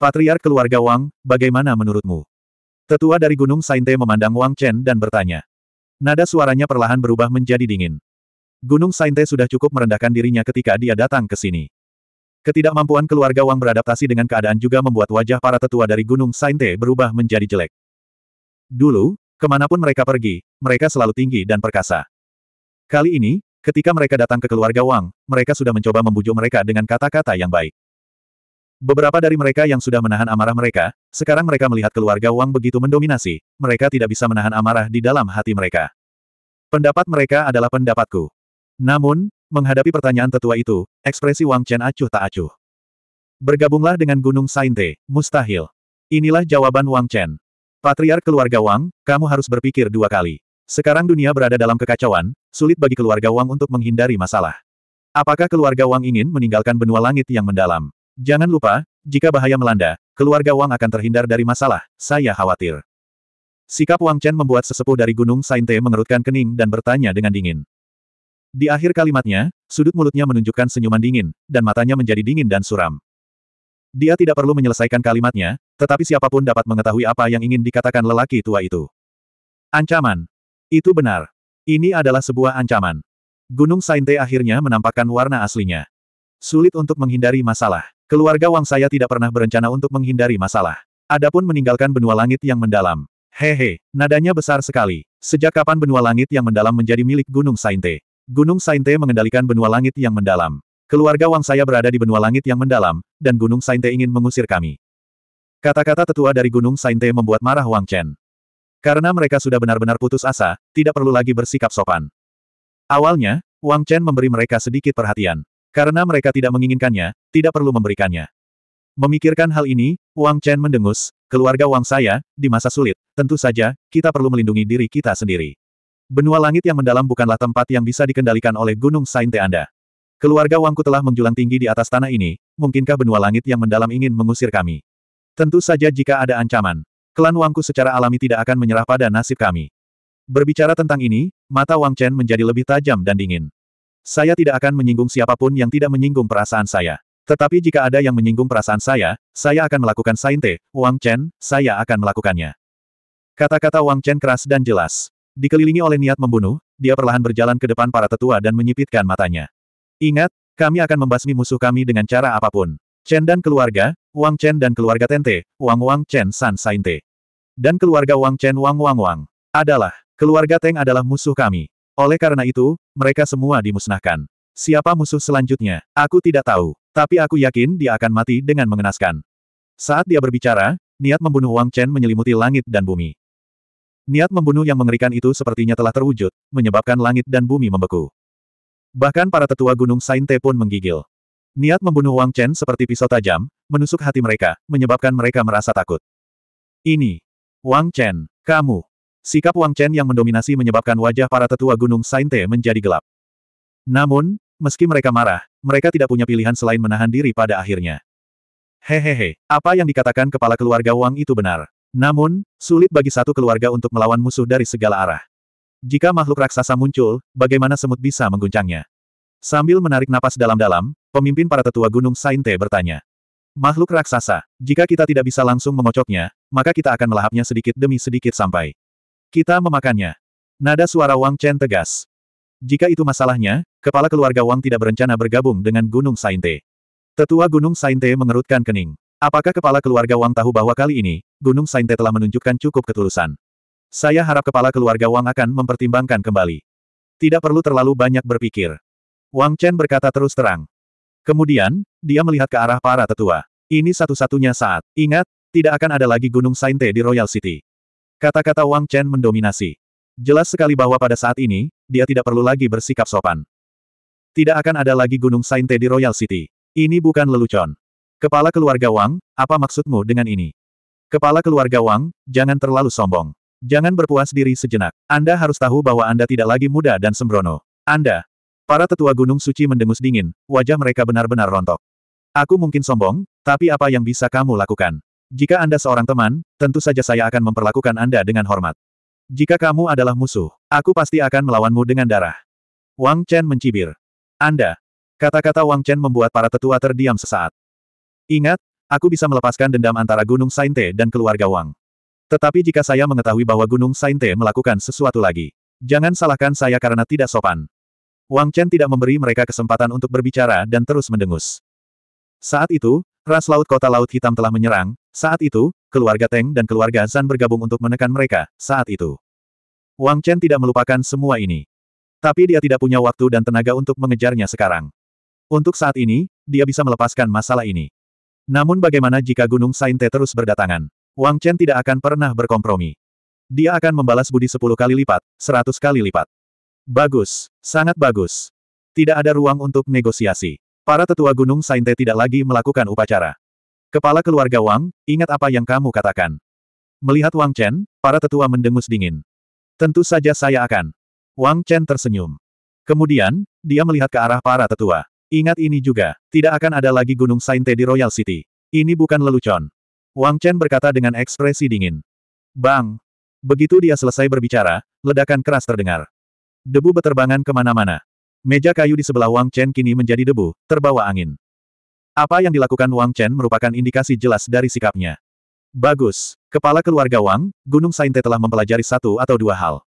Patriark keluarga Wang, bagaimana menurutmu? Tetua dari Gunung Sainte memandang Wang Chen dan bertanya. Nada suaranya perlahan berubah menjadi dingin. Gunung Sainte sudah cukup merendahkan dirinya ketika dia datang ke sini. Ketidakmampuan keluarga Wang beradaptasi dengan keadaan juga membuat wajah para tetua dari Gunung Sainte berubah menjadi jelek. Dulu, kemanapun mereka pergi, mereka selalu tinggi dan perkasa. Kali ini, ketika mereka datang ke keluarga Wang, mereka sudah mencoba membujuk mereka dengan kata-kata yang baik. Beberapa dari mereka yang sudah menahan amarah mereka, sekarang mereka melihat keluarga Wang begitu mendominasi, mereka tidak bisa menahan amarah di dalam hati mereka. Pendapat mereka adalah pendapatku. Namun, menghadapi pertanyaan tetua itu, ekspresi Wang Chen acuh tak acuh. Bergabunglah dengan Gunung Sainte, mustahil. Inilah jawaban Wang Chen. Patriark keluarga Wang, kamu harus berpikir dua kali. Sekarang dunia berada dalam kekacauan, sulit bagi keluarga Wang untuk menghindari masalah. Apakah keluarga Wang ingin meninggalkan benua langit yang mendalam? Jangan lupa, jika bahaya melanda, keluarga Wang akan terhindar dari masalah, saya khawatir. Sikap Wang Chen membuat sesepuh dari Gunung Sainte mengerutkan kening dan bertanya dengan dingin. Di akhir kalimatnya, sudut mulutnya menunjukkan senyuman dingin, dan matanya menjadi dingin dan suram. Dia tidak perlu menyelesaikan kalimatnya, tetapi siapapun dapat mengetahui apa yang ingin dikatakan lelaki tua itu. Ancaman. Itu benar. Ini adalah sebuah ancaman. Gunung Sainte akhirnya menampakkan warna aslinya. Sulit untuk menghindari masalah. Keluarga Wang saya tidak pernah berencana untuk menghindari masalah. Adapun meninggalkan benua langit yang mendalam. Hehe, nadanya besar sekali. Sejak kapan benua langit yang mendalam menjadi milik Gunung Sainte? Gunung Sainte mengendalikan benua langit yang mendalam. Keluarga Wang saya berada di benua langit yang mendalam, dan Gunung Sainte ingin mengusir kami. Kata-kata tetua dari Gunung Sainte membuat marah Wang Chen. Karena mereka sudah benar-benar putus asa, tidak perlu lagi bersikap sopan. Awalnya, Wang Chen memberi mereka sedikit perhatian. Karena mereka tidak menginginkannya, tidak perlu memberikannya. Memikirkan hal ini, Wang Chen mendengus, keluarga Wang saya, di masa sulit, tentu saja, kita perlu melindungi diri kita sendiri. Benua langit yang mendalam bukanlah tempat yang bisa dikendalikan oleh Gunung Sainte Anda. Keluarga Wangku telah menjulang tinggi di atas tanah ini, mungkinkah benua langit yang mendalam ingin mengusir kami? Tentu saja jika ada ancaman. Klan Wangku secara alami tidak akan menyerah pada nasib kami. Berbicara tentang ini, mata Wang Chen menjadi lebih tajam dan dingin. Saya tidak akan menyinggung siapapun yang tidak menyinggung perasaan saya. Tetapi jika ada yang menyinggung perasaan saya, saya akan melakukan sainte, Wang Chen, saya akan melakukannya. Kata-kata Wang Chen keras dan jelas. Dikelilingi oleh niat membunuh, dia perlahan berjalan ke depan para tetua dan menyipitkan matanya. Ingat, kami akan membasmi musuh kami dengan cara apapun. Chen dan keluarga, Wang Chen dan keluarga Tente, Wang Wang Chen San Sainte. Dan keluarga Wang Chen Wang Wang Wang. Adalah, keluarga Teng adalah musuh kami. Oleh karena itu, mereka semua dimusnahkan. Siapa musuh selanjutnya? Aku tidak tahu. Tapi aku yakin dia akan mati dengan mengenaskan. Saat dia berbicara, niat membunuh Wang Chen menyelimuti langit dan bumi. Niat membunuh yang mengerikan itu sepertinya telah terwujud, menyebabkan langit dan bumi membeku. Bahkan para tetua gunung Sainte pun menggigil. Niat membunuh Wang Chen seperti pisau tajam, menusuk hati mereka, menyebabkan mereka merasa takut. Ini. Wang Chen, kamu. Sikap Wang Chen yang mendominasi menyebabkan wajah para tetua Gunung Sainte menjadi gelap. Namun, meski mereka marah, mereka tidak punya pilihan selain menahan diri pada akhirnya. Hehehe, apa yang dikatakan kepala keluarga Wang itu benar. Namun, sulit bagi satu keluarga untuk melawan musuh dari segala arah. Jika makhluk raksasa muncul, bagaimana semut bisa mengguncangnya? Sambil menarik napas dalam-dalam, pemimpin para tetua Gunung Sainte bertanya. Makhluk raksasa, jika kita tidak bisa langsung mengocoknya, maka kita akan melahapnya sedikit demi sedikit sampai kita memakannya. Nada suara Wang Chen tegas. Jika itu masalahnya, kepala keluarga Wang tidak berencana bergabung dengan Gunung Sainte. Tetua Gunung Sainte mengerutkan kening. Apakah kepala keluarga Wang tahu bahwa kali ini, Gunung Sainte telah menunjukkan cukup ketulusan? Saya harap kepala keluarga Wang akan mempertimbangkan kembali. Tidak perlu terlalu banyak berpikir. Wang Chen berkata terus terang. Kemudian, dia melihat ke arah para tetua. Ini satu-satunya saat. Ingat, tidak akan ada lagi Gunung Sainte di Royal City. Kata-kata Wang Chen mendominasi. Jelas sekali bahwa pada saat ini, dia tidak perlu lagi bersikap sopan. Tidak akan ada lagi Gunung Sainte di Royal City. Ini bukan lelucon. Kepala keluarga Wang, apa maksudmu dengan ini? Kepala keluarga Wang, jangan terlalu sombong. Jangan berpuas diri sejenak. Anda harus tahu bahwa Anda tidak lagi muda dan sembrono. Anda. Para tetua gunung suci mendengus dingin, wajah mereka benar-benar rontok. Aku mungkin sombong, tapi apa yang bisa kamu lakukan? Jika Anda seorang teman, tentu saja saya akan memperlakukan Anda dengan hormat. Jika kamu adalah musuh, aku pasti akan melawanmu dengan darah. Wang Chen mencibir. Anda. Kata-kata Wang Chen membuat para tetua terdiam sesaat. Ingat, aku bisa melepaskan dendam antara Gunung Sainte dan keluarga Wang. Tetapi jika saya mengetahui bahwa Gunung Sainte melakukan sesuatu lagi, jangan salahkan saya karena tidak sopan. Wang Chen tidak memberi mereka kesempatan untuk berbicara dan terus mendengus. Saat itu, Ras Laut Kota Laut Hitam telah menyerang, saat itu, keluarga Teng dan keluarga Zan bergabung untuk menekan mereka, saat itu. Wang Chen tidak melupakan semua ini. Tapi dia tidak punya waktu dan tenaga untuk mengejarnya sekarang. Untuk saat ini, dia bisa melepaskan masalah ini. Namun bagaimana jika Gunung Sainte terus berdatangan? Wang Chen tidak akan pernah berkompromi. Dia akan membalas budi sepuluh kali lipat, seratus kali lipat. Bagus, sangat bagus. Tidak ada ruang untuk negosiasi. Para tetua Gunung Sainte tidak lagi melakukan upacara. Kepala keluarga Wang, ingat apa yang kamu katakan. Melihat Wang Chen, para tetua mendengus dingin. Tentu saja saya akan. Wang Chen tersenyum. Kemudian, dia melihat ke arah para tetua. Ingat ini juga, tidak akan ada lagi Gunung Sainte di Royal City. Ini bukan lelucon. Wang Chen berkata dengan ekspresi dingin. Bang! Begitu dia selesai berbicara, ledakan keras terdengar. Debu beterbangan kemana-mana. Meja kayu di sebelah Wang Chen kini menjadi debu, terbawa angin. Apa yang dilakukan Wang Chen merupakan indikasi jelas dari sikapnya. Bagus. Kepala keluarga Wang, Gunung Sainte telah mempelajari satu atau dua hal.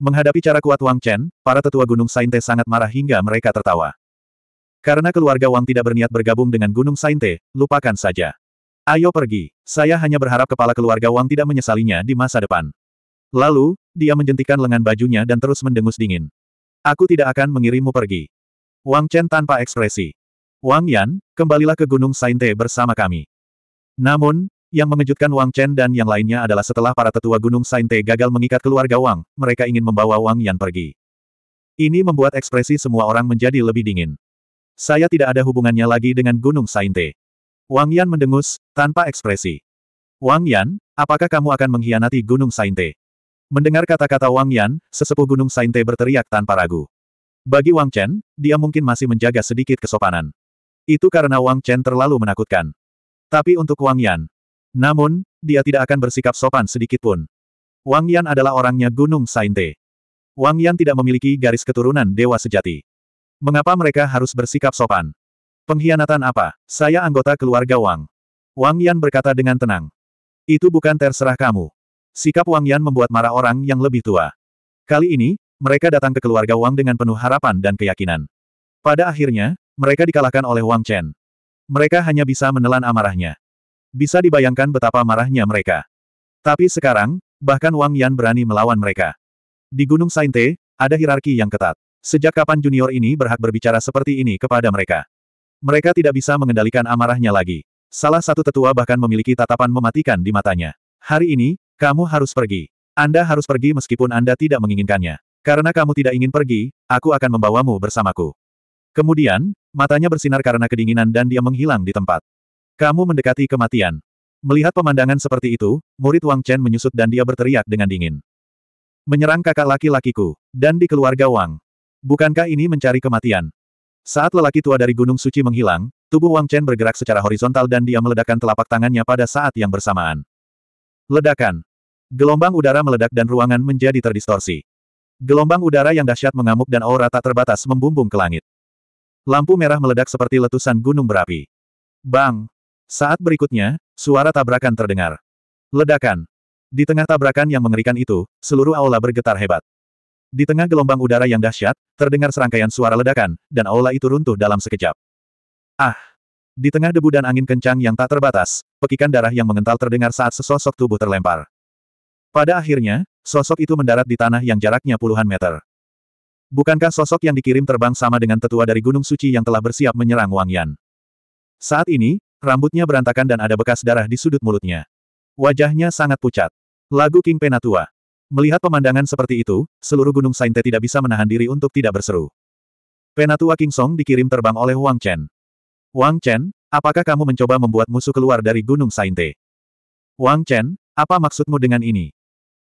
Menghadapi cara kuat Wang Chen, para tetua Gunung Sainte sangat marah hingga mereka tertawa. Karena keluarga Wang tidak berniat bergabung dengan Gunung Sainte, lupakan saja. Ayo pergi. Saya hanya berharap kepala keluarga Wang tidak menyesalinya di masa depan. Lalu, dia menjentikan lengan bajunya dan terus mendengus dingin. Aku tidak akan mengirimmu pergi. Wang Chen tanpa ekspresi. Wang Yan, kembalilah ke Gunung Sainte bersama kami. Namun, yang mengejutkan Wang Chen dan yang lainnya adalah setelah para tetua Gunung Sainte gagal mengikat keluarga Wang, mereka ingin membawa Wang Yan pergi. Ini membuat ekspresi semua orang menjadi lebih dingin. Saya tidak ada hubungannya lagi dengan Gunung Sainte. Wang Yan mendengus, tanpa ekspresi. Wang Yan, apakah kamu akan mengkhianati Gunung Sainte? Mendengar kata-kata Wang Yan, sesepuh Gunung Sainte berteriak tanpa ragu. Bagi Wang Chen, dia mungkin masih menjaga sedikit kesopanan. Itu karena Wang Chen terlalu menakutkan. Tapi untuk Wang Yan. Namun, dia tidak akan bersikap sopan sedikitpun. Wang Yan adalah orangnya Gunung Sainte. Wang Yan tidak memiliki garis keturunan dewa sejati. Mengapa mereka harus bersikap sopan? Pengkhianatan apa? Saya anggota keluarga Wang. Wang Yan berkata dengan tenang. Itu bukan terserah kamu. Sikap Wang Yan membuat marah orang yang lebih tua. Kali ini, mereka datang ke keluarga Wang dengan penuh harapan dan keyakinan. Pada akhirnya, mereka dikalahkan oleh Wang Chen. Mereka hanya bisa menelan amarahnya. Bisa dibayangkan betapa marahnya mereka. Tapi sekarang, bahkan Wang Yan berani melawan mereka. Di Gunung Sainte, ada hierarki yang ketat. Sejak kapan junior ini berhak berbicara seperti ini kepada mereka? Mereka tidak bisa mengendalikan amarahnya lagi. Salah satu tetua bahkan memiliki tatapan mematikan di matanya. Hari ini, kamu harus pergi. Anda harus pergi meskipun Anda tidak menginginkannya. Karena kamu tidak ingin pergi, aku akan membawamu bersamaku. Kemudian, matanya bersinar karena kedinginan dan dia menghilang di tempat. Kamu mendekati kematian. Melihat pemandangan seperti itu, murid Wang Chen menyusut dan dia berteriak dengan dingin. Menyerang kakak laki-lakiku, dan di keluarga Wang. Bukankah ini mencari kematian? Saat lelaki tua dari Gunung Suci menghilang, tubuh Wang Chen bergerak secara horizontal dan dia meledakkan telapak tangannya pada saat yang bersamaan. Ledakan. Gelombang udara meledak dan ruangan menjadi terdistorsi. Gelombang udara yang dahsyat mengamuk dan aura tak terbatas membumbung ke langit. Lampu merah meledak seperti letusan gunung berapi. Bang! Saat berikutnya, suara tabrakan terdengar. Ledakan. Di tengah tabrakan yang mengerikan itu, seluruh aula bergetar hebat. Di tengah gelombang udara yang dahsyat, terdengar serangkaian suara ledakan, dan aula itu runtuh dalam sekejap. Ah! Di tengah debu dan angin kencang yang tak terbatas, pekikan darah yang mengental terdengar saat sesosok tubuh terlempar. Pada akhirnya, sosok itu mendarat di tanah yang jaraknya puluhan meter. Bukankah sosok yang dikirim terbang sama dengan tetua dari Gunung Suci yang telah bersiap menyerang Wang Yan? Saat ini, rambutnya berantakan dan ada bekas darah di sudut mulutnya. Wajahnya sangat pucat. Lagu King Penatua. Melihat pemandangan seperti itu, seluruh Gunung Sainte tidak bisa menahan diri untuk tidak berseru. Penatua King Song dikirim terbang oleh Wang Chen. Wang Chen, apakah kamu mencoba membuat musuh keluar dari Gunung Sainte? Wang Chen, apa maksudmu dengan ini?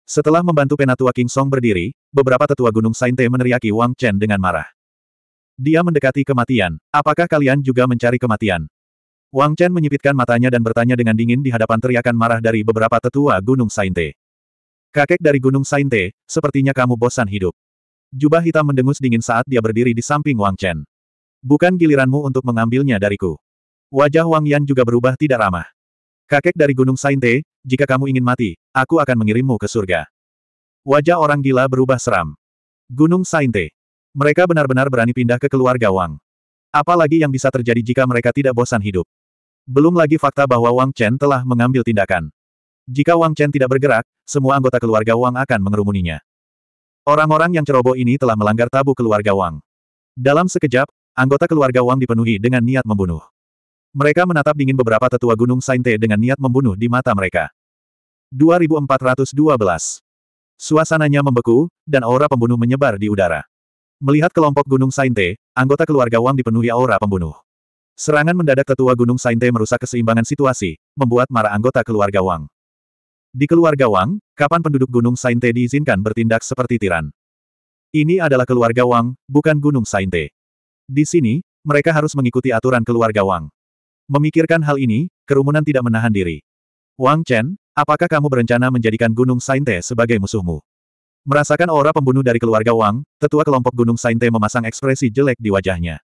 Setelah membantu Penatua King Song berdiri, beberapa tetua Gunung Sainte meneriaki Wang Chen dengan marah. Dia mendekati kematian, apakah kalian juga mencari kematian? Wang Chen menyipitkan matanya dan bertanya dengan dingin di hadapan teriakan marah dari beberapa tetua Gunung Sainte. Kakek dari Gunung Sainte, sepertinya kamu bosan hidup. Jubah hitam mendengus dingin saat dia berdiri di samping Wang Chen. Bukan giliranmu untuk mengambilnya dariku. Wajah Wang Yan juga berubah tidak ramah. Kakek dari Gunung Sainte, jika kamu ingin mati, aku akan mengirimmu ke surga. Wajah orang gila berubah seram. Gunung Sainte. Mereka benar-benar berani pindah ke keluarga Wang. Apalagi yang bisa terjadi jika mereka tidak bosan hidup. Belum lagi fakta bahwa Wang Chen telah mengambil tindakan. Jika Wang Chen tidak bergerak, semua anggota keluarga Wang akan mengerumuninya. Orang-orang yang ceroboh ini telah melanggar tabu keluarga Wang. Dalam sekejap, Anggota keluarga Wang dipenuhi dengan niat membunuh. Mereka menatap dingin beberapa tetua gunung Sainte dengan niat membunuh di mata mereka. 2412 Suasananya membeku, dan aura pembunuh menyebar di udara. Melihat kelompok gunung Sainte, anggota keluarga Wang dipenuhi aura pembunuh. Serangan mendadak tetua gunung Sainte merusak keseimbangan situasi, membuat marah anggota keluarga Wang. Di keluarga Wang, kapan penduduk Gunung Sainte diizinkan bertindak seperti tiran? Ini adalah keluarga Wang, bukan Gunung Sainte. Di sini, mereka harus mengikuti aturan keluarga Wang. Memikirkan hal ini, kerumunan tidak menahan diri. Wang Chen, apakah kamu berencana menjadikan Gunung Sainte sebagai musuhmu? Merasakan aura pembunuh dari keluarga Wang, tetua kelompok Gunung Sainte memasang ekspresi jelek di wajahnya.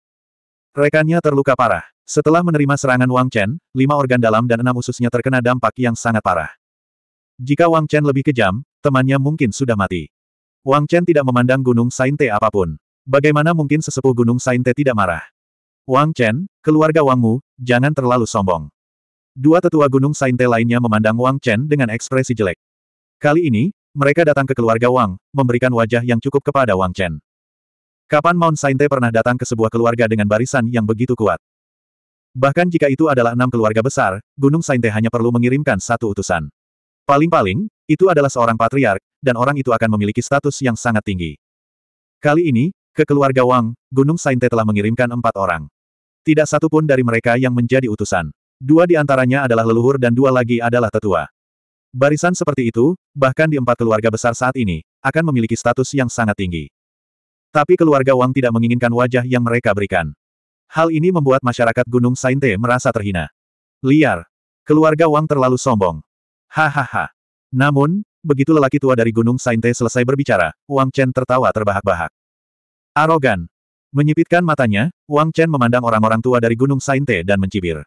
Rekannya terluka parah. Setelah menerima serangan Wang Chen, lima organ dalam dan enam ususnya terkena dampak yang sangat parah. Jika Wang Chen lebih kejam, temannya mungkin sudah mati. Wang Chen tidak memandang Gunung Sainte apapun. Bagaimana mungkin sesepuh Gunung Sainte tidak marah? Wang Chen, keluarga Wangmu, jangan terlalu sombong. Dua tetua Gunung Sainte lainnya memandang Wang Chen dengan ekspresi jelek. Kali ini, mereka datang ke keluarga Wang, memberikan wajah yang cukup kepada Wang Chen. Kapan Mount Sainte pernah datang ke sebuah keluarga dengan barisan yang begitu kuat? Bahkan jika itu adalah enam keluarga besar, Gunung Sainte hanya perlu mengirimkan satu utusan. Paling-paling, itu adalah seorang patriark, dan orang itu akan memiliki status yang sangat tinggi. Kali ini, ke keluarga Wang, Gunung Sainte telah mengirimkan empat orang. Tidak satu pun dari mereka yang menjadi utusan. Dua di antaranya adalah leluhur dan dua lagi adalah tetua. Barisan seperti itu, bahkan di empat keluarga besar saat ini, akan memiliki status yang sangat tinggi. Tapi keluarga Wang tidak menginginkan wajah yang mereka berikan. Hal ini membuat masyarakat Gunung Sainte merasa terhina. Liar. Keluarga Wang terlalu sombong. Hahaha. Namun, begitu lelaki tua dari Gunung Sainte selesai berbicara, Wang Chen tertawa terbahak-bahak. Arogan. Menyipitkan matanya, Wang Chen memandang orang-orang tua dari Gunung Sainte dan mencibir.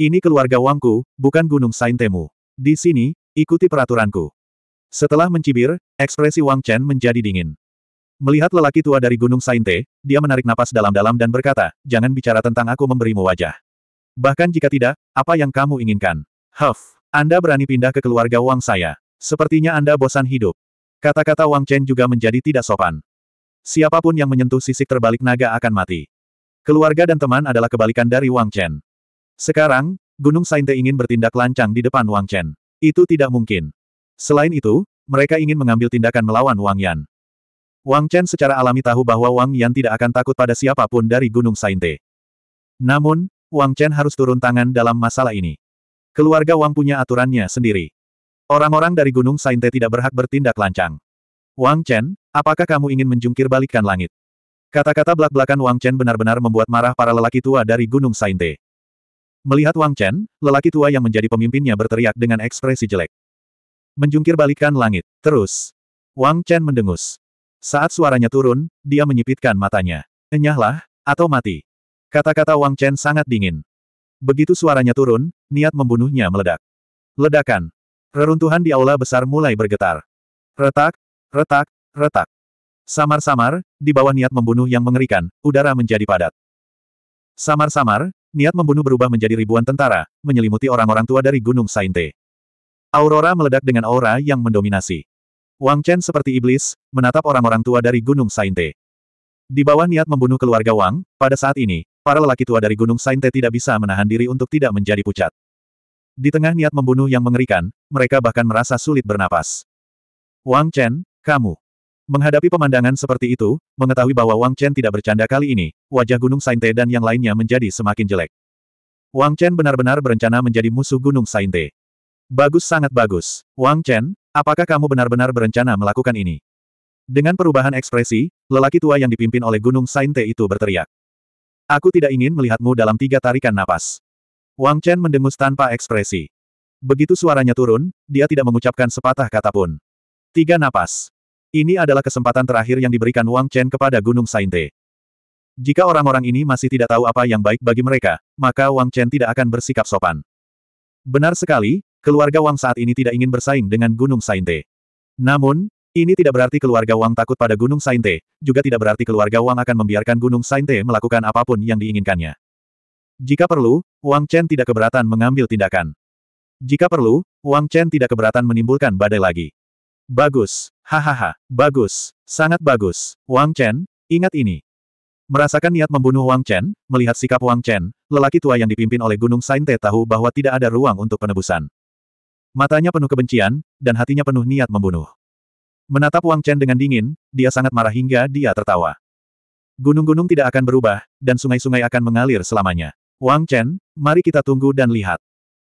Ini keluarga Wangku, bukan Gunung Saintemu. Di sini, ikuti peraturanku. Setelah mencibir, ekspresi Wang Chen menjadi dingin. Melihat lelaki tua dari Gunung Sainte, dia menarik napas dalam-dalam dan berkata, jangan bicara tentang aku memberimu wajah. Bahkan jika tidak, apa yang kamu inginkan? Huff, Anda berani pindah ke keluarga Wang saya. Sepertinya Anda bosan hidup. Kata-kata Wang Chen juga menjadi tidak sopan. Siapapun yang menyentuh sisik terbalik naga akan mati. Keluarga dan teman adalah kebalikan dari Wang Chen. Sekarang, Gunung Sainte ingin bertindak lancang di depan Wang Chen. Itu tidak mungkin. Selain itu, mereka ingin mengambil tindakan melawan Wang Yan. Wang Chen secara alami tahu bahwa Wang Yan tidak akan takut pada siapapun dari Gunung Sainte. Namun, Wang Chen harus turun tangan dalam masalah ini. Keluarga Wang punya aturannya sendiri. Orang-orang dari Gunung Sainte tidak berhak bertindak lancang. Wang Chen, Apakah kamu ingin menjungkir balikkan langit? Kata-kata belak-belakan Wang Chen benar-benar membuat marah para lelaki tua dari Gunung Sainte. Melihat Wang Chen, lelaki tua yang menjadi pemimpinnya berteriak dengan ekspresi jelek. Menjungkir balikkan langit, terus. Wang Chen mendengus. Saat suaranya turun, dia menyipitkan matanya. Enyahlah, atau mati. Kata-kata Wang Chen sangat dingin. Begitu suaranya turun, niat membunuhnya meledak. Ledakan. Reruntuhan di aula besar mulai bergetar. Retak, retak, Retak. Samar-samar, di bawah niat membunuh yang mengerikan, udara menjadi padat. Samar-samar, niat membunuh berubah menjadi ribuan tentara, menyelimuti orang-orang tua dari Gunung Sainte. Aurora meledak dengan aura yang mendominasi. Wang Chen seperti iblis, menatap orang-orang tua dari Gunung Sainte. Di bawah niat membunuh keluarga Wang, pada saat ini, para lelaki tua dari Gunung Sainte tidak bisa menahan diri untuk tidak menjadi pucat. Di tengah niat membunuh yang mengerikan, mereka bahkan merasa sulit bernapas. Wang Chen, kamu. Menghadapi pemandangan seperti itu, mengetahui bahwa Wang Chen tidak bercanda kali ini, wajah Gunung Sainte dan yang lainnya menjadi semakin jelek. Wang Chen benar-benar berencana menjadi musuh Gunung Sainte. Bagus sangat bagus. Wang Chen, apakah kamu benar-benar berencana melakukan ini? Dengan perubahan ekspresi, lelaki tua yang dipimpin oleh Gunung Sainte itu berteriak. Aku tidak ingin melihatmu dalam tiga tarikan napas. Wang Chen mendengus tanpa ekspresi. Begitu suaranya turun, dia tidak mengucapkan sepatah kata pun. Tiga napas. Ini adalah kesempatan terakhir yang diberikan Wang Chen kepada Gunung Sainte. Jika orang-orang ini masih tidak tahu apa yang baik bagi mereka, maka Wang Chen tidak akan bersikap sopan. Benar sekali, keluarga Wang saat ini tidak ingin bersaing dengan Gunung Sainte. Namun, ini tidak berarti keluarga Wang takut pada Gunung Sainte, juga tidak berarti keluarga Wang akan membiarkan Gunung Sainte melakukan apapun yang diinginkannya. Jika perlu, Wang Chen tidak keberatan mengambil tindakan. Jika perlu, Wang Chen tidak keberatan menimbulkan badai lagi. Bagus. Hahaha, bagus, sangat bagus. Wang Chen, ingat ini. Merasakan niat membunuh Wang Chen, melihat sikap Wang Chen, lelaki tua yang dipimpin oleh Gunung Sainte tahu bahwa tidak ada ruang untuk penebusan. Matanya penuh kebencian, dan hatinya penuh niat membunuh. Menatap Wang Chen dengan dingin, dia sangat marah hingga dia tertawa. Gunung-gunung tidak akan berubah, dan sungai-sungai akan mengalir selamanya. Wang Chen, mari kita tunggu dan lihat.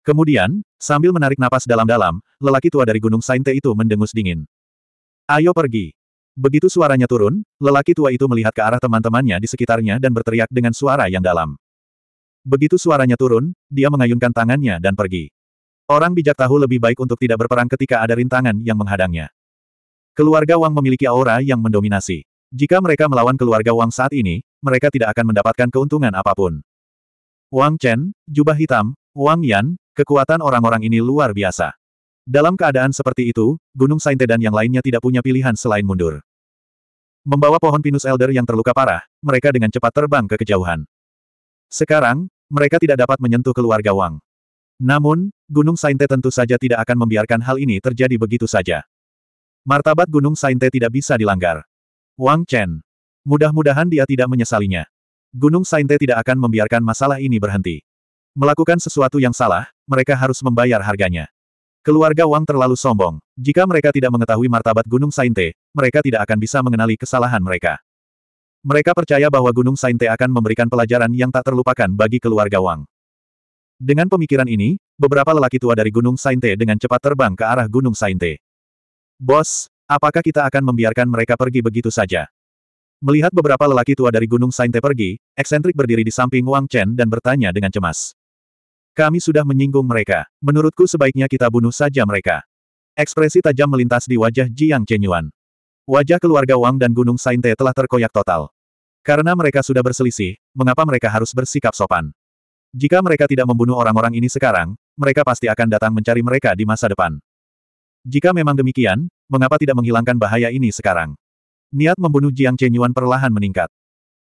Kemudian, sambil menarik napas dalam-dalam, lelaki tua dari Gunung Sainte itu mendengus dingin. Ayo pergi. Begitu suaranya turun, lelaki tua itu melihat ke arah teman-temannya di sekitarnya dan berteriak dengan suara yang dalam. Begitu suaranya turun, dia mengayunkan tangannya dan pergi. Orang bijak tahu lebih baik untuk tidak berperang ketika ada rintangan yang menghadangnya. Keluarga Wang memiliki aura yang mendominasi. Jika mereka melawan keluarga Wang saat ini, mereka tidak akan mendapatkan keuntungan apapun. Wang Chen, jubah hitam, Wang Yan, kekuatan orang-orang ini luar biasa. Dalam keadaan seperti itu, Gunung Sainte dan yang lainnya tidak punya pilihan selain mundur. Membawa pohon pinus elder yang terluka parah, mereka dengan cepat terbang ke kejauhan. Sekarang, mereka tidak dapat menyentuh keluarga Wang. Namun, Gunung Sainte tentu saja tidak akan membiarkan hal ini terjadi begitu saja. Martabat Gunung Sainte tidak bisa dilanggar. Wang Chen. Mudah-mudahan dia tidak menyesalinya. Gunung Sainte tidak akan membiarkan masalah ini berhenti. Melakukan sesuatu yang salah, mereka harus membayar harganya. Keluarga Wang terlalu sombong. Jika mereka tidak mengetahui martabat Gunung Sainte, mereka tidak akan bisa mengenali kesalahan mereka. Mereka percaya bahwa Gunung Sainte akan memberikan pelajaran yang tak terlupakan bagi keluarga Wang. Dengan pemikiran ini, beberapa lelaki tua dari Gunung Sainte dengan cepat terbang ke arah Gunung Sainte. Bos, apakah kita akan membiarkan mereka pergi begitu saja? Melihat beberapa lelaki tua dari Gunung Sainte pergi, eksentrik berdiri di samping Wang Chen dan bertanya dengan cemas. Kami sudah menyinggung mereka. Menurutku sebaiknya kita bunuh saja mereka. Ekspresi tajam melintas di wajah Jiang Chenyuan. Wajah keluarga Wang dan Gunung Sainte telah terkoyak total. Karena mereka sudah berselisih, mengapa mereka harus bersikap sopan? Jika mereka tidak membunuh orang-orang ini sekarang, mereka pasti akan datang mencari mereka di masa depan. Jika memang demikian, mengapa tidak menghilangkan bahaya ini sekarang? Niat membunuh Jiang Chenyuan perlahan meningkat.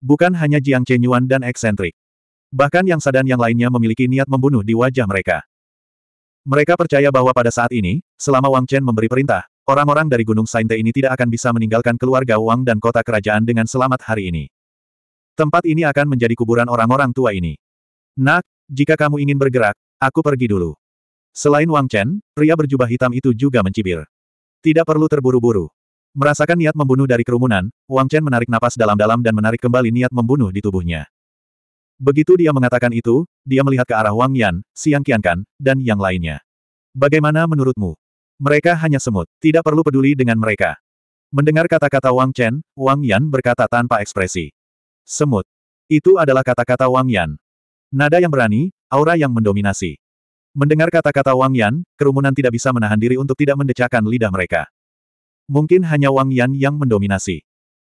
Bukan hanya Jiang Chenyuan dan eksentrik. Bahkan yang sadan yang lainnya memiliki niat membunuh di wajah mereka. Mereka percaya bahwa pada saat ini, selama Wang Chen memberi perintah, orang-orang dari Gunung Sainte ini tidak akan bisa meninggalkan keluarga Wang dan kota kerajaan dengan selamat hari ini. Tempat ini akan menjadi kuburan orang-orang tua ini. Nak, jika kamu ingin bergerak, aku pergi dulu. Selain Wang Chen, pria berjubah hitam itu juga mencibir. Tidak perlu terburu-buru. Merasakan niat membunuh dari kerumunan, Wang Chen menarik napas dalam-dalam dan menarik kembali niat membunuh di tubuhnya. Begitu dia mengatakan itu, dia melihat ke arah Wang Yan, Siang Qiankan, dan yang lainnya. Bagaimana menurutmu? Mereka hanya semut, tidak perlu peduli dengan mereka. Mendengar kata-kata Wang Chen, Wang Yan berkata tanpa ekspresi. Semut. Itu adalah kata-kata Wang Yan. Nada yang berani, aura yang mendominasi. Mendengar kata-kata Wang Yan, kerumunan tidak bisa menahan diri untuk tidak mendecakan lidah mereka. Mungkin hanya Wang Yan yang mendominasi.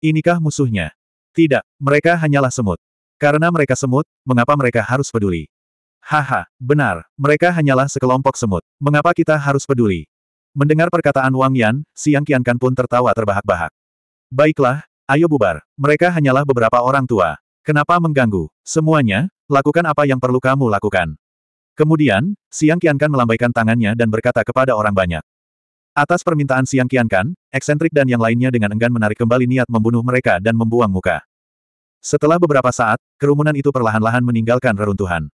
Inikah musuhnya? Tidak, mereka hanyalah semut. Karena mereka semut, mengapa mereka harus peduli? Haha, benar, mereka hanyalah sekelompok semut. Mengapa kita harus peduli? Mendengar perkataan Wang Yan, Siang Qiankan pun tertawa terbahak-bahak. Baiklah, ayo bubar. Mereka hanyalah beberapa orang tua. Kenapa mengganggu? Semuanya, lakukan apa yang perlu kamu lakukan. Kemudian, Siang Kian Kan melambaikan tangannya dan berkata kepada orang banyak. Atas permintaan Siang Kian Kan, eksentrik dan yang lainnya dengan enggan menarik kembali niat membunuh mereka dan membuang muka. Setelah beberapa saat, kerumunan itu perlahan-lahan meninggalkan reruntuhan.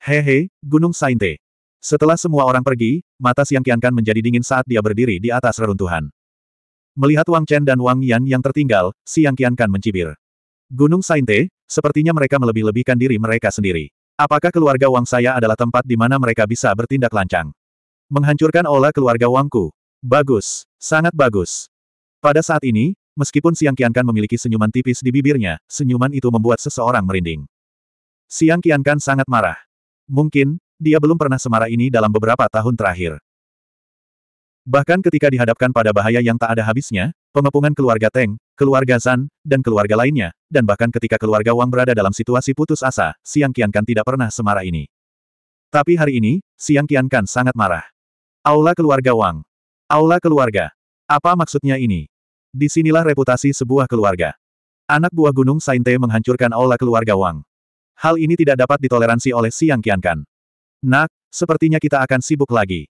Hehe, Gunung Sainte. Setelah semua orang pergi, mata Siang Qiankan menjadi dingin saat dia berdiri di atas reruntuhan. Melihat Wang Chen dan Wang Yan yang tertinggal, Siang Qiankan mencibir. Gunung Sainte, sepertinya mereka melebih-lebihkan diri mereka sendiri. Apakah keluarga Wang saya adalah tempat di mana mereka bisa bertindak lancang? Menghancurkan olah keluarga Wangku. Bagus, sangat bagus. Pada saat ini, Meskipun Siang Kiankan memiliki senyuman tipis di bibirnya, senyuman itu membuat seseorang merinding. Siang Kiankan sangat marah. Mungkin, dia belum pernah semarah ini dalam beberapa tahun terakhir. Bahkan ketika dihadapkan pada bahaya yang tak ada habisnya, pengepungan keluarga Teng, keluarga Zan, dan keluarga lainnya, dan bahkan ketika keluarga Wang berada dalam situasi putus asa, Siang Kiankan tidak pernah semarah ini. Tapi hari ini, Siang Kiankan sangat marah. Aula keluarga Wang. Aula keluarga. Apa maksudnya ini? Disinilah reputasi sebuah keluarga. Anak buah gunung Sainte menghancurkan aula keluarga Wang. Hal ini tidak dapat ditoleransi oleh Siang Qiankan. Nak, sepertinya kita akan sibuk lagi.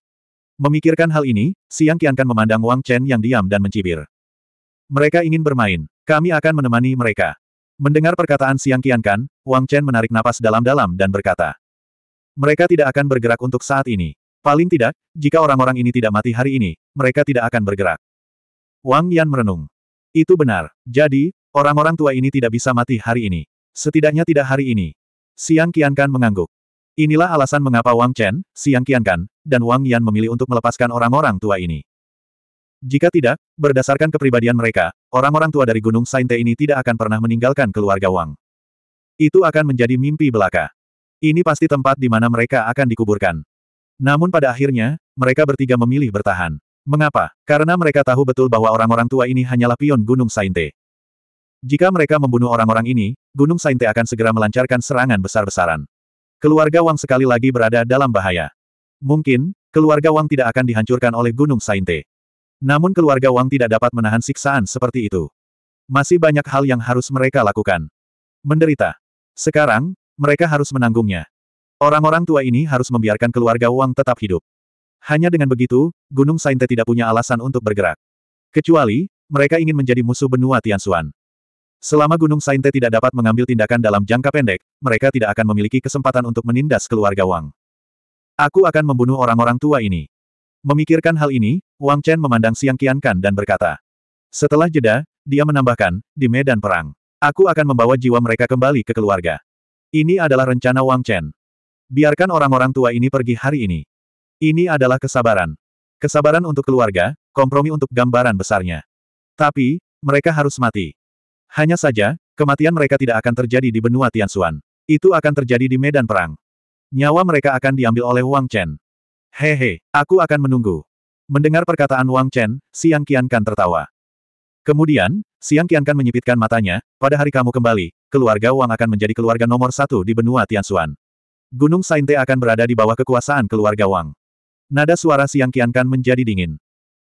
Memikirkan hal ini, Siang Qiankan memandang Wang Chen yang diam dan mencibir. Mereka ingin bermain. Kami akan menemani mereka. Mendengar perkataan Siang Qiankan, Wang Chen menarik napas dalam-dalam dan berkata. Mereka tidak akan bergerak untuk saat ini. Paling tidak, jika orang-orang ini tidak mati hari ini, mereka tidak akan bergerak. Wang Yan merenung. Itu benar. Jadi, orang-orang tua ini tidak bisa mati hari ini. Setidaknya tidak hari ini. Siang Kan mengangguk. Inilah alasan mengapa Wang Chen, Siang Kan, dan Wang Yan memilih untuk melepaskan orang-orang tua ini. Jika tidak, berdasarkan kepribadian mereka, orang-orang tua dari Gunung Sainte ini tidak akan pernah meninggalkan keluarga Wang. Itu akan menjadi mimpi belaka. Ini pasti tempat di mana mereka akan dikuburkan. Namun pada akhirnya, mereka bertiga memilih bertahan. Mengapa? Karena mereka tahu betul bahwa orang-orang tua ini hanyalah pion Gunung Sainte. Jika mereka membunuh orang-orang ini, Gunung Sainte akan segera melancarkan serangan besar-besaran. Keluarga Wang sekali lagi berada dalam bahaya. Mungkin, keluarga Wang tidak akan dihancurkan oleh Gunung Sainte. Namun keluarga Wang tidak dapat menahan siksaan seperti itu. Masih banyak hal yang harus mereka lakukan. Menderita. Sekarang, mereka harus menanggungnya. Orang-orang tua ini harus membiarkan keluarga Wang tetap hidup. Hanya dengan begitu, Gunung Sainte tidak punya alasan untuk bergerak. Kecuali, mereka ingin menjadi musuh benua Tianxuan. Selama Gunung Sainte tidak dapat mengambil tindakan dalam jangka pendek, mereka tidak akan memiliki kesempatan untuk menindas keluarga Wang. Aku akan membunuh orang-orang tua ini. Memikirkan hal ini, Wang Chen memandang Siang Qiankan dan berkata. Setelah jeda, dia menambahkan, di medan perang. Aku akan membawa jiwa mereka kembali ke keluarga. Ini adalah rencana Wang Chen. Biarkan orang-orang tua ini pergi hari ini. Ini adalah kesabaran. Kesabaran untuk keluarga, kompromi untuk gambaran besarnya. Tapi, mereka harus mati. Hanya saja, kematian mereka tidak akan terjadi di benua Tianxuan. Itu akan terjadi di medan perang. Nyawa mereka akan diambil oleh Wang Chen. Hehe, aku akan menunggu. Mendengar perkataan Wang Chen, Siang Kian Kan tertawa. Kemudian, Siang Kian Kan menyipitkan matanya, pada hari kamu kembali, keluarga Wang akan menjadi keluarga nomor satu di benua Tianxuan. Gunung Sainte akan berada di bawah kekuasaan keluarga Wang. Nada suara Siang Qiankan menjadi dingin.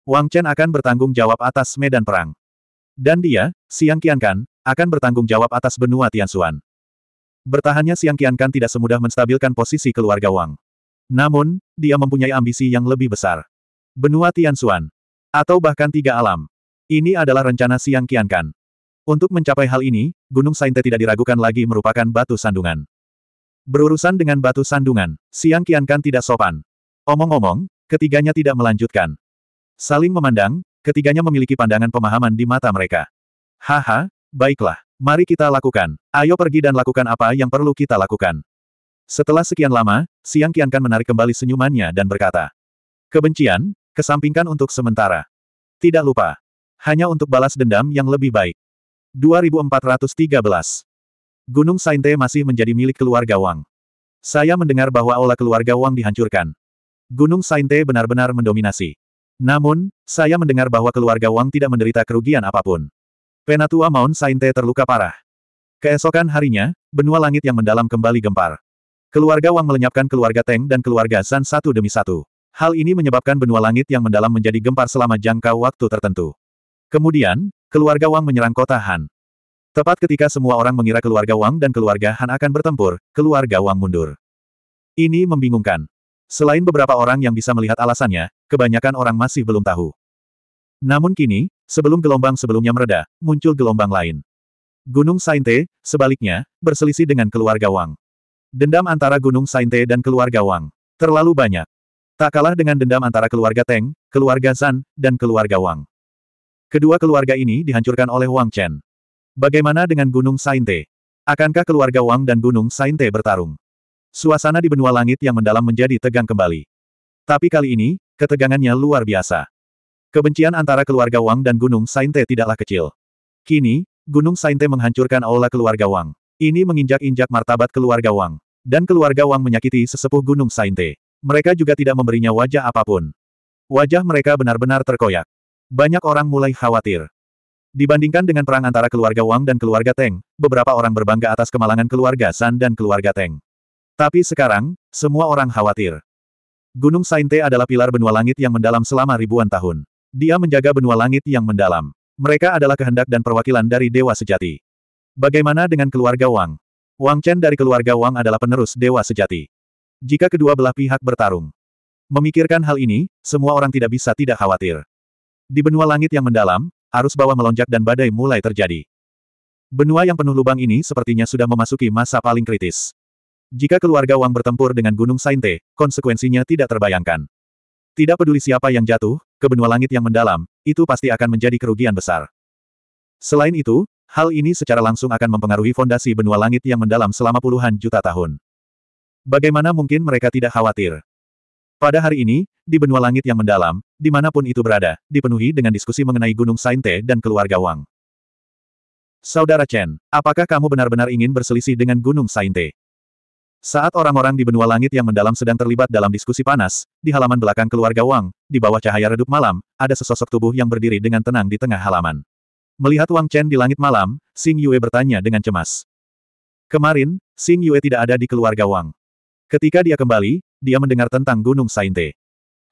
Wang Chen akan bertanggung jawab atas medan perang. Dan dia, Siang Qiankan, akan bertanggung jawab atas benua Tianxuan. Bertahannya Siang Qiankan tidak semudah menstabilkan posisi keluarga Wang. Namun, dia mempunyai ambisi yang lebih besar. Benua Tianxuan. Atau bahkan tiga alam. Ini adalah rencana Siang Qiankan. Untuk mencapai hal ini, Gunung Sainte tidak diragukan lagi merupakan batu sandungan. Berurusan dengan batu sandungan, Siang Qiankan tidak sopan. Omong-omong, ketiganya tidak melanjutkan. Saling memandang, ketiganya memiliki pandangan pemahaman di mata mereka. Haha, baiklah. Mari kita lakukan. Ayo pergi dan lakukan apa yang perlu kita lakukan. Setelah sekian lama, Siang Kiankan menarik kembali senyumannya dan berkata. Kebencian, kesampingkan untuk sementara. Tidak lupa. Hanya untuk balas dendam yang lebih baik. 2413. Gunung Sainte masih menjadi milik keluarga Wang. Saya mendengar bahwa aula keluarga Wang dihancurkan. Gunung Sainte benar-benar mendominasi. Namun, saya mendengar bahwa keluarga Wang tidak menderita kerugian apapun. Penatua Mount Sainte terluka parah. Keesokan harinya, benua langit yang mendalam kembali gempar. Keluarga Wang melenyapkan keluarga Teng dan keluarga San satu demi satu. Hal ini menyebabkan benua langit yang mendalam menjadi gempar selama jangka waktu tertentu. Kemudian, keluarga Wang menyerang kota Han. Tepat ketika semua orang mengira keluarga Wang dan keluarga Han akan bertempur, keluarga Wang mundur. Ini membingungkan. Selain beberapa orang yang bisa melihat alasannya, kebanyakan orang masih belum tahu. Namun kini, sebelum gelombang sebelumnya mereda, muncul gelombang lain. Gunung Sainte, sebaliknya, berselisih dengan keluarga Wang. Dendam antara Gunung Sainte dan keluarga Wang. Terlalu banyak. Tak kalah dengan dendam antara keluarga Teng, keluarga Zan, dan keluarga Wang. Kedua keluarga ini dihancurkan oleh Wang Chen. Bagaimana dengan Gunung Sainte? Akankah keluarga Wang dan Gunung Sainte bertarung? Suasana di benua langit yang mendalam menjadi tegang kembali. Tapi kali ini, ketegangannya luar biasa. Kebencian antara keluarga Wang dan Gunung Sainte tidaklah kecil. Kini, Gunung Sainte menghancurkan aula keluarga Wang. Ini menginjak-injak martabat keluarga Wang. Dan keluarga Wang menyakiti sesepuh Gunung Sainte. Mereka juga tidak memberinya wajah apapun. Wajah mereka benar-benar terkoyak. Banyak orang mulai khawatir. Dibandingkan dengan perang antara keluarga Wang dan keluarga Teng, beberapa orang berbangga atas kemalangan keluarga San dan keluarga Teng. Tapi sekarang, semua orang khawatir. Gunung Sainte adalah pilar benua langit yang mendalam selama ribuan tahun. Dia menjaga benua langit yang mendalam. Mereka adalah kehendak dan perwakilan dari Dewa Sejati. Bagaimana dengan keluarga Wang? Wang Chen dari keluarga Wang adalah penerus Dewa Sejati. Jika kedua belah pihak bertarung, Memikirkan hal ini, semua orang tidak bisa tidak khawatir. Di benua langit yang mendalam, arus bawah melonjak dan badai mulai terjadi. Benua yang penuh lubang ini sepertinya sudah memasuki masa paling kritis. Jika keluarga Wang bertempur dengan Gunung Sainte, konsekuensinya tidak terbayangkan. Tidak peduli siapa yang jatuh, ke benua langit yang mendalam, itu pasti akan menjadi kerugian besar. Selain itu, hal ini secara langsung akan mempengaruhi fondasi benua langit yang mendalam selama puluhan juta tahun. Bagaimana mungkin mereka tidak khawatir? Pada hari ini, di benua langit yang mendalam, dimanapun itu berada, dipenuhi dengan diskusi mengenai Gunung Sainte dan keluarga Wang. Saudara Chen, apakah kamu benar-benar ingin berselisih dengan Gunung Sainte? Saat orang-orang di benua langit yang mendalam sedang terlibat dalam diskusi panas, di halaman belakang keluarga Wang, di bawah cahaya redup malam, ada sesosok tubuh yang berdiri dengan tenang di tengah halaman. Melihat Wang Chen di langit malam, Xing Yue bertanya dengan cemas. Kemarin, Xing Yue tidak ada di keluarga Wang. Ketika dia kembali, dia mendengar tentang Gunung Sainte.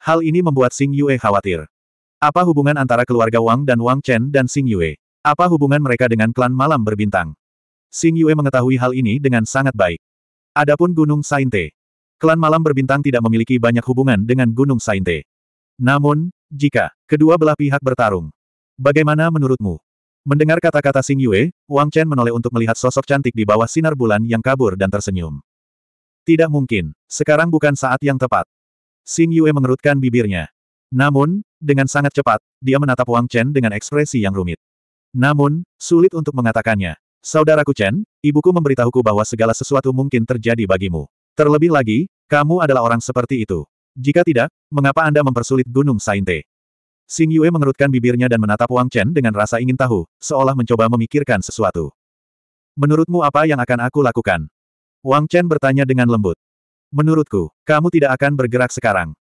Hal ini membuat Xing Yue khawatir. Apa hubungan antara keluarga Wang dan Wang Chen dan Xing Yue? Apa hubungan mereka dengan klan malam berbintang? Xing Yue mengetahui hal ini dengan sangat baik. Adapun Gunung Sainte. Klan Malam Berbintang tidak memiliki banyak hubungan dengan Gunung Sainte. Namun, jika kedua belah pihak bertarung, bagaimana menurutmu? Mendengar kata-kata Sing Yue, Wang Chen menoleh untuk melihat sosok cantik di bawah sinar bulan yang kabur dan tersenyum. Tidak mungkin, sekarang bukan saat yang tepat. Sing Yue mengerutkan bibirnya. Namun, dengan sangat cepat, dia menatap Wang Chen dengan ekspresi yang rumit. Namun, sulit untuk mengatakannya. Saudaraku Chen, ibuku memberitahuku bahwa segala sesuatu mungkin terjadi bagimu. Terlebih lagi, kamu adalah orang seperti itu. Jika tidak, mengapa Anda mempersulit Gunung Sainte? Xing Yue mengerutkan bibirnya dan menatap Wang Chen dengan rasa ingin tahu, seolah mencoba memikirkan sesuatu. Menurutmu apa yang akan aku lakukan? Wang Chen bertanya dengan lembut. Menurutku, kamu tidak akan bergerak sekarang.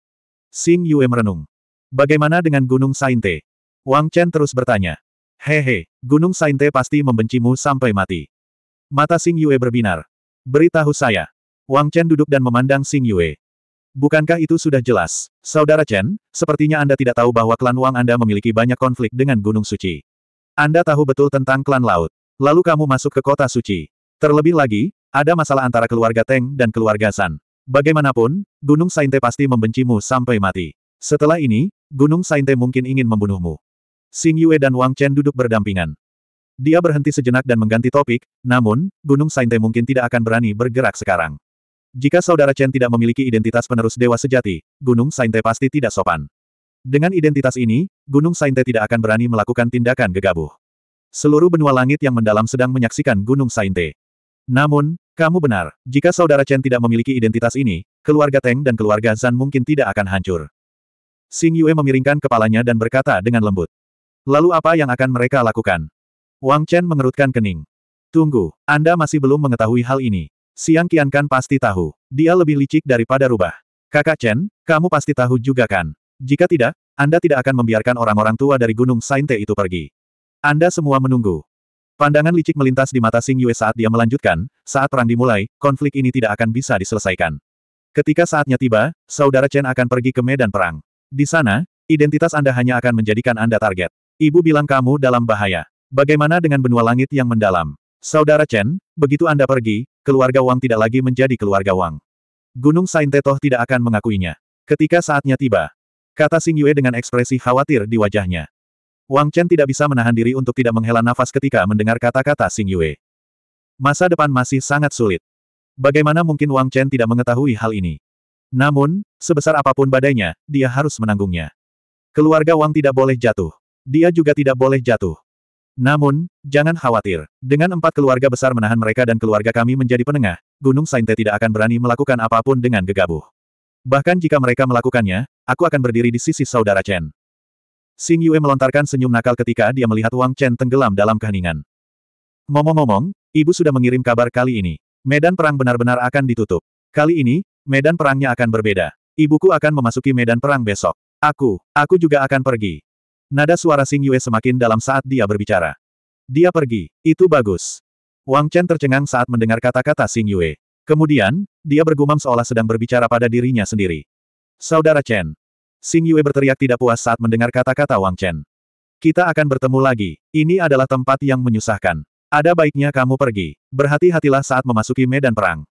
Xing Yue merenung. Bagaimana dengan Gunung Sainte? Wang Chen terus bertanya. Hehe, Gunung Sainte pasti membencimu sampai mati. Mata Sing Yue berbinar. Beritahu saya. Wang Chen duduk dan memandang Sing Yue. Bukankah itu sudah jelas? Saudara Chen, sepertinya Anda tidak tahu bahwa klan Wang Anda memiliki banyak konflik dengan Gunung Suci. Anda tahu betul tentang klan laut. Lalu kamu masuk ke kota suci. Terlebih lagi, ada masalah antara keluarga Teng dan keluarga San. Bagaimanapun, Gunung Sainte pasti membencimu sampai mati. Setelah ini, Gunung Sainte mungkin ingin membunuhmu. Xing Yue dan Wang Chen duduk berdampingan. Dia berhenti sejenak dan mengganti topik, namun, Gunung Sainte mungkin tidak akan berani bergerak sekarang. Jika saudara Chen tidak memiliki identitas penerus dewa sejati, Gunung Sainte pasti tidak sopan. Dengan identitas ini, Gunung Sainte tidak akan berani melakukan tindakan gegabah. Seluruh benua langit yang mendalam sedang menyaksikan Gunung Sainte. Namun, kamu benar, jika saudara Chen tidak memiliki identitas ini, keluarga Teng dan keluarga Zan mungkin tidak akan hancur. Xing Yue memiringkan kepalanya dan berkata dengan lembut. Lalu apa yang akan mereka lakukan? Wang Chen mengerutkan kening. Tunggu, Anda masih belum mengetahui hal ini. Siang Qiankan pasti tahu. Dia lebih licik daripada rubah. Kakak Chen, kamu pasti tahu juga kan? Jika tidak, Anda tidak akan membiarkan orang-orang tua dari Gunung Sainte itu pergi. Anda semua menunggu. Pandangan licik melintas di mata Sing Yue saat dia melanjutkan, saat perang dimulai, konflik ini tidak akan bisa diselesaikan. Ketika saatnya tiba, saudara Chen akan pergi ke medan perang. Di sana, identitas Anda hanya akan menjadikan Anda target. Ibu bilang kamu dalam bahaya. Bagaimana dengan benua langit yang mendalam? Saudara Chen, begitu Anda pergi, keluarga Wang tidak lagi menjadi keluarga Wang. Gunung Saintetoh tidak akan mengakuinya. Ketika saatnya tiba, kata Sing Yue dengan ekspresi khawatir di wajahnya. Wang Chen tidak bisa menahan diri untuk tidak menghela nafas ketika mendengar kata-kata Sing Yue. Masa depan masih sangat sulit. Bagaimana mungkin Wang Chen tidak mengetahui hal ini? Namun, sebesar apapun badainya, dia harus menanggungnya. Keluarga Wang tidak boleh jatuh dia juga tidak boleh jatuh. Namun, jangan khawatir. Dengan empat keluarga besar menahan mereka dan keluarga kami menjadi penengah, Gunung Sainte tidak akan berani melakukan apapun dengan gegabah. Bahkan jika mereka melakukannya, aku akan berdiri di sisi saudara Chen. Sing Yue melontarkan senyum nakal ketika dia melihat Wang Chen tenggelam dalam keheningan. Ngomong-ngomong, ibu sudah mengirim kabar kali ini. Medan perang benar-benar akan ditutup. Kali ini, medan perangnya akan berbeda. Ibuku akan memasuki medan perang besok. Aku, aku juga akan pergi. Nada suara Xing Yue semakin dalam saat dia berbicara. Dia pergi, itu bagus. Wang Chen tercengang saat mendengar kata-kata Xing Yue. Kemudian, dia bergumam seolah sedang berbicara pada dirinya sendiri. Saudara Chen. Xing Yue berteriak tidak puas saat mendengar kata-kata Wang Chen. Kita akan bertemu lagi, ini adalah tempat yang menyusahkan. Ada baiknya kamu pergi. Berhati-hatilah saat memasuki medan perang.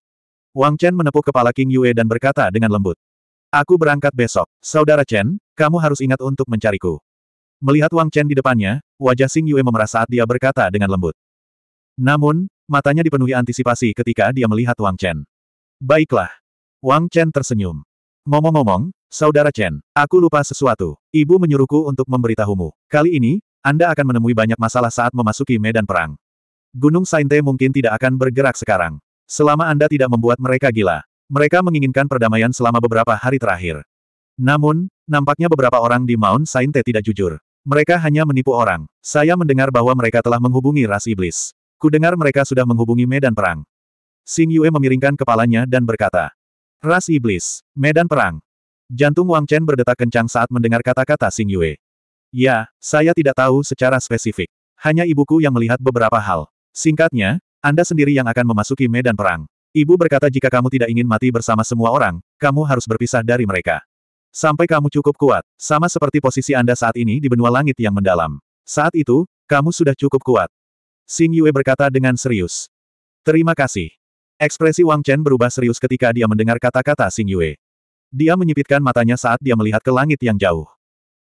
Wang Chen menepuk kepala King Yue dan berkata dengan lembut. Aku berangkat besok. Saudara Chen, kamu harus ingat untuk mencariku. Melihat Wang Chen di depannya, wajah Xing Yue memerah saat dia berkata dengan lembut. Namun, matanya dipenuhi antisipasi ketika dia melihat Wang Chen. Baiklah. Wang Chen tersenyum. Ngomong-ngomong, Saudara Chen, aku lupa sesuatu. Ibu menyuruhku untuk memberitahumu. Kali ini, Anda akan menemui banyak masalah saat memasuki medan perang. Gunung Sainte mungkin tidak akan bergerak sekarang. Selama Anda tidak membuat mereka gila. Mereka menginginkan perdamaian selama beberapa hari terakhir. Namun, nampaknya beberapa orang di Mount Sainte tidak jujur. Mereka hanya menipu orang. Saya mendengar bahwa mereka telah menghubungi ras iblis. Kudengar mereka sudah menghubungi medan perang. Sing Yue memiringkan kepalanya dan berkata, Ras iblis, medan perang. Jantung Wang Chen berdetak kencang saat mendengar kata-kata Sing Yue. Ya, saya tidak tahu secara spesifik. Hanya ibuku yang melihat beberapa hal. Singkatnya, Anda sendiri yang akan memasuki medan perang. Ibu berkata jika kamu tidak ingin mati bersama semua orang, kamu harus berpisah dari mereka. Sampai kamu cukup kuat, sama seperti posisi Anda saat ini di benua langit yang mendalam. Saat itu, kamu sudah cukup kuat. Xing Yue berkata dengan serius. Terima kasih. Ekspresi Wang Chen berubah serius ketika dia mendengar kata-kata Xing Yue. Dia menyipitkan matanya saat dia melihat ke langit yang jauh.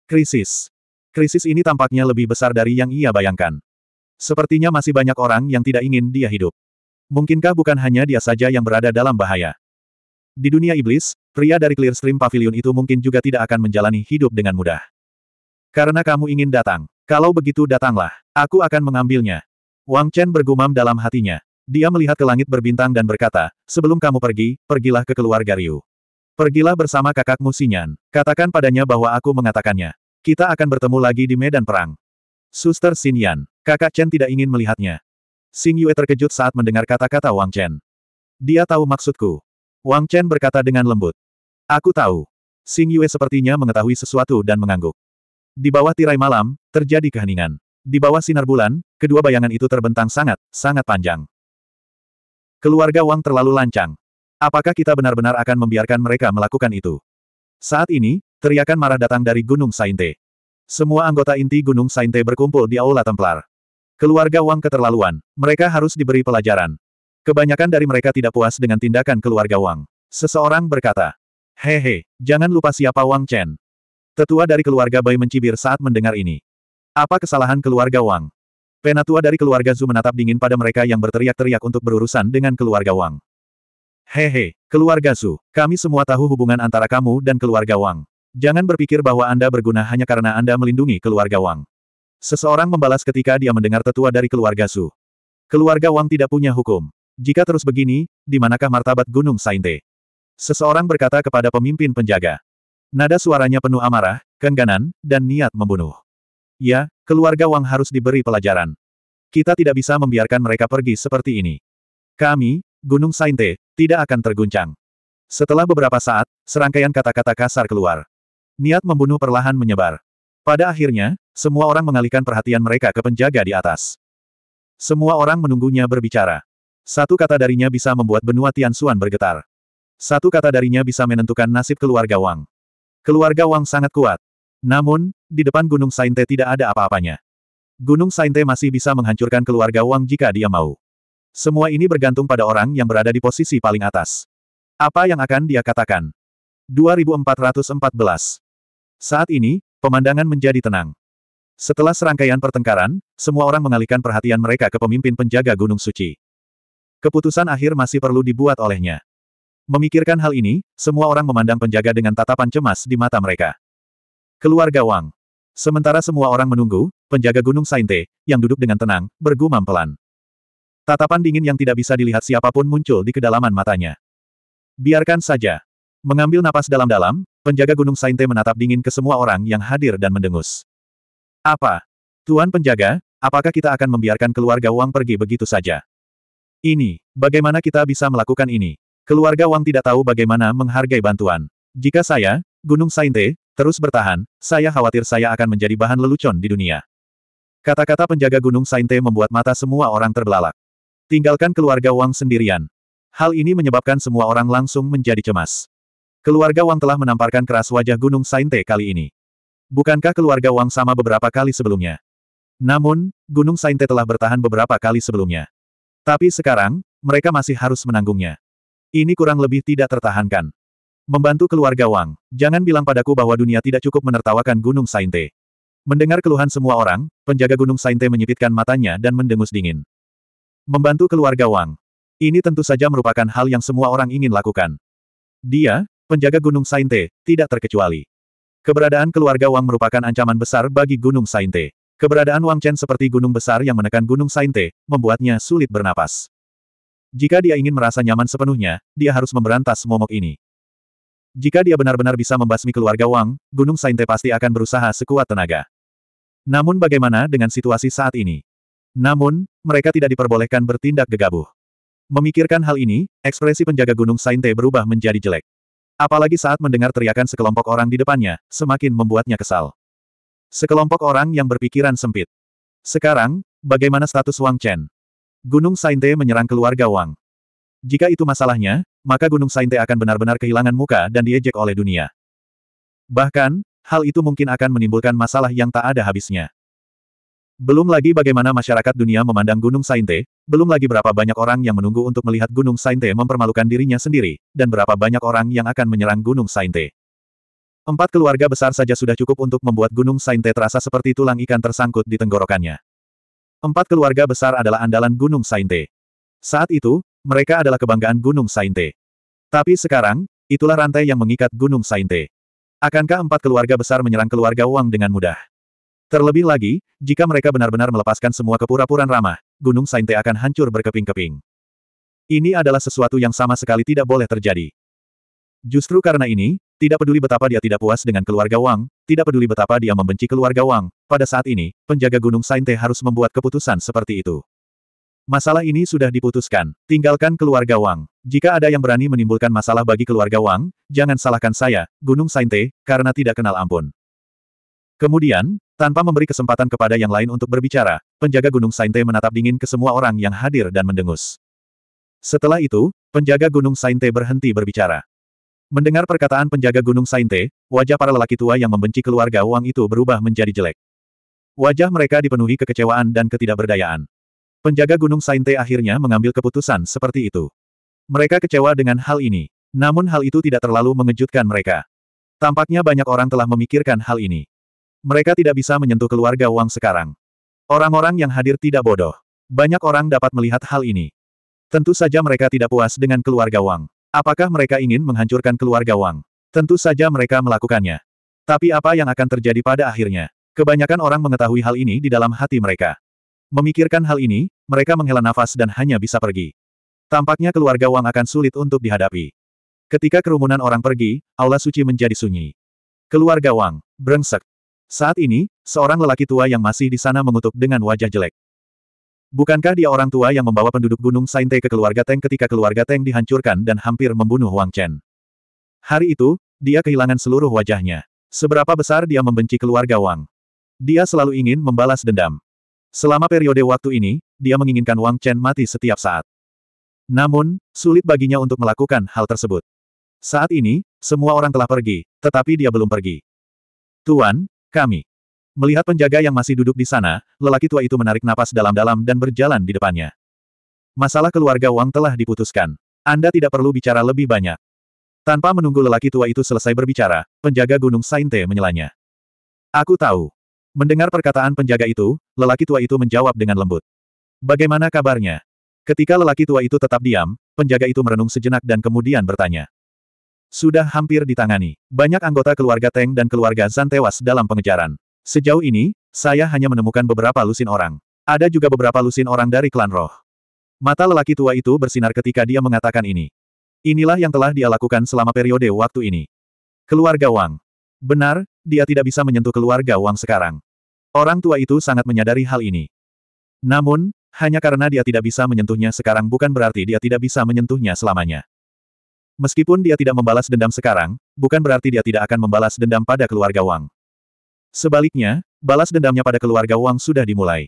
Krisis. Krisis ini tampaknya lebih besar dari yang ia bayangkan. Sepertinya masih banyak orang yang tidak ingin dia hidup. Mungkinkah bukan hanya dia saja yang berada dalam bahaya? Di dunia iblis, Pria dari Clearstream Pavilion itu mungkin juga tidak akan menjalani hidup dengan mudah. Karena kamu ingin datang. Kalau begitu datanglah. Aku akan mengambilnya. Wang Chen bergumam dalam hatinya. Dia melihat ke langit berbintang dan berkata, sebelum kamu pergi, pergilah ke keluarga Ryu. Pergilah bersama kakakmu Sinyan. Katakan padanya bahwa aku mengatakannya. Kita akan bertemu lagi di medan perang. Suster Sinyan. Kakak Chen tidak ingin melihatnya. Xing Yue terkejut saat mendengar kata-kata Wang Chen. Dia tahu maksudku. Wang Chen berkata dengan lembut. Aku tahu. Xing Yue sepertinya mengetahui sesuatu dan mengangguk. Di bawah tirai malam, terjadi keheningan. Di bawah sinar bulan, kedua bayangan itu terbentang sangat, sangat panjang. Keluarga Wang terlalu lancang. Apakah kita benar-benar akan membiarkan mereka melakukan itu? Saat ini, teriakan marah datang dari Gunung Sainte. Semua anggota inti Gunung Sainte berkumpul di Aula Templar. Keluarga Wang keterlaluan, mereka harus diberi pelajaran. Kebanyakan dari mereka tidak puas dengan tindakan keluarga Wang. Seseorang berkata, Hehe, jangan lupa siapa Wang Chen. Tetua dari keluarga Bai mencibir saat mendengar ini. Apa kesalahan keluarga Wang? Penatua dari keluarga Zhu menatap dingin pada mereka yang berteriak-teriak untuk berurusan dengan keluarga Wang. Hehe, keluarga Zhu, kami semua tahu hubungan antara kamu dan keluarga Wang. Jangan berpikir bahwa Anda berguna hanya karena Anda melindungi keluarga Wang. Seseorang membalas ketika dia mendengar tetua dari keluarga Su. Keluarga Wang tidak punya hukum. Jika terus begini, di manakah martabat Gunung Sainte? Seseorang berkata kepada pemimpin penjaga. Nada suaranya penuh amarah, kengganan, dan niat membunuh. Ya, keluarga Wang harus diberi pelajaran. Kita tidak bisa membiarkan mereka pergi seperti ini. Kami, Gunung Sainte, tidak akan terguncang. Setelah beberapa saat, serangkaian kata-kata kasar keluar. Niat membunuh perlahan menyebar. Pada akhirnya, semua orang mengalihkan perhatian mereka ke penjaga di atas. Semua orang menunggunya berbicara. Satu kata darinya bisa membuat benua Tian Tianxuan bergetar. Satu kata darinya bisa menentukan nasib keluarga Wang. Keluarga Wang sangat kuat. Namun, di depan Gunung Sainte tidak ada apa-apanya. Gunung Sainte masih bisa menghancurkan keluarga Wang jika dia mau. Semua ini bergantung pada orang yang berada di posisi paling atas. Apa yang akan dia katakan? 2414 Saat ini, pemandangan menjadi tenang. Setelah serangkaian pertengkaran, semua orang mengalihkan perhatian mereka ke pemimpin penjaga Gunung Suci. Keputusan akhir masih perlu dibuat olehnya. Memikirkan hal ini, semua orang memandang penjaga dengan tatapan cemas di mata mereka. Keluarga Wang. Sementara semua orang menunggu, penjaga Gunung Sainte, yang duduk dengan tenang, bergumam pelan. Tatapan dingin yang tidak bisa dilihat siapapun muncul di kedalaman matanya. Biarkan saja. Mengambil napas dalam-dalam, penjaga Gunung Sainte menatap dingin ke semua orang yang hadir dan mendengus. Apa? Tuan penjaga, apakah kita akan membiarkan keluarga Wang pergi begitu saja? Ini, bagaimana kita bisa melakukan ini? Keluarga Wang tidak tahu bagaimana menghargai bantuan. Jika saya, Gunung Sainte, terus bertahan, saya khawatir saya akan menjadi bahan lelucon di dunia. Kata-kata penjaga Gunung Sainte membuat mata semua orang terbelalak. Tinggalkan keluarga Wang sendirian. Hal ini menyebabkan semua orang langsung menjadi cemas. Keluarga Wang telah menamparkan keras wajah Gunung Sainte kali ini. Bukankah keluarga Wang sama beberapa kali sebelumnya? Namun, Gunung Sainte telah bertahan beberapa kali sebelumnya. Tapi sekarang, mereka masih harus menanggungnya. Ini kurang lebih tidak tertahankan. Membantu keluarga Wang, jangan bilang padaku bahwa dunia tidak cukup menertawakan Gunung Sainte. Mendengar keluhan semua orang, penjaga Gunung Sainte menyipitkan matanya dan mendengus dingin. Membantu keluarga Wang. Ini tentu saja merupakan hal yang semua orang ingin lakukan. Dia, penjaga Gunung Sainte, tidak terkecuali. Keberadaan keluarga Wang merupakan ancaman besar bagi Gunung Sainte. Keberadaan Wang Chen seperti gunung besar yang menekan gunung Sainte, membuatnya sulit bernapas. Jika dia ingin merasa nyaman sepenuhnya, dia harus memberantas momok ini. Jika dia benar-benar bisa membasmi keluarga Wang, Gunung Sainte pasti akan berusaha sekuat tenaga. Namun bagaimana dengan situasi saat ini? Namun, mereka tidak diperbolehkan bertindak gegabah. Memikirkan hal ini, ekspresi penjaga Gunung Sainte berubah menjadi jelek. Apalagi saat mendengar teriakan sekelompok orang di depannya, semakin membuatnya kesal. Sekelompok orang yang berpikiran sempit. Sekarang, bagaimana status Wang Chen? Gunung Sainte menyerang keluarga Wang. Jika itu masalahnya, maka Gunung Sainte akan benar-benar kehilangan muka dan diejek oleh dunia. Bahkan, hal itu mungkin akan menimbulkan masalah yang tak ada habisnya. Belum lagi bagaimana masyarakat dunia memandang Gunung Sainte, belum lagi berapa banyak orang yang menunggu untuk melihat Gunung Sainte mempermalukan dirinya sendiri, dan berapa banyak orang yang akan menyerang Gunung Sainte. Empat keluarga besar saja sudah cukup untuk membuat Gunung Sainte terasa seperti tulang ikan tersangkut di tenggorokannya. Empat keluarga besar adalah andalan Gunung Sainte. Saat itu, mereka adalah kebanggaan Gunung Sainte. Tapi sekarang, itulah rantai yang mengikat Gunung Sainte. Akankah empat keluarga besar menyerang keluarga Wang dengan mudah? Terlebih lagi, jika mereka benar-benar melepaskan semua kepura-puraan ramah, Gunung Sainte akan hancur berkeping-keping. Ini adalah sesuatu yang sama sekali tidak boleh terjadi. Justru karena ini, tidak peduli betapa dia tidak puas dengan keluarga Wang, tidak peduli betapa dia membenci keluarga Wang, pada saat ini, penjaga Gunung Sainte harus membuat keputusan seperti itu. Masalah ini sudah diputuskan, tinggalkan keluarga Wang. Jika ada yang berani menimbulkan masalah bagi keluarga Wang, jangan salahkan saya, Gunung Sainte, karena tidak kenal ampun. Kemudian, tanpa memberi kesempatan kepada yang lain untuk berbicara, penjaga Gunung Sainte menatap dingin ke semua orang yang hadir dan mendengus. Setelah itu, penjaga Gunung Sainte berhenti berbicara. Mendengar perkataan penjaga Gunung Sainte, wajah para lelaki tua yang membenci keluarga Wang itu berubah menjadi jelek. Wajah mereka dipenuhi kekecewaan dan ketidakberdayaan. Penjaga Gunung Sainte akhirnya mengambil keputusan seperti itu. Mereka kecewa dengan hal ini. Namun hal itu tidak terlalu mengejutkan mereka. Tampaknya banyak orang telah memikirkan hal ini. Mereka tidak bisa menyentuh keluarga Wang sekarang. Orang-orang yang hadir tidak bodoh. Banyak orang dapat melihat hal ini. Tentu saja mereka tidak puas dengan keluarga Wang. Apakah mereka ingin menghancurkan keluarga Wang? Tentu saja mereka melakukannya. Tapi apa yang akan terjadi pada akhirnya? Kebanyakan orang mengetahui hal ini di dalam hati mereka. Memikirkan hal ini, mereka menghela nafas dan hanya bisa pergi. Tampaknya keluarga Wang akan sulit untuk dihadapi. Ketika kerumunan orang pergi, aula suci menjadi sunyi. Keluarga Wang, brengsek. Saat ini, seorang lelaki tua yang masih di sana mengutuk dengan wajah jelek. Bukankah dia orang tua yang membawa penduduk Gunung Sainte ke keluarga Teng ketika keluarga Teng dihancurkan dan hampir membunuh Wang Chen? Hari itu, dia kehilangan seluruh wajahnya. Seberapa besar dia membenci keluarga Wang. Dia selalu ingin membalas dendam. Selama periode waktu ini, dia menginginkan Wang Chen mati setiap saat. Namun, sulit baginya untuk melakukan hal tersebut. Saat ini, semua orang telah pergi, tetapi dia belum pergi. Tuan, kami. Melihat penjaga yang masih duduk di sana, lelaki tua itu menarik napas dalam-dalam dan berjalan di depannya. Masalah keluarga Wang telah diputuskan. Anda tidak perlu bicara lebih banyak. Tanpa menunggu lelaki tua itu selesai berbicara, penjaga Gunung Sainte menyelanya. Aku tahu. Mendengar perkataan penjaga itu, lelaki tua itu menjawab dengan lembut. Bagaimana kabarnya? Ketika lelaki tua itu tetap diam, penjaga itu merenung sejenak dan kemudian bertanya. Sudah hampir ditangani. Banyak anggota keluarga Teng dan keluarga Zan tewas dalam pengejaran. Sejauh ini, saya hanya menemukan beberapa lusin orang. Ada juga beberapa lusin orang dari klan roh. Mata lelaki tua itu bersinar ketika dia mengatakan ini. Inilah yang telah dia lakukan selama periode waktu ini. Keluarga Wang. Benar, dia tidak bisa menyentuh keluarga Wang sekarang. Orang tua itu sangat menyadari hal ini. Namun, hanya karena dia tidak bisa menyentuhnya sekarang bukan berarti dia tidak bisa menyentuhnya selamanya. Meskipun dia tidak membalas dendam sekarang, bukan berarti dia tidak akan membalas dendam pada keluarga Wang. Sebaliknya, balas dendamnya pada keluarga Wang sudah dimulai.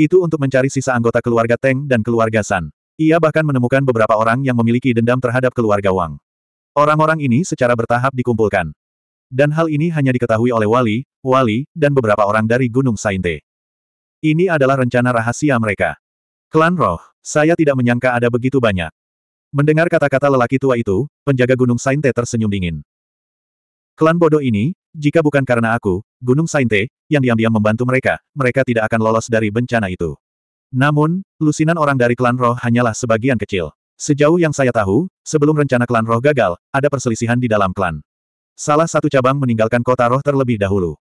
Itu untuk mencari sisa anggota keluarga Teng dan keluarga San. Ia bahkan menemukan beberapa orang yang memiliki dendam terhadap keluarga Wang. Orang-orang ini secara bertahap dikumpulkan. Dan hal ini hanya diketahui oleh Wali, Wali, dan beberapa orang dari Gunung Sainte. Ini adalah rencana rahasia mereka. Klan Roh, saya tidak menyangka ada begitu banyak. Mendengar kata-kata lelaki tua itu, penjaga Gunung Sainte tersenyum dingin. Klan bodoh ini, jika bukan karena aku, Gunung Sainte, yang diam-diam membantu mereka, mereka tidak akan lolos dari bencana itu. Namun, lusinan orang dari klan roh hanyalah sebagian kecil. Sejauh yang saya tahu, sebelum rencana klan roh gagal, ada perselisihan di dalam klan. Salah satu cabang meninggalkan kota roh terlebih dahulu.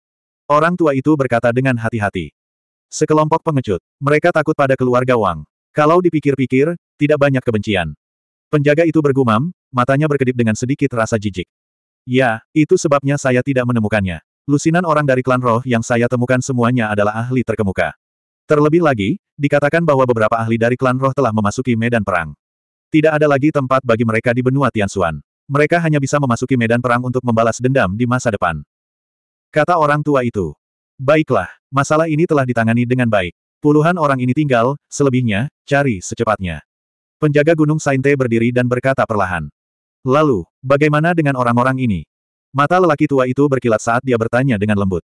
Orang tua itu berkata dengan hati-hati. Sekelompok pengecut, mereka takut pada keluarga Wang. Kalau dipikir-pikir, tidak banyak kebencian. Penjaga itu bergumam, matanya berkedip dengan sedikit rasa jijik. Ya, itu sebabnya saya tidak menemukannya. Lusinan orang dari klan roh yang saya temukan semuanya adalah ahli terkemuka. Terlebih lagi, dikatakan bahwa beberapa ahli dari klan roh telah memasuki medan perang. Tidak ada lagi tempat bagi mereka di benua Tianxuan. Mereka hanya bisa memasuki medan perang untuk membalas dendam di masa depan. Kata orang tua itu. Baiklah, masalah ini telah ditangani dengan baik. Puluhan orang ini tinggal, selebihnya, cari secepatnya. Penjaga Gunung Sainte berdiri dan berkata perlahan. Lalu, bagaimana dengan orang-orang ini? Mata lelaki tua itu berkilat saat dia bertanya dengan lembut.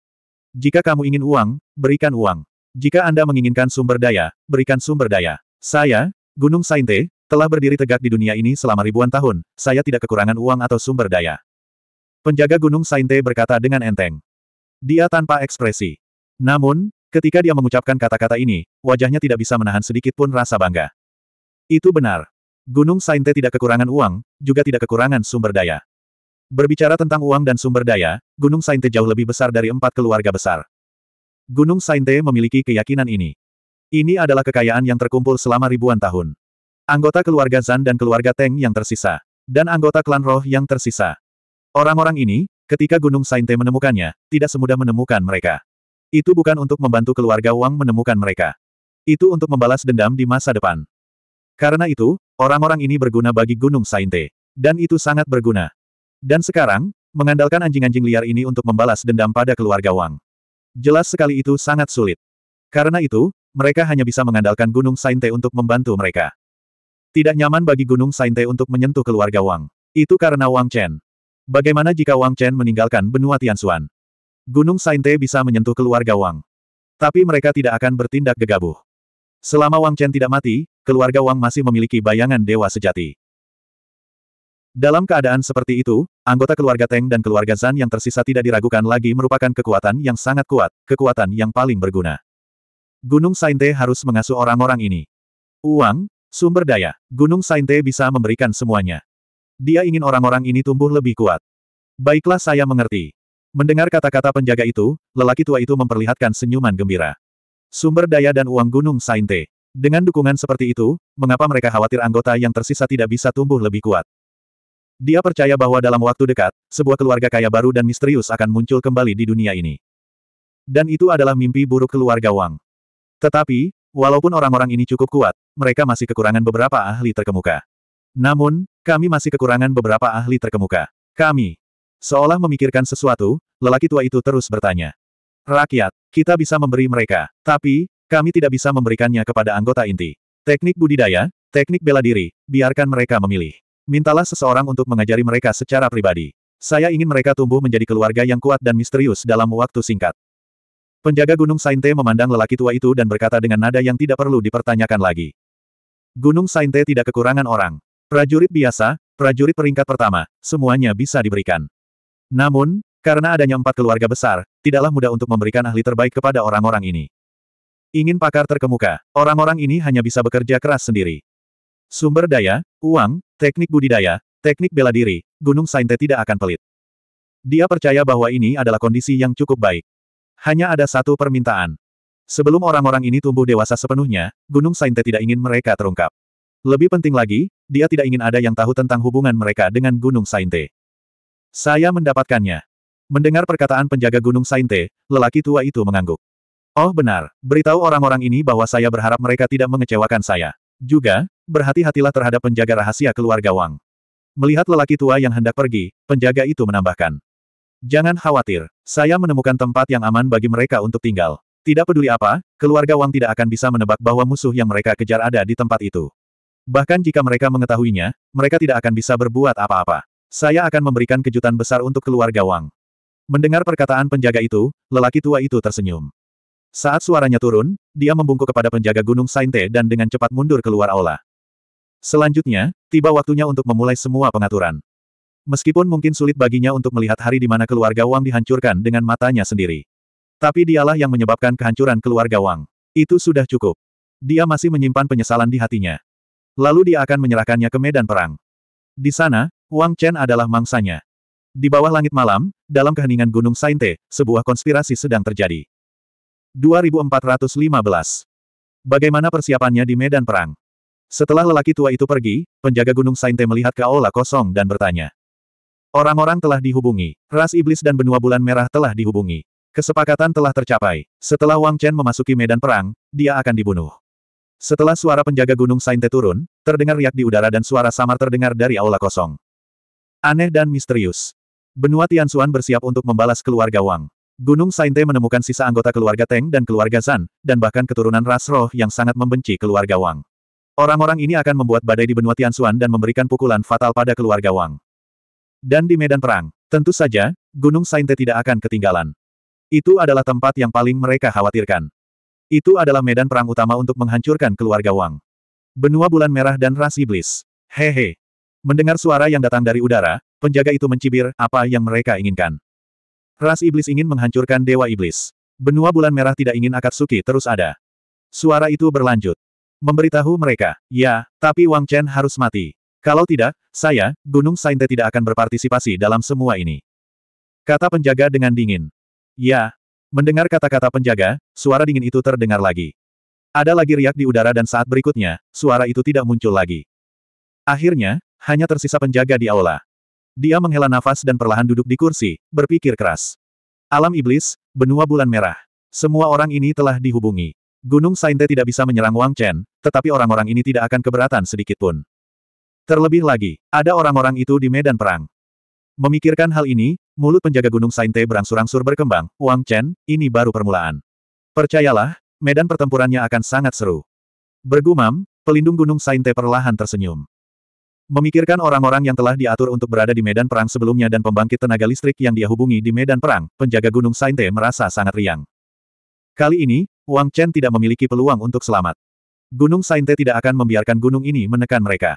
Jika kamu ingin uang, berikan uang. Jika Anda menginginkan sumber daya, berikan sumber daya. Saya, Gunung Sainte, telah berdiri tegak di dunia ini selama ribuan tahun, saya tidak kekurangan uang atau sumber daya. Penjaga Gunung Sainte berkata dengan enteng. Dia tanpa ekspresi. Namun, ketika dia mengucapkan kata-kata ini, wajahnya tidak bisa menahan sedikit pun rasa bangga. Itu benar. Gunung Sainte tidak kekurangan uang, juga tidak kekurangan sumber daya. Berbicara tentang uang dan sumber daya, Gunung Sainte jauh lebih besar dari empat keluarga besar. Gunung Sainte memiliki keyakinan ini. Ini adalah kekayaan yang terkumpul selama ribuan tahun. Anggota keluarga Zan dan keluarga Teng yang tersisa. Dan anggota klan roh yang tersisa. Orang-orang ini, ketika Gunung Sainte menemukannya, tidak semudah menemukan mereka. Itu bukan untuk membantu keluarga Wang menemukan mereka. Itu untuk membalas dendam di masa depan. Karena itu, orang-orang ini berguna bagi Gunung Sainte. Dan itu sangat berguna. Dan sekarang, mengandalkan anjing-anjing liar ini untuk membalas dendam pada keluarga Wang. Jelas sekali itu sangat sulit. Karena itu, mereka hanya bisa mengandalkan Gunung Sainte untuk membantu mereka. Tidak nyaman bagi Gunung Sainte untuk menyentuh keluarga Wang. Itu karena Wang Chen. Bagaimana jika Wang Chen meninggalkan benua Tianxuan? Gunung Sainte bisa menyentuh keluarga Wang. Tapi mereka tidak akan bertindak gegabah. Selama Wang Chen tidak mati, keluarga Wang masih memiliki bayangan dewa sejati. Dalam keadaan seperti itu, anggota keluarga Teng dan keluarga Zan yang tersisa tidak diragukan lagi merupakan kekuatan yang sangat kuat, kekuatan yang paling berguna. Gunung Sainte harus mengasuh orang-orang ini. Uang, sumber daya, Gunung Sainte bisa memberikan semuanya. Dia ingin orang-orang ini tumbuh lebih kuat. Baiklah saya mengerti. Mendengar kata-kata penjaga itu, lelaki tua itu memperlihatkan senyuman gembira. Sumber daya dan uang gunung Sainte. Dengan dukungan seperti itu, mengapa mereka khawatir anggota yang tersisa tidak bisa tumbuh lebih kuat? Dia percaya bahwa dalam waktu dekat, sebuah keluarga kaya baru dan misterius akan muncul kembali di dunia ini. Dan itu adalah mimpi buruk keluarga Wang. Tetapi, walaupun orang-orang ini cukup kuat, mereka masih kekurangan beberapa ahli terkemuka. Namun, kami masih kekurangan beberapa ahli terkemuka. Kami. Seolah memikirkan sesuatu, lelaki tua itu terus bertanya. Rakyat. Kita bisa memberi mereka, tapi, kami tidak bisa memberikannya kepada anggota inti. Teknik budidaya, teknik bela diri, biarkan mereka memilih. Mintalah seseorang untuk mengajari mereka secara pribadi. Saya ingin mereka tumbuh menjadi keluarga yang kuat dan misterius dalam waktu singkat. Penjaga Gunung Sainte memandang lelaki tua itu dan berkata dengan nada yang tidak perlu dipertanyakan lagi. Gunung Sainte tidak kekurangan orang. Prajurit biasa, prajurit peringkat pertama, semuanya bisa diberikan. Namun, karena adanya empat keluarga besar, tidaklah mudah untuk memberikan ahli terbaik kepada orang-orang ini. Ingin pakar terkemuka, orang-orang ini hanya bisa bekerja keras sendiri. Sumber daya, uang, teknik budidaya, teknik bela diri, Gunung Sainte tidak akan pelit. Dia percaya bahwa ini adalah kondisi yang cukup baik. Hanya ada satu permintaan. Sebelum orang-orang ini tumbuh dewasa sepenuhnya, Gunung Sainte tidak ingin mereka terungkap. Lebih penting lagi, dia tidak ingin ada yang tahu tentang hubungan mereka dengan Gunung Sainte. Saya mendapatkannya. Mendengar perkataan penjaga Gunung Sainte, lelaki tua itu mengangguk. Oh benar, beritahu orang-orang ini bahwa saya berharap mereka tidak mengecewakan saya. Juga, berhati-hatilah terhadap penjaga rahasia keluarga Wang. Melihat lelaki tua yang hendak pergi, penjaga itu menambahkan. Jangan khawatir, saya menemukan tempat yang aman bagi mereka untuk tinggal. Tidak peduli apa, keluarga Wang tidak akan bisa menebak bahwa musuh yang mereka kejar ada di tempat itu. Bahkan jika mereka mengetahuinya, mereka tidak akan bisa berbuat apa-apa. Saya akan memberikan kejutan besar untuk keluarga Wang. Mendengar perkataan penjaga itu, lelaki tua itu tersenyum. Saat suaranya turun, dia membungkuk kepada penjaga Gunung Sainte dan dengan cepat mundur keluar aula. Selanjutnya, tiba waktunya untuk memulai semua pengaturan. Meskipun mungkin sulit baginya untuk melihat hari di mana keluarga Wang dihancurkan dengan matanya sendiri. Tapi dialah yang menyebabkan kehancuran keluarga Wang. Itu sudah cukup. Dia masih menyimpan penyesalan di hatinya. Lalu dia akan menyerahkannya ke medan perang. Di sana, Wang Chen adalah mangsanya. Di bawah langit malam, dalam keheningan Gunung Sainte, sebuah konspirasi sedang terjadi. 2415 Bagaimana persiapannya di medan perang? Setelah lelaki tua itu pergi, penjaga Gunung Sainte melihat ke aula kosong dan bertanya. Orang-orang telah dihubungi, ras iblis dan benua bulan merah telah dihubungi. Kesepakatan telah tercapai. Setelah Wang Chen memasuki medan perang, dia akan dibunuh. Setelah suara penjaga Gunung Sainte turun, terdengar riak di udara dan suara samar terdengar dari aula kosong. Aneh dan misterius. Benua Tianxuan bersiap untuk membalas keluarga Wang. Gunung Sainte menemukan sisa anggota keluarga Teng dan keluarga Zan, dan bahkan keturunan ras roh yang sangat membenci keluarga Wang. Orang-orang ini akan membuat badai di benua Tianxuan dan memberikan pukulan fatal pada keluarga Wang. Dan di medan perang, tentu saja, Gunung Sainte tidak akan ketinggalan. Itu adalah tempat yang paling mereka khawatirkan. Itu adalah medan perang utama untuk menghancurkan keluarga Wang. Benua Bulan Merah dan Ras Iblis. Hehe. Mendengar suara yang datang dari udara, Penjaga itu mencibir, apa yang mereka inginkan. Ras iblis ingin menghancurkan Dewa Iblis. Benua bulan merah tidak ingin Akatsuki terus ada. Suara itu berlanjut. Memberitahu mereka, ya, tapi Wang Chen harus mati. Kalau tidak, saya, Gunung Sainte tidak akan berpartisipasi dalam semua ini. Kata penjaga dengan dingin. Ya. Mendengar kata-kata penjaga, suara dingin itu terdengar lagi. Ada lagi riak di udara dan saat berikutnya, suara itu tidak muncul lagi. Akhirnya, hanya tersisa penjaga di aula. Dia menghela nafas dan perlahan duduk di kursi, berpikir keras. Alam Iblis, Benua Bulan Merah. Semua orang ini telah dihubungi. Gunung Sainte tidak bisa menyerang Wang Chen, tetapi orang-orang ini tidak akan keberatan sedikitpun. Terlebih lagi, ada orang-orang itu di medan perang. Memikirkan hal ini, mulut penjaga Gunung Sainte berangsur-angsur berkembang, Wang Chen, ini baru permulaan. Percayalah, medan pertempurannya akan sangat seru. Bergumam, pelindung Gunung Sainte perlahan tersenyum. Memikirkan orang-orang yang telah diatur untuk berada di medan perang sebelumnya dan pembangkit tenaga listrik yang dia hubungi di medan perang, penjaga Gunung Sainte merasa sangat riang. Kali ini, Wang Chen tidak memiliki peluang untuk selamat. Gunung Sainte tidak akan membiarkan gunung ini menekan mereka.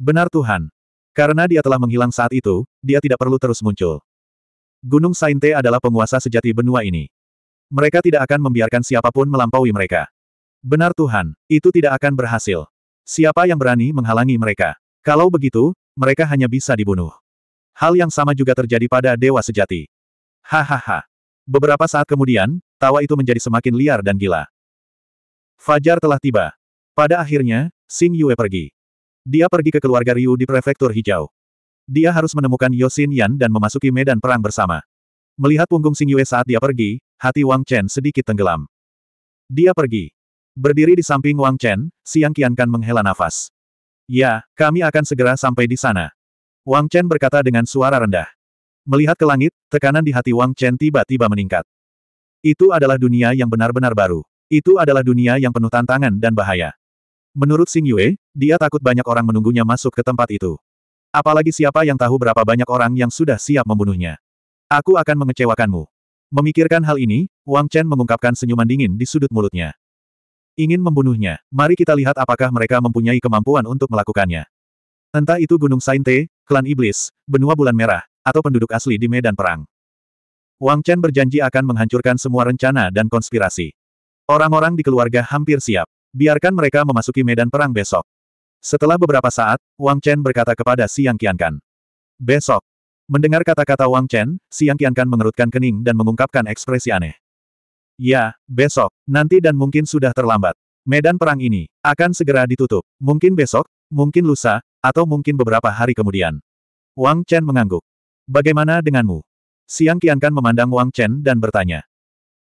Benar Tuhan. Karena dia telah menghilang saat itu, dia tidak perlu terus muncul. Gunung Sainte adalah penguasa sejati benua ini. Mereka tidak akan membiarkan siapapun melampaui mereka. Benar Tuhan, itu tidak akan berhasil. Siapa yang berani menghalangi mereka? Kalau begitu, mereka hanya bisa dibunuh. Hal yang sama juga terjadi pada dewa sejati. Hahaha. Beberapa saat kemudian, tawa itu menjadi semakin liar dan gila. Fajar telah tiba. Pada akhirnya, Sing Yue pergi. Dia pergi ke keluarga Ryu di prefektur hijau. Dia harus menemukan Yosin Yan dan memasuki medan perang bersama. Melihat punggung Sing Yue saat dia pergi, hati Wang Chen sedikit tenggelam. Dia pergi. Berdiri di samping Wang Chen, Siang Kan menghela nafas. Ya, kami akan segera sampai di sana. Wang Chen berkata dengan suara rendah. Melihat ke langit, tekanan di hati Wang Chen tiba-tiba meningkat. Itu adalah dunia yang benar-benar baru. Itu adalah dunia yang penuh tantangan dan bahaya. Menurut Xing Yue, dia takut banyak orang menunggunya masuk ke tempat itu. Apalagi siapa yang tahu berapa banyak orang yang sudah siap membunuhnya. Aku akan mengecewakanmu. Memikirkan hal ini, Wang Chen mengungkapkan senyuman dingin di sudut mulutnya. Ingin membunuhnya. Mari kita lihat apakah mereka mempunyai kemampuan untuk melakukannya. Entah itu Gunung Sainte, Klan Iblis, Benua Bulan Merah, atau penduduk asli di medan perang. Wang Chen berjanji akan menghancurkan semua rencana dan konspirasi. Orang-orang di keluarga hampir siap. Biarkan mereka memasuki medan perang besok. Setelah beberapa saat, Wang Chen berkata kepada Siang Qiankan. Besok. Mendengar kata-kata Wang Chen, Siang Qiankan mengerutkan kening dan mengungkapkan ekspresi aneh. Ya, besok, nanti dan mungkin sudah terlambat. Medan perang ini akan segera ditutup. Mungkin besok, mungkin lusa, atau mungkin beberapa hari kemudian. Wang Chen mengangguk. Bagaimana denganmu? Siang Kian Kan memandang Wang Chen dan bertanya.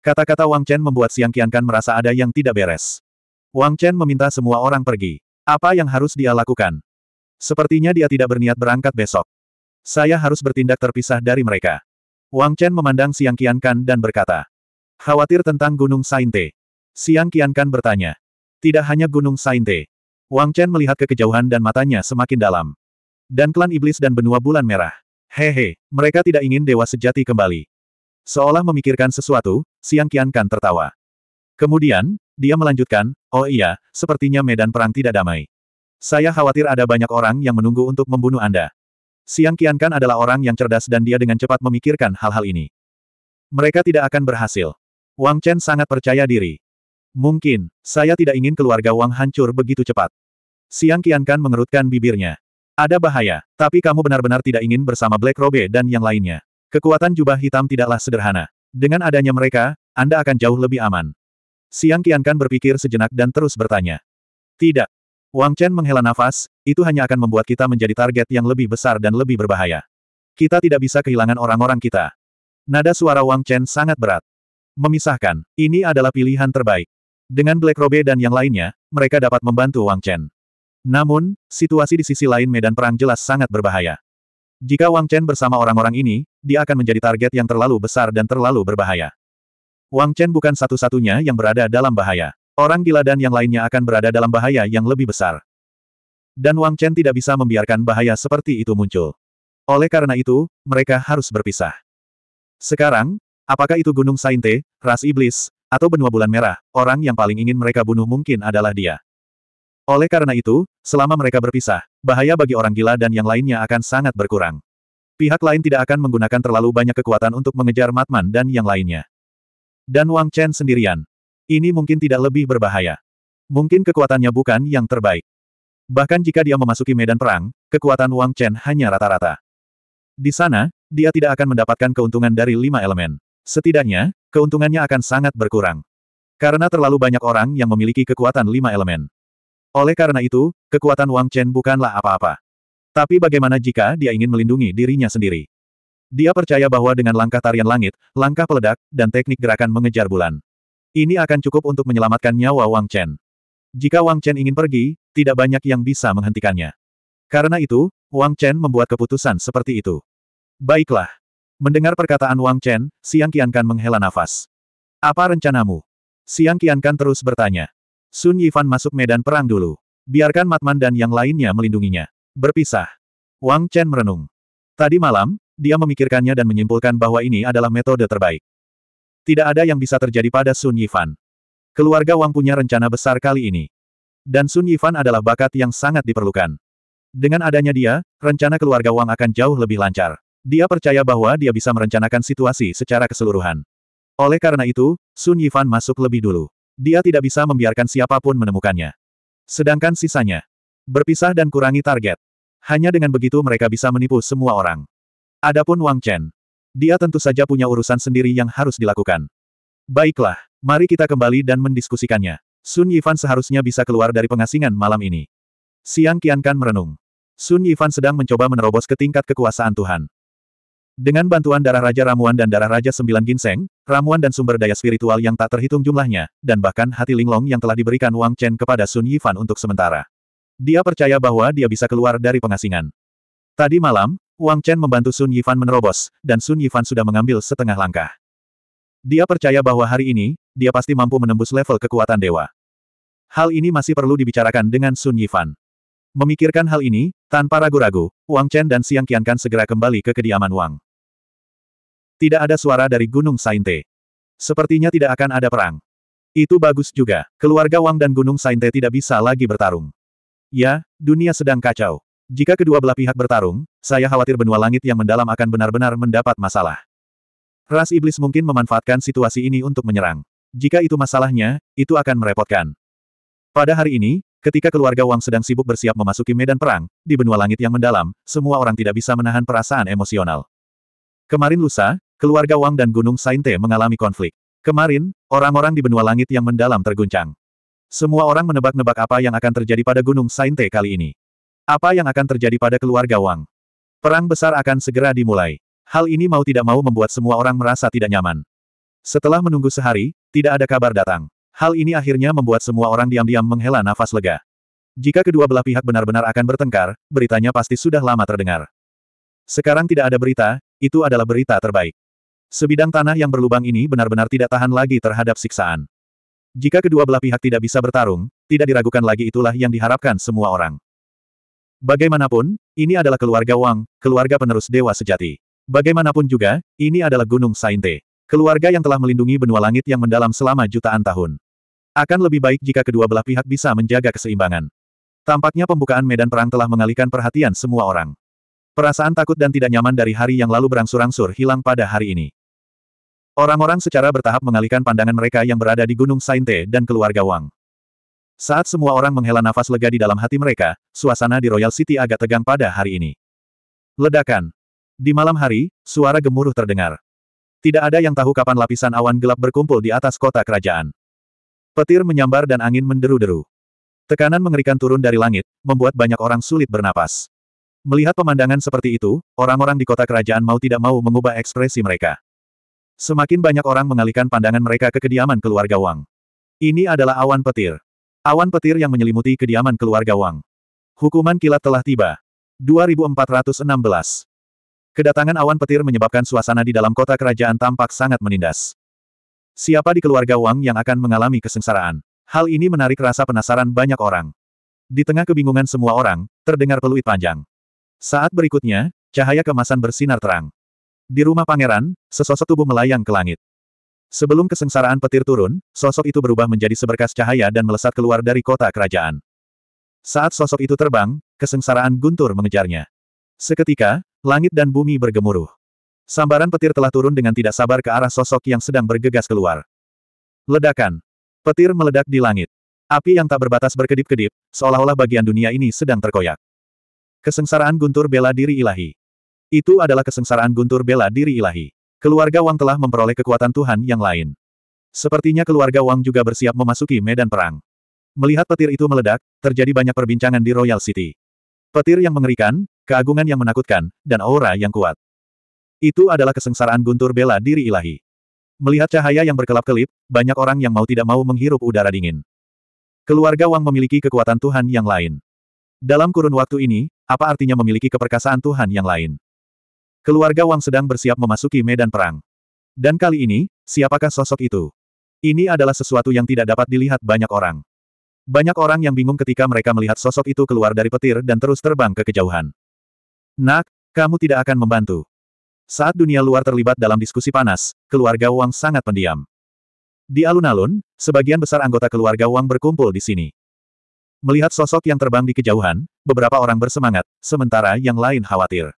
Kata-kata Wang Chen membuat Siang Kian Kan merasa ada yang tidak beres. Wang Chen meminta semua orang pergi. Apa yang harus dia lakukan? Sepertinya dia tidak berniat berangkat besok. Saya harus bertindak terpisah dari mereka. Wang Chen memandang Siang Kian Kan dan berkata. Khawatir tentang Gunung Sainte. Siang Kian Kan bertanya. Tidak hanya Gunung Sainte. Wang Chen melihat kekejauhan dan matanya semakin dalam. Dan klan iblis dan benua bulan merah. Hehe, mereka tidak ingin dewa sejati kembali. Seolah memikirkan sesuatu, Siang Kian Kan tertawa. Kemudian, dia melanjutkan, oh iya, sepertinya medan perang tidak damai. Saya khawatir ada banyak orang yang menunggu untuk membunuh Anda. Siang Kian Kan adalah orang yang cerdas dan dia dengan cepat memikirkan hal-hal ini. Mereka tidak akan berhasil. Wang Chen sangat percaya diri. Mungkin, saya tidak ingin keluarga Wang hancur begitu cepat. Siang Kian Kan mengerutkan bibirnya. Ada bahaya, tapi kamu benar-benar tidak ingin bersama Black Robe dan yang lainnya. Kekuatan jubah hitam tidaklah sederhana. Dengan adanya mereka, Anda akan jauh lebih aman. Siang Kian Kan berpikir sejenak dan terus bertanya. Tidak. Wang Chen menghela nafas, itu hanya akan membuat kita menjadi target yang lebih besar dan lebih berbahaya. Kita tidak bisa kehilangan orang-orang kita. Nada suara Wang Chen sangat berat. Memisahkan, ini adalah pilihan terbaik. Dengan Black Robe dan yang lainnya, mereka dapat membantu Wang Chen. Namun, situasi di sisi lain medan perang jelas sangat berbahaya. Jika Wang Chen bersama orang-orang ini, dia akan menjadi target yang terlalu besar dan terlalu berbahaya. Wang Chen bukan satu-satunya yang berada dalam bahaya. Orang gila dan yang lainnya akan berada dalam bahaya yang lebih besar. Dan Wang Chen tidak bisa membiarkan bahaya seperti itu muncul. Oleh karena itu, mereka harus berpisah. Sekarang, Apakah itu Gunung Sainte, ras iblis, atau benua bulan merah, orang yang paling ingin mereka bunuh mungkin adalah dia. Oleh karena itu, selama mereka berpisah, bahaya bagi orang gila dan yang lainnya akan sangat berkurang. Pihak lain tidak akan menggunakan terlalu banyak kekuatan untuk mengejar Matman dan yang lainnya. Dan Wang Chen sendirian. Ini mungkin tidak lebih berbahaya. Mungkin kekuatannya bukan yang terbaik. Bahkan jika dia memasuki medan perang, kekuatan Wang Chen hanya rata-rata. Di sana, dia tidak akan mendapatkan keuntungan dari lima elemen. Setidaknya, keuntungannya akan sangat berkurang. Karena terlalu banyak orang yang memiliki kekuatan lima elemen. Oleh karena itu, kekuatan Wang Chen bukanlah apa-apa. Tapi bagaimana jika dia ingin melindungi dirinya sendiri? Dia percaya bahwa dengan langkah tarian langit, langkah peledak, dan teknik gerakan mengejar bulan. Ini akan cukup untuk menyelamatkan nyawa Wang Chen. Jika Wang Chen ingin pergi, tidak banyak yang bisa menghentikannya. Karena itu, Wang Chen membuat keputusan seperti itu. Baiklah, Mendengar perkataan Wang Chen, Siang Qiankan menghela nafas. Apa rencanamu? Siang Qiankan terus bertanya. Sun Yifan masuk medan perang dulu. Biarkan Matman dan yang lainnya melindunginya. Berpisah. Wang Chen merenung. Tadi malam, dia memikirkannya dan menyimpulkan bahwa ini adalah metode terbaik. Tidak ada yang bisa terjadi pada Sun Yifan. Keluarga Wang punya rencana besar kali ini. Dan Sun Yifan adalah bakat yang sangat diperlukan. Dengan adanya dia, rencana keluarga Wang akan jauh lebih lancar. Dia percaya bahwa dia bisa merencanakan situasi secara keseluruhan. Oleh karena itu, Sun Yifan masuk lebih dulu. Dia tidak bisa membiarkan siapapun menemukannya. Sedangkan sisanya, berpisah dan kurangi target. Hanya dengan begitu mereka bisa menipu semua orang. Adapun Wang Chen, dia tentu saja punya urusan sendiri yang harus dilakukan. Baiklah, mari kita kembali dan mendiskusikannya. Sun Yifan seharusnya bisa keluar dari pengasingan malam ini. Siang Kian Kan merenung. Sun Yifan sedang mencoba menerobos ke tingkat kekuasaan Tuhan. Dengan bantuan darah Raja Ramuan dan darah Raja Sembilan Ginseng, ramuan dan sumber daya spiritual yang tak terhitung jumlahnya, dan bahkan hati linglong yang telah diberikan Wang Chen kepada Sun Yifan untuk sementara. Dia percaya bahwa dia bisa keluar dari pengasingan. Tadi malam, Wang Chen membantu Sun Yifan menerobos, dan Sun Yifan sudah mengambil setengah langkah. Dia percaya bahwa hari ini, dia pasti mampu menembus level kekuatan dewa. Hal ini masih perlu dibicarakan dengan Sun Yifan. Memikirkan hal ini, tanpa ragu-ragu, Wang Chen dan Siang Qiankan segera kembali ke kediaman Wang. Tidak ada suara dari Gunung Sainte. Sepertinya tidak akan ada perang. Itu bagus juga, keluarga Wang dan Gunung Sainte tidak bisa lagi bertarung. Ya, dunia sedang kacau. Jika kedua belah pihak bertarung, saya khawatir benua langit yang mendalam akan benar-benar mendapat masalah. Ras iblis mungkin memanfaatkan situasi ini untuk menyerang. Jika itu masalahnya, itu akan merepotkan. Pada hari ini, Ketika keluarga Wang sedang sibuk bersiap memasuki medan perang, di benua langit yang mendalam, semua orang tidak bisa menahan perasaan emosional. Kemarin lusa, keluarga Wang dan Gunung Sainte mengalami konflik. Kemarin, orang-orang di benua langit yang mendalam terguncang. Semua orang menebak-nebak apa yang akan terjadi pada Gunung Sainte kali ini. Apa yang akan terjadi pada keluarga Wang? Perang besar akan segera dimulai. Hal ini mau tidak mau membuat semua orang merasa tidak nyaman. Setelah menunggu sehari, tidak ada kabar datang. Hal ini akhirnya membuat semua orang diam-diam menghela nafas lega. Jika kedua belah pihak benar-benar akan bertengkar, beritanya pasti sudah lama terdengar. Sekarang tidak ada berita, itu adalah berita terbaik. Sebidang tanah yang berlubang ini benar-benar tidak tahan lagi terhadap siksaan. Jika kedua belah pihak tidak bisa bertarung, tidak diragukan lagi itulah yang diharapkan semua orang. Bagaimanapun, ini adalah keluarga Wang, keluarga penerus dewa sejati. Bagaimanapun juga, ini adalah Gunung Sainte. Keluarga yang telah melindungi benua langit yang mendalam selama jutaan tahun. Akan lebih baik jika kedua belah pihak bisa menjaga keseimbangan. Tampaknya pembukaan medan perang telah mengalihkan perhatian semua orang. Perasaan takut dan tidak nyaman dari hari yang lalu berangsur-angsur hilang pada hari ini. Orang-orang secara bertahap mengalihkan pandangan mereka yang berada di Gunung Sainte dan keluarga Wang. Saat semua orang menghela nafas lega di dalam hati mereka, suasana di Royal City agak tegang pada hari ini. Ledakan. Di malam hari, suara gemuruh terdengar. Tidak ada yang tahu kapan lapisan awan gelap berkumpul di atas kota kerajaan. Petir menyambar dan angin menderu-deru. Tekanan mengerikan turun dari langit, membuat banyak orang sulit bernapas. Melihat pemandangan seperti itu, orang-orang di kota kerajaan mau tidak mau mengubah ekspresi mereka. Semakin banyak orang mengalihkan pandangan mereka ke kediaman keluarga Wang. Ini adalah awan petir. Awan petir yang menyelimuti kediaman keluarga Wang. Hukuman kilat telah tiba. 2416. Kedatangan awan petir menyebabkan suasana di dalam kota kerajaan tampak sangat menindas. Siapa di keluarga Wang yang akan mengalami kesengsaraan? Hal ini menarik rasa penasaran banyak orang. Di tengah kebingungan semua orang, terdengar peluit panjang. Saat berikutnya, cahaya kemasan bersinar terang. Di rumah pangeran, sesosok tubuh melayang ke langit. Sebelum kesengsaraan petir turun, sosok itu berubah menjadi seberkas cahaya dan melesat keluar dari kota kerajaan. Saat sosok itu terbang, kesengsaraan guntur mengejarnya. Seketika, langit dan bumi bergemuruh. Sambaran petir telah turun dengan tidak sabar ke arah sosok yang sedang bergegas keluar. Ledakan. Petir meledak di langit. Api yang tak berbatas berkedip-kedip, seolah-olah bagian dunia ini sedang terkoyak. Kesengsaraan guntur bela diri ilahi. Itu adalah kesengsaraan guntur bela diri ilahi. Keluarga Wang telah memperoleh kekuatan Tuhan yang lain. Sepertinya keluarga Wang juga bersiap memasuki medan perang. Melihat petir itu meledak, terjadi banyak perbincangan di Royal City. Petir yang mengerikan, keagungan yang menakutkan, dan aura yang kuat. Itu adalah kesengsaraan guntur bela diri ilahi. Melihat cahaya yang berkelap-kelip, banyak orang yang mau tidak mau menghirup udara dingin. Keluarga Wang memiliki kekuatan Tuhan yang lain. Dalam kurun waktu ini, apa artinya memiliki keperkasaan Tuhan yang lain? Keluarga Wang sedang bersiap memasuki medan perang. Dan kali ini, siapakah sosok itu? Ini adalah sesuatu yang tidak dapat dilihat banyak orang. Banyak orang yang bingung ketika mereka melihat sosok itu keluar dari petir dan terus terbang ke kejauhan. Nak, kamu tidak akan membantu. Saat dunia luar terlibat dalam diskusi panas, keluarga Wang sangat pendiam. Di alun-alun, sebagian besar anggota keluarga Wang berkumpul di sini. Melihat sosok yang terbang di kejauhan, beberapa orang bersemangat, sementara yang lain khawatir.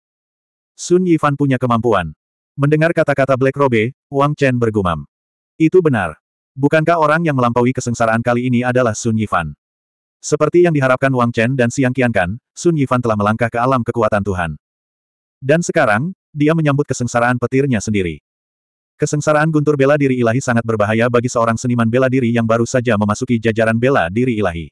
Sun Yifan punya kemampuan. Mendengar kata-kata Black Robe, Wang Chen bergumam. Itu benar. Bukankah orang yang melampaui kesengsaraan kali ini adalah Sun Yifan? Seperti yang diharapkan Wang Chen dan Siang Qiankan, Sun Yifan telah melangkah ke alam kekuatan Tuhan. Dan sekarang, dia menyambut kesengsaraan petirnya sendiri. Kesengsaraan guntur bela diri ilahi sangat berbahaya bagi seorang seniman bela diri yang baru saja memasuki jajaran bela diri ilahi.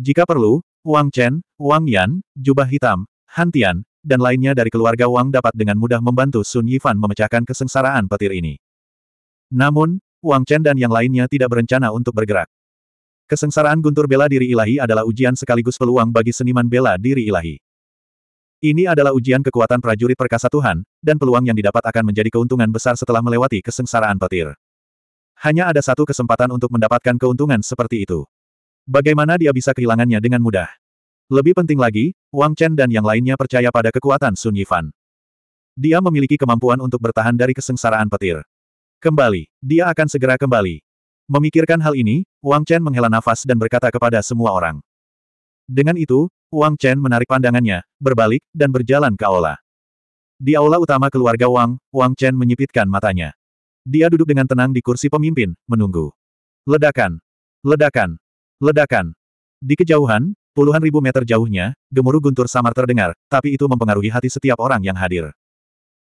Jika perlu, Wang Chen, Wang Yan, Jubah Hitam, Han Tian, dan lainnya dari keluarga Wang dapat dengan mudah membantu Sun Yifan memecahkan kesengsaraan petir ini. Namun, Wang Chen dan yang lainnya tidak berencana untuk bergerak. Kesengsaraan guntur bela diri ilahi adalah ujian sekaligus peluang bagi seniman bela diri ilahi. Ini adalah ujian kekuatan prajurit perkasa Tuhan, dan peluang yang didapat akan menjadi keuntungan besar setelah melewati kesengsaraan petir. Hanya ada satu kesempatan untuk mendapatkan keuntungan seperti itu. Bagaimana dia bisa kehilangannya dengan mudah? Lebih penting lagi, Wang Chen dan yang lainnya percaya pada kekuatan Sun Yifan. Dia memiliki kemampuan untuk bertahan dari kesengsaraan petir. Kembali, dia akan segera kembali. Memikirkan hal ini, Wang Chen menghela nafas dan berkata kepada semua orang. Dengan itu, Wang Chen menarik pandangannya, berbalik, dan berjalan ke aula. Di aula utama keluarga Wang, Wang Chen menyipitkan matanya. Dia duduk dengan tenang di kursi pemimpin, menunggu. Ledakan! Ledakan! Ledakan! Di kejauhan, puluhan ribu meter jauhnya, gemuruh guntur samar terdengar, tapi itu mempengaruhi hati setiap orang yang hadir.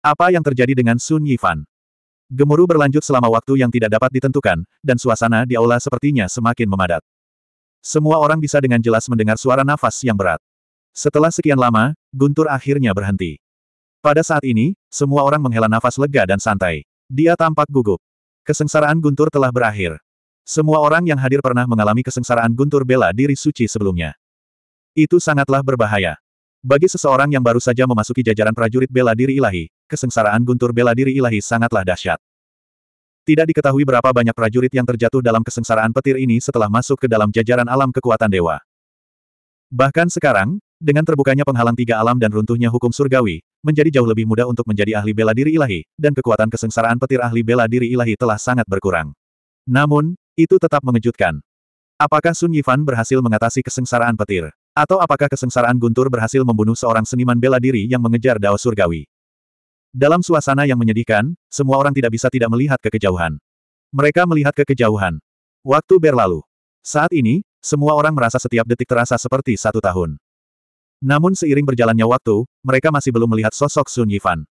Apa yang terjadi dengan Sun Yifan? Gemuruh berlanjut selama waktu yang tidak dapat ditentukan, dan suasana di aula sepertinya semakin memadat. Semua orang bisa dengan jelas mendengar suara nafas yang berat. Setelah sekian lama, Guntur akhirnya berhenti. Pada saat ini, semua orang menghela nafas lega dan santai. Dia tampak gugup. Kesengsaraan Guntur telah berakhir. Semua orang yang hadir pernah mengalami kesengsaraan Guntur bela diri suci sebelumnya. Itu sangatlah berbahaya. Bagi seseorang yang baru saja memasuki jajaran prajurit bela diri ilahi, kesengsaraan Guntur bela diri ilahi sangatlah dahsyat. Tidak diketahui berapa banyak prajurit yang terjatuh dalam kesengsaraan petir ini setelah masuk ke dalam jajaran alam kekuatan dewa. Bahkan sekarang, dengan terbukanya penghalang tiga alam dan runtuhnya hukum surgawi, menjadi jauh lebih mudah untuk menjadi ahli bela diri ilahi, dan kekuatan kesengsaraan petir ahli bela diri ilahi telah sangat berkurang. Namun, itu tetap mengejutkan. Apakah Sun Yifan berhasil mengatasi kesengsaraan petir? Atau apakah kesengsaraan guntur berhasil membunuh seorang seniman bela diri yang mengejar Dao Surgawi? Dalam suasana yang menyedihkan, semua orang tidak bisa tidak melihat ke kejauhan. Mereka melihat ke kejauhan. Waktu berlalu. Saat ini, semua orang merasa setiap detik terasa seperti satu tahun. Namun seiring berjalannya waktu, mereka masih belum melihat sosok Sun Yifan.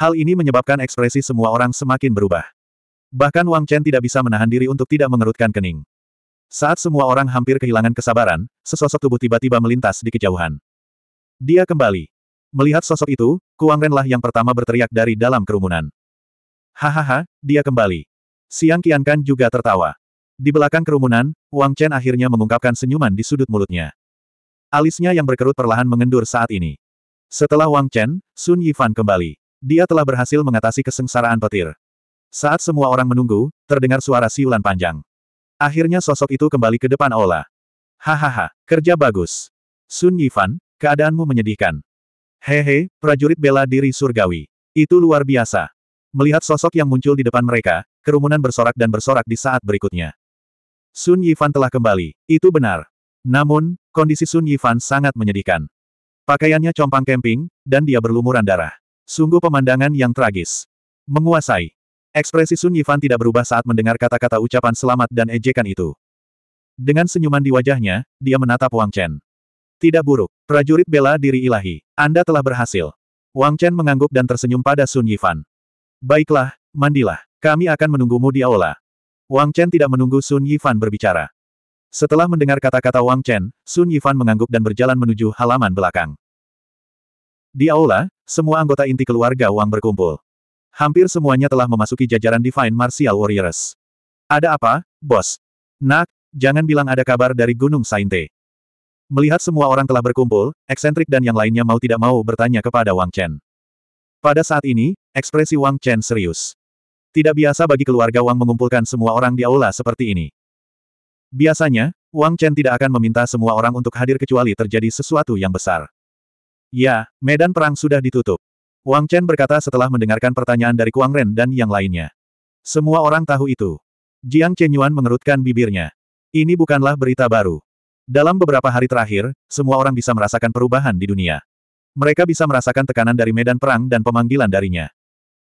Hal ini menyebabkan ekspresi semua orang semakin berubah. Bahkan Wang Chen tidak bisa menahan diri untuk tidak mengerutkan kening. Saat semua orang hampir kehilangan kesabaran, sesosok tubuh tiba-tiba melintas di kejauhan. Dia kembali. Melihat sosok itu, Kuang Renlah yang pertama berteriak dari dalam kerumunan. Hahaha, dia kembali. Siang Qiankan juga tertawa. Di belakang kerumunan, Wang Chen akhirnya mengungkapkan senyuman di sudut mulutnya. Alisnya yang berkerut perlahan mengendur saat ini. Setelah Wang Chen, Sun Yifan kembali. Dia telah berhasil mengatasi kesengsaraan petir. Saat semua orang menunggu, terdengar suara siulan panjang. Akhirnya sosok itu kembali ke depan Ola. Hahaha, kerja bagus. Sun Yifan, keadaanmu menyedihkan. Hehe, prajurit bela diri surgawi. Itu luar biasa. Melihat sosok yang muncul di depan mereka, kerumunan bersorak dan bersorak di saat berikutnya. Sun Yifan telah kembali. Itu benar. Namun, kondisi Sun Yifan sangat menyedihkan. Pakaiannya compang kemping, dan dia berlumuran darah. Sungguh pemandangan yang tragis. Menguasai. Ekspresi Sun Yifan tidak berubah saat mendengar kata-kata ucapan selamat dan ejekan itu. Dengan senyuman di wajahnya, dia menatap Wang Chen. Tidak buruk, prajurit bela diri ilahi. Anda telah berhasil. Wang Chen mengangguk dan tersenyum pada Sun Yifan. Baiklah, mandilah. Kami akan menunggumu di aula. Wang Chen tidak menunggu Sun Yifan berbicara. Setelah mendengar kata-kata Wang Chen, Sun Yifan mengangguk dan berjalan menuju halaman belakang. Di aula, semua anggota inti keluarga Wang berkumpul. Hampir semuanya telah memasuki jajaran Divine Martial Warriors. Ada apa, bos? Nak, jangan bilang ada kabar dari Gunung Sainte. Melihat semua orang telah berkumpul, eksentrik dan yang lainnya mau tidak mau bertanya kepada Wang Chen. Pada saat ini, ekspresi Wang Chen serius. Tidak biasa bagi keluarga Wang mengumpulkan semua orang di aula seperti ini. Biasanya, Wang Chen tidak akan meminta semua orang untuk hadir kecuali terjadi sesuatu yang besar. Ya, medan perang sudah ditutup. Wang Chen berkata setelah mendengarkan pertanyaan dari Kuang Ren dan yang lainnya. Semua orang tahu itu. Jiang Chenyuan mengerutkan bibirnya. Ini bukanlah berita baru. Dalam beberapa hari terakhir, semua orang bisa merasakan perubahan di dunia. Mereka bisa merasakan tekanan dari medan perang dan pemanggilan darinya.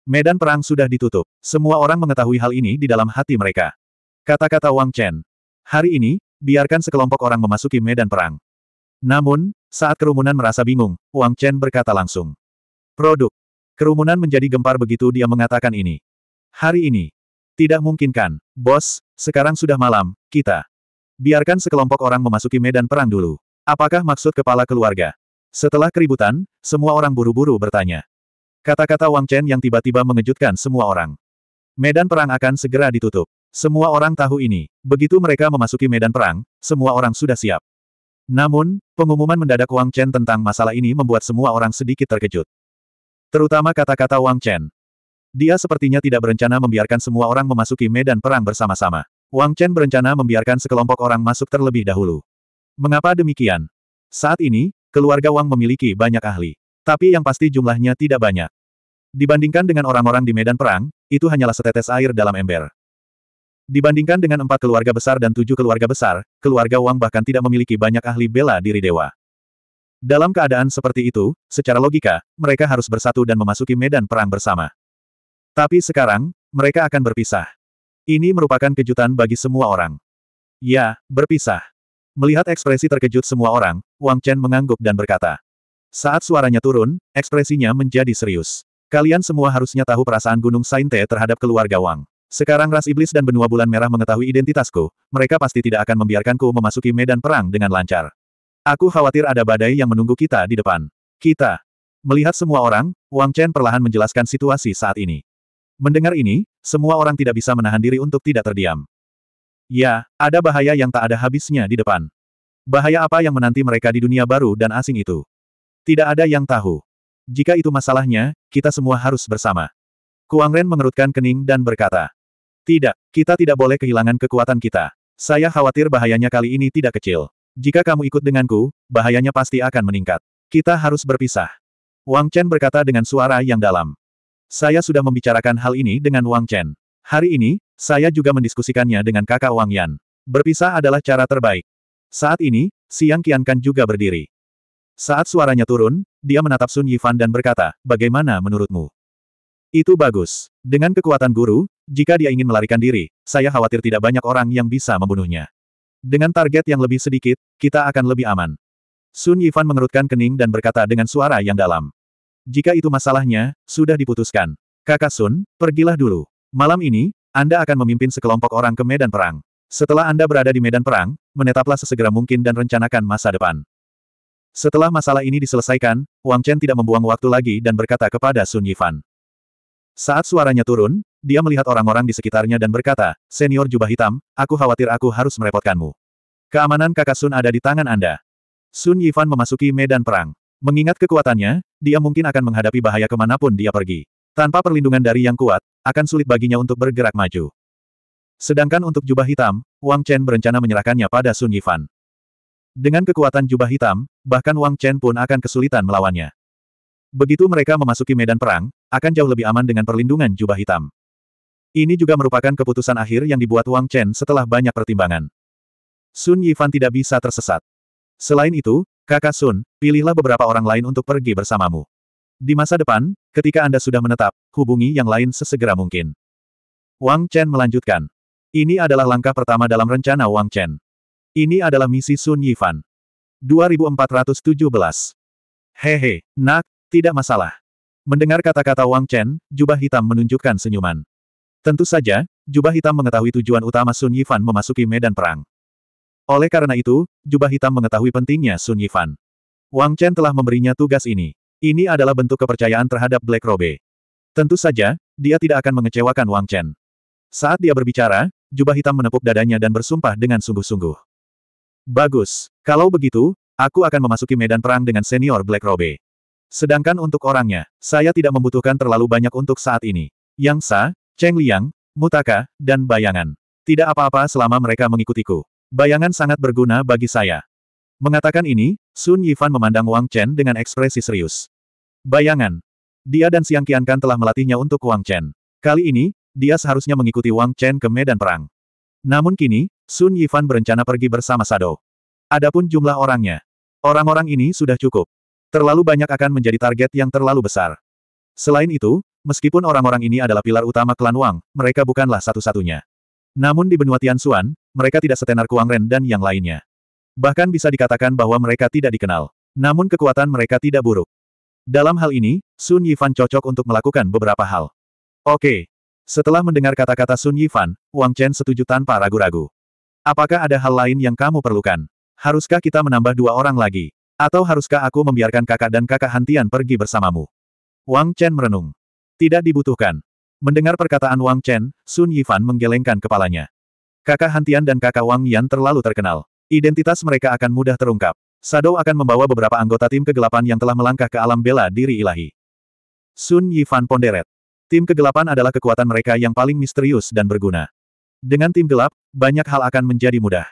Medan perang sudah ditutup. Semua orang mengetahui hal ini di dalam hati mereka. Kata-kata Wang Chen. Hari ini, biarkan sekelompok orang memasuki medan perang. Namun, saat kerumunan merasa bingung, Wang Chen berkata langsung. Produk. Kerumunan menjadi gempar begitu dia mengatakan ini. Hari ini. Tidak mungkinkan, bos, sekarang sudah malam, kita. Biarkan sekelompok orang memasuki medan perang dulu. Apakah maksud kepala keluarga? Setelah keributan, semua orang buru-buru bertanya. Kata-kata Wang Chen yang tiba-tiba mengejutkan semua orang. Medan perang akan segera ditutup. Semua orang tahu ini. Begitu mereka memasuki medan perang, semua orang sudah siap. Namun, pengumuman mendadak Wang Chen tentang masalah ini membuat semua orang sedikit terkejut. Terutama kata-kata Wang Chen. Dia sepertinya tidak berencana membiarkan semua orang memasuki medan perang bersama-sama. Wang Chen berencana membiarkan sekelompok orang masuk terlebih dahulu. Mengapa demikian? Saat ini, keluarga Wang memiliki banyak ahli. Tapi yang pasti jumlahnya tidak banyak. Dibandingkan dengan orang-orang di medan perang, itu hanyalah setetes air dalam ember. Dibandingkan dengan empat keluarga besar dan tujuh keluarga besar, keluarga Wang bahkan tidak memiliki banyak ahli bela diri dewa. Dalam keadaan seperti itu, secara logika, mereka harus bersatu dan memasuki medan perang bersama. Tapi sekarang, mereka akan berpisah. Ini merupakan kejutan bagi semua orang. Ya, berpisah. Melihat ekspresi terkejut semua orang, Wang Chen mengangguk dan berkata. Saat suaranya turun, ekspresinya menjadi serius. Kalian semua harusnya tahu perasaan Gunung Sainte terhadap keluarga Wang. Sekarang ras iblis dan benua bulan merah mengetahui identitasku, mereka pasti tidak akan membiarkanku memasuki medan perang dengan lancar. Aku khawatir ada badai yang menunggu kita di depan. Kita. Melihat semua orang, Wang Chen perlahan menjelaskan situasi saat ini. Mendengar ini, semua orang tidak bisa menahan diri untuk tidak terdiam. Ya, ada bahaya yang tak ada habisnya di depan. Bahaya apa yang menanti mereka di dunia baru dan asing itu? Tidak ada yang tahu. Jika itu masalahnya, kita semua harus bersama. Kuang Ren mengerutkan kening dan berkata, Tidak, kita tidak boleh kehilangan kekuatan kita. Saya khawatir bahayanya kali ini tidak kecil. Jika kamu ikut denganku, bahayanya pasti akan meningkat. Kita harus berpisah. Wang Chen berkata dengan suara yang dalam. Saya sudah membicarakan hal ini dengan Wang Chen. Hari ini, saya juga mendiskusikannya dengan kakak Wang Yan. Berpisah adalah cara terbaik. Saat ini, Siang Qiankan juga berdiri. Saat suaranya turun, dia menatap Sun Yifan dan berkata, bagaimana menurutmu? Itu bagus. Dengan kekuatan guru, jika dia ingin melarikan diri, saya khawatir tidak banyak orang yang bisa membunuhnya. Dengan target yang lebih sedikit, kita akan lebih aman. Sun Yifan mengerutkan kening dan berkata dengan suara yang dalam. Jika itu masalahnya, sudah diputuskan. Kakak Sun, pergilah dulu. Malam ini, Anda akan memimpin sekelompok orang ke medan perang. Setelah Anda berada di medan perang, menetaplah sesegera mungkin dan rencanakan masa depan. Setelah masalah ini diselesaikan, Wang Chen tidak membuang waktu lagi dan berkata kepada Sun Yifan. Saat suaranya turun, dia melihat orang-orang di sekitarnya dan berkata, Senior Jubah Hitam, aku khawatir aku harus merepotkanmu. Keamanan kakak Sun ada di tangan Anda. Sun Yifan memasuki medan perang. Mengingat kekuatannya, dia mungkin akan menghadapi bahaya kemanapun dia pergi. Tanpa perlindungan dari yang kuat, akan sulit baginya untuk bergerak maju. Sedangkan untuk jubah hitam, Wang Chen berencana menyerahkannya pada Sun Yifan. Dengan kekuatan jubah hitam, bahkan Wang Chen pun akan kesulitan melawannya. Begitu mereka memasuki medan perang, akan jauh lebih aman dengan perlindungan jubah hitam. Ini juga merupakan keputusan akhir yang dibuat Wang Chen setelah banyak pertimbangan. Sun Yifan tidak bisa tersesat. Selain itu, Kakak Sun, pilihlah beberapa orang lain untuk pergi bersamamu. Di masa depan, ketika Anda sudah menetap, hubungi yang lain sesegera mungkin. Wang Chen melanjutkan. Ini adalah langkah pertama dalam rencana Wang Chen. Ini adalah misi Sun Yifan. 2417. Hehe, nak, tidak masalah. Mendengar kata-kata Wang Chen, jubah hitam menunjukkan senyuman. Tentu saja, jubah hitam mengetahui tujuan utama Sun Yifan memasuki medan perang. Oleh karena itu, jubah hitam mengetahui pentingnya Sun Yifan. Wang Chen telah memberinya tugas ini. Ini adalah bentuk kepercayaan terhadap Black Robe. Tentu saja, dia tidak akan mengecewakan Wang Chen. Saat dia berbicara, jubah hitam menepuk dadanya dan bersumpah dengan sungguh-sungguh. Bagus. Kalau begitu, aku akan memasuki medan perang dengan senior Black Robe. Sedangkan untuk orangnya, saya tidak membutuhkan terlalu banyak untuk saat ini. Yang Sa, Cheng Liang, Mutaka, dan Bayangan. Tidak apa-apa selama mereka mengikutiku. Bayangan sangat berguna bagi saya. Mengatakan ini, Sun Yifan memandang Wang Chen dengan ekspresi serius. Bayangan. Dia dan Siang Qiankan telah melatihnya untuk Wang Chen. Kali ini, dia seharusnya mengikuti Wang Chen ke medan perang. Namun kini, Sun Yifan berencana pergi bersama Sado. Adapun jumlah orangnya. Orang-orang ini sudah cukup. Terlalu banyak akan menjadi target yang terlalu besar. Selain itu, meskipun orang-orang ini adalah pilar utama klan Wang, mereka bukanlah satu-satunya. Namun di benua Tianxuan, mereka tidak setenar Kuang Ren dan yang lainnya. Bahkan bisa dikatakan bahwa mereka tidak dikenal. Namun kekuatan mereka tidak buruk. Dalam hal ini, Sun Yifan cocok untuk melakukan beberapa hal. Oke. Setelah mendengar kata-kata Sun Yifan, Wang Chen setuju tanpa ragu-ragu. Apakah ada hal lain yang kamu perlukan? Haruskah kita menambah dua orang lagi? Atau haruskah aku membiarkan kakak dan kakak Hantian pergi bersamamu? Wang Chen merenung. Tidak dibutuhkan. Mendengar perkataan Wang Chen, Sun Yifan menggelengkan kepalanya. Kakak Hantian dan kakak Wang Yan terlalu terkenal. Identitas mereka akan mudah terungkap. Sado akan membawa beberapa anggota tim kegelapan yang telah melangkah ke alam bela diri ilahi. Sun Yifan ponderet. Tim kegelapan adalah kekuatan mereka yang paling misterius dan berguna. Dengan tim gelap, banyak hal akan menjadi mudah.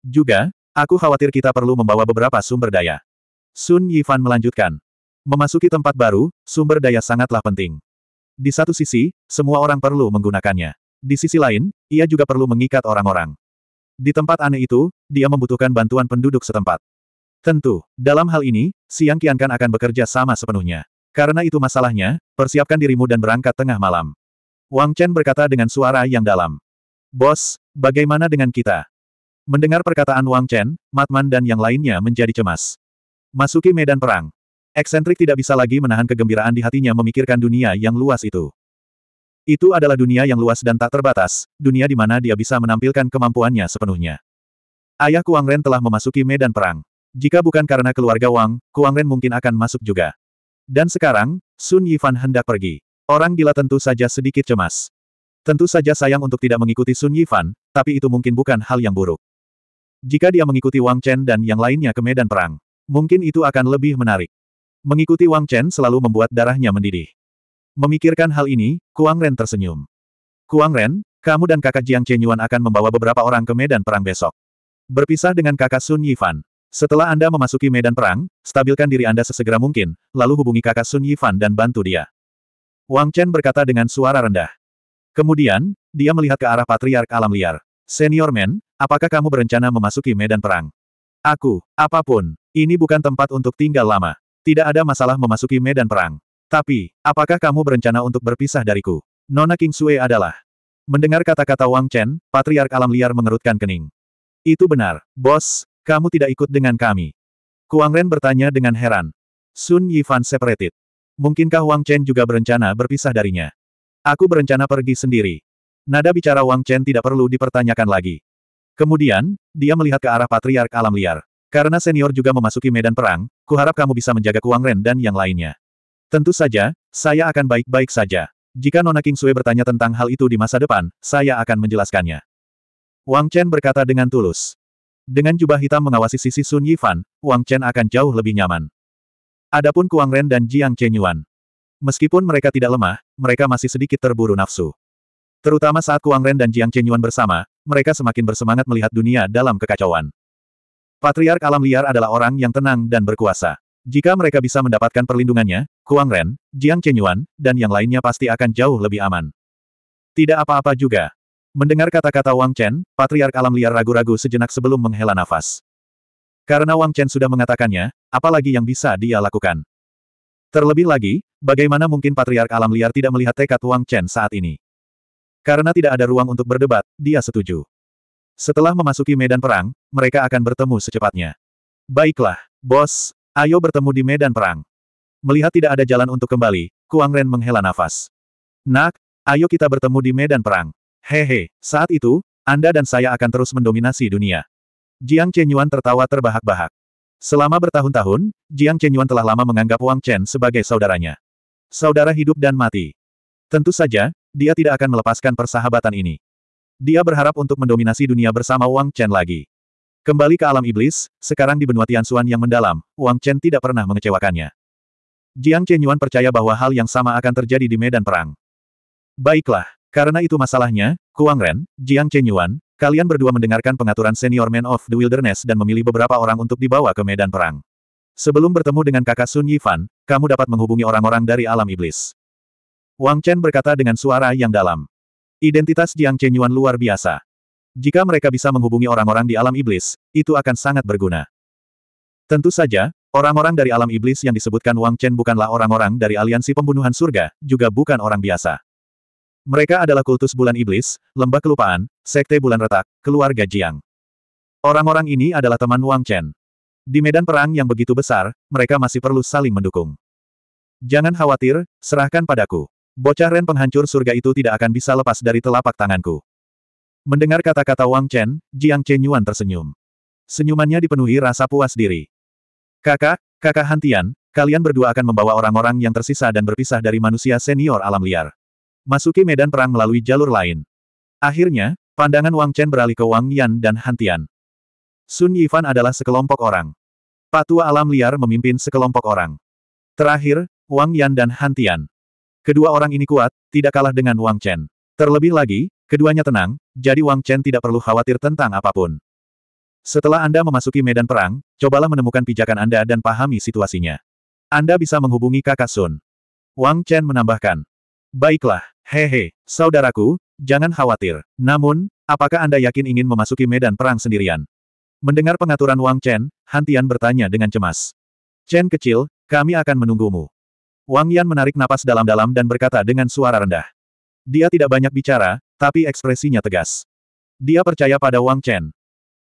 Juga, aku khawatir kita perlu membawa beberapa sumber daya. Sun Yifan melanjutkan. Memasuki tempat baru, sumber daya sangatlah penting. Di satu sisi, semua orang perlu menggunakannya. Di sisi lain, ia juga perlu mengikat orang-orang. Di tempat aneh itu, dia membutuhkan bantuan penduduk setempat. Tentu, dalam hal ini, Siang Kiankan akan bekerja sama sepenuhnya. Karena itu masalahnya, persiapkan dirimu dan berangkat tengah malam. Wang Chen berkata dengan suara yang dalam. Bos, bagaimana dengan kita? Mendengar perkataan Wang Chen, Matman dan yang lainnya menjadi cemas. Masuki medan perang. Eksentrik tidak bisa lagi menahan kegembiraan di hatinya memikirkan dunia yang luas itu. Itu adalah dunia yang luas dan tak terbatas, dunia di mana dia bisa menampilkan kemampuannya sepenuhnya. Ayah Kuang Ren telah memasuki medan perang. Jika bukan karena keluarga Wang, Kuang Ren mungkin akan masuk juga. Dan sekarang, Sun Yifan hendak pergi. Orang gila tentu saja sedikit cemas. Tentu saja sayang untuk tidak mengikuti Sun Yifan, tapi itu mungkin bukan hal yang buruk. Jika dia mengikuti Wang Chen dan yang lainnya ke medan perang, mungkin itu akan lebih menarik. Mengikuti Wang Chen selalu membuat darahnya mendidih. Memikirkan hal ini, Kuang Ren tersenyum. Kuang Ren, kamu dan kakak Jiang Chen Yuan akan membawa beberapa orang ke medan perang besok. Berpisah dengan kakak Sun Yifan. Setelah Anda memasuki medan perang, stabilkan diri Anda sesegera mungkin, lalu hubungi kakak Sun Yifan dan bantu dia. Wang Chen berkata dengan suara rendah. Kemudian, dia melihat ke arah Patriark Alam Liar. Senior Men, apakah kamu berencana memasuki medan perang? Aku, apapun, ini bukan tempat untuk tinggal lama. Tidak ada masalah memasuki medan perang. Tapi, apakah kamu berencana untuk berpisah dariku? Nona King Sue adalah. Mendengar kata-kata Wang Chen, Patriark Alam Liar mengerutkan kening. Itu benar, bos, kamu tidak ikut dengan kami. Kuang Ren bertanya dengan heran. Sun Yifan separated. Mungkinkah Wang Chen juga berencana berpisah darinya? Aku berencana pergi sendiri. Nada bicara Wang Chen tidak perlu dipertanyakan lagi. Kemudian, dia melihat ke arah Patriark Alam Liar. Karena senior juga memasuki medan perang, kuharap kamu bisa menjaga Kuang Ren dan yang lainnya. Tentu saja, saya akan baik-baik saja. Jika Nona King Sui bertanya tentang hal itu di masa depan, saya akan menjelaskannya. Wang Chen berkata dengan tulus. Dengan jubah hitam mengawasi sisi Sun Yifan, Wang Chen akan jauh lebih nyaman. Adapun Kuang Ren dan Jiang Chen Yuan. Meskipun mereka tidak lemah, mereka masih sedikit terburu nafsu. Terutama saat Kuang Ren dan Jiang Chen Yuan bersama, mereka semakin bersemangat melihat dunia dalam kekacauan. Patriark alam liar adalah orang yang tenang dan berkuasa. Jika mereka bisa mendapatkan perlindungannya, Kuang Ren, Jiang Chenyuan, dan yang lainnya pasti akan jauh lebih aman. Tidak apa-apa juga. Mendengar kata-kata Wang Chen, Patriark Alam Liar ragu-ragu sejenak sebelum menghela nafas. Karena Wang Chen sudah mengatakannya, apalagi yang bisa dia lakukan. Terlebih lagi, bagaimana mungkin Patriark Alam Liar tidak melihat tekad Wang Chen saat ini? Karena tidak ada ruang untuk berdebat, dia setuju. Setelah memasuki medan perang, mereka akan bertemu secepatnya. Baiklah, bos, ayo bertemu di medan perang. Melihat tidak ada jalan untuk kembali, Kuang Ren menghela nafas. Nak, ayo kita bertemu di medan perang. Hehe, saat itu, Anda dan saya akan terus mendominasi dunia. Jiang Chenyuan tertawa terbahak-bahak. Selama bertahun-tahun, Jiang Chenyuan telah lama menganggap Wang Chen sebagai saudaranya. Saudara hidup dan mati. Tentu saja, dia tidak akan melepaskan persahabatan ini. Dia berharap untuk mendominasi dunia bersama Wang Chen lagi. Kembali ke alam iblis, sekarang di benua Tianxuan yang mendalam, Wang Chen tidak pernah mengecewakannya. Jiang Chen Yuan percaya bahwa hal yang sama akan terjadi di medan perang. Baiklah, karena itu masalahnya, Kuang Ren, Jiang Chen Yuan, kalian berdua mendengarkan pengaturan senior Man of the Wilderness dan memilih beberapa orang untuk dibawa ke medan perang. Sebelum bertemu dengan kakak Sun Yifan, kamu dapat menghubungi orang-orang dari alam iblis. Wang Chen berkata dengan suara yang dalam. Identitas Jiang Chenyuan luar biasa. Jika mereka bisa menghubungi orang-orang di alam iblis, itu akan sangat berguna. Tentu saja, orang-orang dari alam iblis yang disebutkan Wang Chen bukanlah orang-orang dari aliansi pembunuhan surga, juga bukan orang biasa. Mereka adalah kultus bulan iblis, lembah kelupaan, sekte bulan retak, keluarga Jiang. Orang-orang ini adalah teman Wang Chen. Di medan perang yang begitu besar, mereka masih perlu saling mendukung. Jangan khawatir, serahkan padaku. Bocah Ren penghancur surga itu tidak akan bisa lepas dari telapak tanganku. Mendengar kata-kata Wang Chen, Jiang Chen Yuan tersenyum. Senyumannya dipenuhi rasa puas diri. Kakak, kakak Hantian, kalian berdua akan membawa orang-orang yang tersisa dan berpisah dari manusia senior alam liar. Masuki medan perang melalui jalur lain. Akhirnya, pandangan Wang Chen beralih ke Wang Yan dan Hantian. Sun Yifan adalah sekelompok orang. Patua alam liar memimpin sekelompok orang. Terakhir, Wang Yan dan Hantian. Kedua orang ini kuat, tidak kalah dengan Wang Chen. Terlebih lagi, keduanya tenang, jadi Wang Chen tidak perlu khawatir tentang apapun. Setelah Anda memasuki medan perang, cobalah menemukan pijakan Anda dan pahami situasinya. Anda bisa menghubungi kakak Sun. Wang Chen menambahkan. Baiklah, hehe, saudaraku, jangan khawatir. Namun, apakah Anda yakin ingin memasuki medan perang sendirian? Mendengar pengaturan Wang Chen, Hantian bertanya dengan cemas. Chen kecil, kami akan menunggumu. Wang Yan menarik napas dalam-dalam dan berkata dengan suara rendah. Dia tidak banyak bicara, tapi ekspresinya tegas. Dia percaya pada Wang Chen.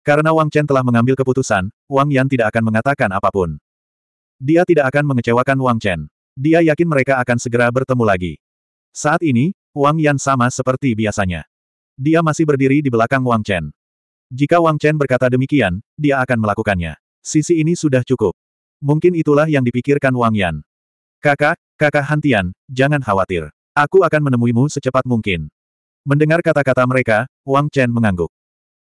Karena Wang Chen telah mengambil keputusan, Wang Yan tidak akan mengatakan apapun. Dia tidak akan mengecewakan Wang Chen. Dia yakin mereka akan segera bertemu lagi. Saat ini, Wang Yan sama seperti biasanya. Dia masih berdiri di belakang Wang Chen. Jika Wang Chen berkata demikian, dia akan melakukannya. Sisi ini sudah cukup. Mungkin itulah yang dipikirkan Wang Yan. Kakak, kakak Hantian, jangan khawatir. Aku akan menemuimu secepat mungkin. Mendengar kata-kata mereka, Wang Chen mengangguk.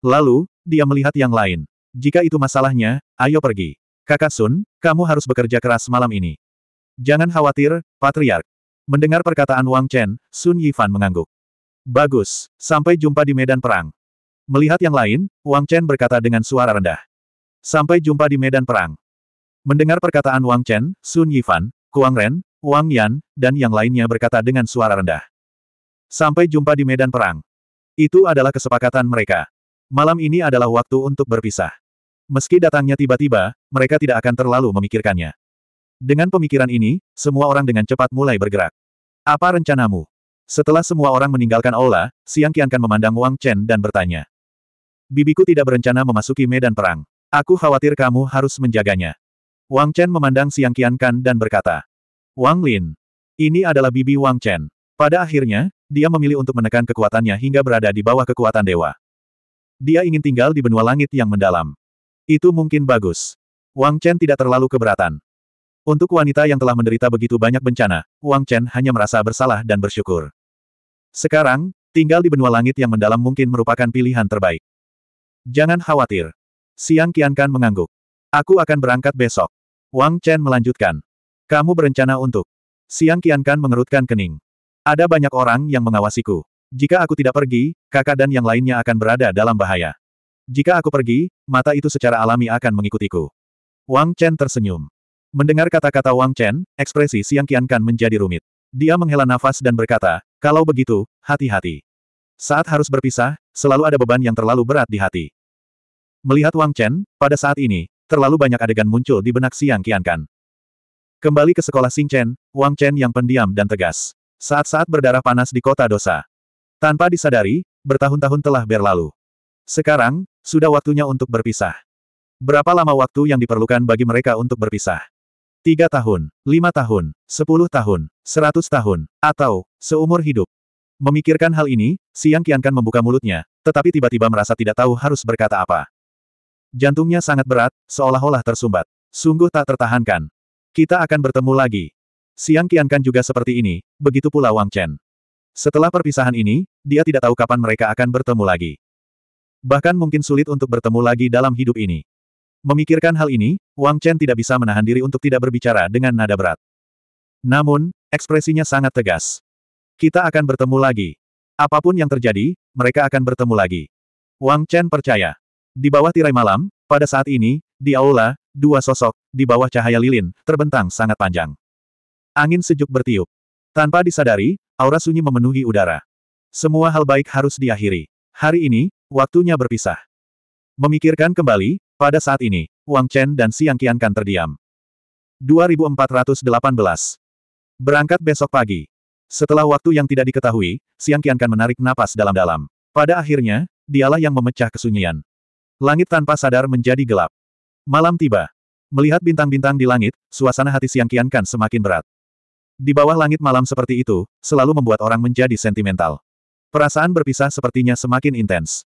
Lalu, dia melihat yang lain. Jika itu masalahnya, ayo pergi. Kakak Sun, kamu harus bekerja keras malam ini. Jangan khawatir, Patriark. Mendengar perkataan Wang Chen, Sun Yifan mengangguk. Bagus, sampai jumpa di medan perang. Melihat yang lain, Wang Chen berkata dengan suara rendah. Sampai jumpa di medan perang. Mendengar perkataan Wang Chen, Sun Yifan, Kuang Ren, Wang Yan, dan yang lainnya berkata dengan suara rendah. Sampai jumpa di medan perang. Itu adalah kesepakatan mereka. Malam ini adalah waktu untuk berpisah. Meski datangnya tiba-tiba, mereka tidak akan terlalu memikirkannya. Dengan pemikiran ini, semua orang dengan cepat mulai bergerak. Apa rencanamu? Setelah semua orang meninggalkan Ola, Siang akan memandang Wang Chen dan bertanya. Bibiku tidak berencana memasuki medan perang. Aku khawatir kamu harus menjaganya. Wang Chen memandang Siang Kan dan berkata, Wang Lin, ini adalah bibi Wang Chen. Pada akhirnya, dia memilih untuk menekan kekuatannya hingga berada di bawah kekuatan dewa. Dia ingin tinggal di benua langit yang mendalam. Itu mungkin bagus. Wang Chen tidak terlalu keberatan. Untuk wanita yang telah menderita begitu banyak bencana, Wang Chen hanya merasa bersalah dan bersyukur. Sekarang, tinggal di benua langit yang mendalam mungkin merupakan pilihan terbaik. Jangan khawatir. Siang Kan mengangguk. Aku akan berangkat besok. Wang Chen melanjutkan. Kamu berencana untuk? Siang Qiankan mengerutkan kening. Ada banyak orang yang mengawasiku. Jika aku tidak pergi, kakak dan yang lainnya akan berada dalam bahaya. Jika aku pergi, mata itu secara alami akan mengikutiku. Wang Chen tersenyum. Mendengar kata-kata Wang Chen, ekspresi Siang Qiankan menjadi rumit. Dia menghela nafas dan berkata, kalau begitu, hati-hati. Saat harus berpisah, selalu ada beban yang terlalu berat di hati. Melihat Wang Chen, pada saat ini, terlalu banyak adegan muncul di benak Siang Qiankan. Kembali ke sekolah Sing Chen, Wang Chen yang pendiam dan tegas. Saat-saat berdarah panas di kota dosa. Tanpa disadari, bertahun-tahun telah berlalu. Sekarang, sudah waktunya untuk berpisah. Berapa lama waktu yang diperlukan bagi mereka untuk berpisah? Tiga tahun, lima tahun, sepuluh tahun, seratus tahun, atau seumur hidup. Memikirkan hal ini, Siang Qiankan membuka mulutnya, tetapi tiba-tiba merasa tidak tahu harus berkata apa. Jantungnya sangat berat, seolah-olah tersumbat. Sungguh tak tertahankan. Kita akan bertemu lagi. Siang Kiankan juga seperti ini, begitu pula Wang Chen. Setelah perpisahan ini, dia tidak tahu kapan mereka akan bertemu lagi. Bahkan mungkin sulit untuk bertemu lagi dalam hidup ini. Memikirkan hal ini, Wang Chen tidak bisa menahan diri untuk tidak berbicara dengan nada berat. Namun, ekspresinya sangat tegas. Kita akan bertemu lagi. Apapun yang terjadi, mereka akan bertemu lagi. Wang Chen percaya. Di bawah tirai malam, pada saat ini, di aula, dua sosok, di bawah cahaya lilin, terbentang sangat panjang. Angin sejuk bertiup. Tanpa disadari, aura sunyi memenuhi udara. Semua hal baik harus diakhiri. Hari ini, waktunya berpisah. Memikirkan kembali, pada saat ini, Wang Chen dan Siang Kan terdiam. 2418 Berangkat besok pagi. Setelah waktu yang tidak diketahui, Siang Kan menarik napas dalam-dalam. Pada akhirnya, dialah yang memecah kesunyian. Langit tanpa sadar menjadi gelap. Malam tiba. Melihat bintang-bintang di langit, suasana hati Siang Kian Kan semakin berat. Di bawah langit malam seperti itu, selalu membuat orang menjadi sentimental. Perasaan berpisah sepertinya semakin intens.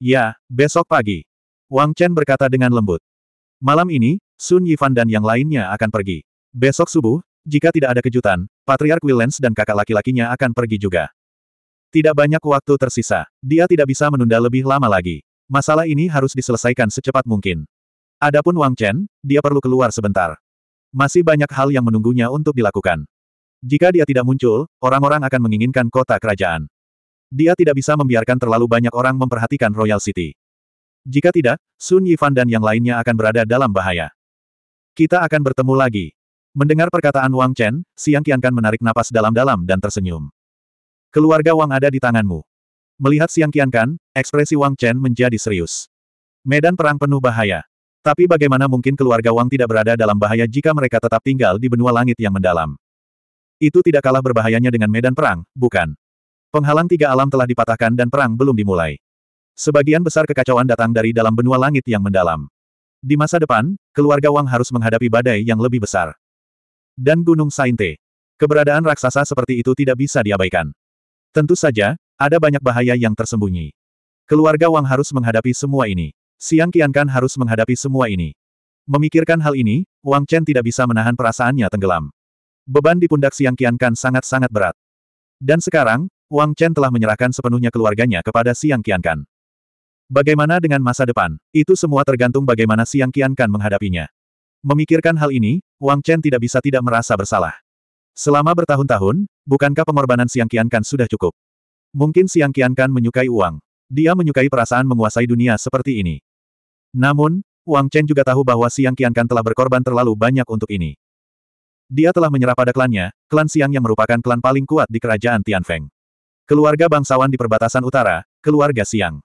Ya, besok pagi. Wang Chen berkata dengan lembut. Malam ini, Sun Yifan dan yang lainnya akan pergi. Besok subuh, jika tidak ada kejutan, Patriark Willens dan kakak laki-lakinya akan pergi juga. Tidak banyak waktu tersisa, dia tidak bisa menunda lebih lama lagi. Masalah ini harus diselesaikan secepat mungkin. Adapun Wang Chen, dia perlu keluar sebentar. Masih banyak hal yang menunggunya untuk dilakukan. Jika dia tidak muncul, orang-orang akan menginginkan kota kerajaan. Dia tidak bisa membiarkan terlalu banyak orang memperhatikan Royal City. Jika tidak, Sun Yifan dan yang lainnya akan berada dalam bahaya. Kita akan bertemu lagi. Mendengar perkataan Wang Chen, Siang Qiankan menarik napas dalam-dalam dan tersenyum. Keluarga Wang ada di tanganmu. Melihat Siang Qiankan, ekspresi Wang Chen menjadi serius. Medan perang penuh bahaya. Tapi bagaimana mungkin keluarga Wang tidak berada dalam bahaya jika mereka tetap tinggal di benua langit yang mendalam? Itu tidak kalah berbahayanya dengan medan perang, bukan? Penghalang tiga alam telah dipatahkan dan perang belum dimulai. Sebagian besar kekacauan datang dari dalam benua langit yang mendalam. Di masa depan, keluarga Wang harus menghadapi badai yang lebih besar. Dan Gunung Sainte. Keberadaan raksasa seperti itu tidak bisa diabaikan. Tentu saja, ada banyak bahaya yang tersembunyi. Keluarga Wang harus menghadapi semua ini. Siang Kian Kan harus menghadapi semua ini. Memikirkan hal ini, Wang Chen tidak bisa menahan perasaannya tenggelam. Beban di pundak Siang Kian Kan sangat-sangat berat. Dan sekarang, Wang Chen telah menyerahkan sepenuhnya keluarganya kepada Siang Qiankan. Bagaimana dengan masa depan? Itu semua tergantung bagaimana Siang Kian Kan menghadapinya. Memikirkan hal ini, Wang Chen tidak bisa tidak merasa bersalah. Selama bertahun-tahun, bukankah pengorbanan Siang Kian Kan sudah cukup? Mungkin Siang Kian Kan menyukai uang. Dia menyukai perasaan menguasai dunia seperti ini. Namun, Wang Chen juga tahu bahwa Siang Kian Kan telah berkorban terlalu banyak untuk ini. Dia telah menyerah pada klannya, klan Siang yang merupakan klan paling kuat di kerajaan Tian Feng. Keluarga bangsawan di perbatasan utara, keluarga Siang.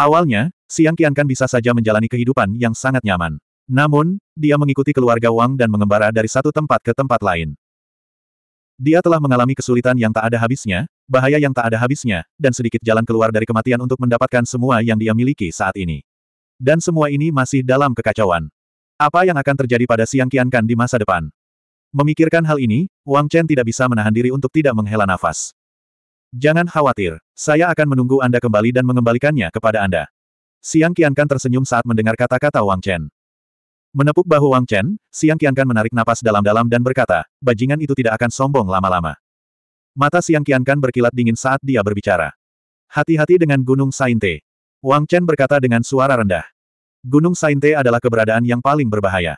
Awalnya, Siang Kian Kan bisa saja menjalani kehidupan yang sangat nyaman. Namun, dia mengikuti keluarga Wang dan mengembara dari satu tempat ke tempat lain. Dia telah mengalami kesulitan yang tak ada habisnya, bahaya yang tak ada habisnya, dan sedikit jalan keluar dari kematian untuk mendapatkan semua yang dia miliki saat ini. Dan semua ini masih dalam kekacauan. Apa yang akan terjadi pada Siang Kiankan di masa depan? Memikirkan hal ini, Wang Chen tidak bisa menahan diri untuk tidak menghela nafas. Jangan khawatir, saya akan menunggu Anda kembali dan mengembalikannya kepada Anda. Siang Kiankan tersenyum saat mendengar kata-kata Wang Chen. Menepuk bahu Wang Chen, Siang Qiankan menarik napas dalam-dalam dan berkata, bajingan itu tidak akan sombong lama-lama. Mata Siang Qiankan berkilat dingin saat dia berbicara. Hati-hati dengan Gunung Sainte. Wang Chen berkata dengan suara rendah. Gunung Sainte adalah keberadaan yang paling berbahaya.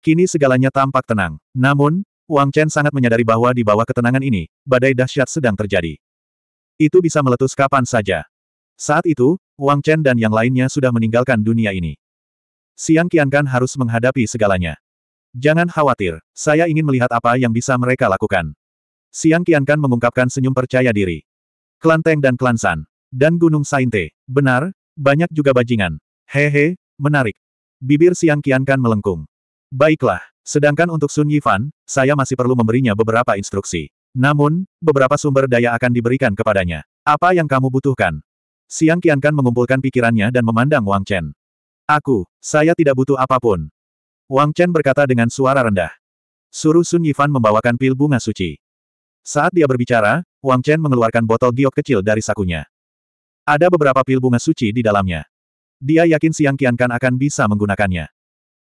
Kini segalanya tampak tenang. Namun, Wang Chen sangat menyadari bahwa di bawah ketenangan ini, badai dahsyat sedang terjadi. Itu bisa meletus kapan saja. Saat itu, Wang Chen dan yang lainnya sudah meninggalkan dunia ini. Siang Kian Kan harus menghadapi segalanya. Jangan khawatir, saya ingin melihat apa yang bisa mereka lakukan. Siang Kian Kan mengungkapkan senyum percaya diri. Teng dan San. Dan Gunung Sainte. Benar, banyak juga bajingan. Hehe, menarik. Bibir Siang Kian Kan melengkung. Baiklah, sedangkan untuk Sun Yifan, saya masih perlu memberinya beberapa instruksi. Namun, beberapa sumber daya akan diberikan kepadanya. Apa yang kamu butuhkan? Siang Kian Kan mengumpulkan pikirannya dan memandang Wang Chen. Aku, saya tidak butuh apapun. Wang Chen berkata dengan suara rendah. Suruh Sun Yifan membawakan pil bunga suci. Saat dia berbicara, Wang Chen mengeluarkan botol giok kecil dari sakunya. Ada beberapa pil bunga suci di dalamnya. Dia yakin Siang Kian Kan akan bisa menggunakannya.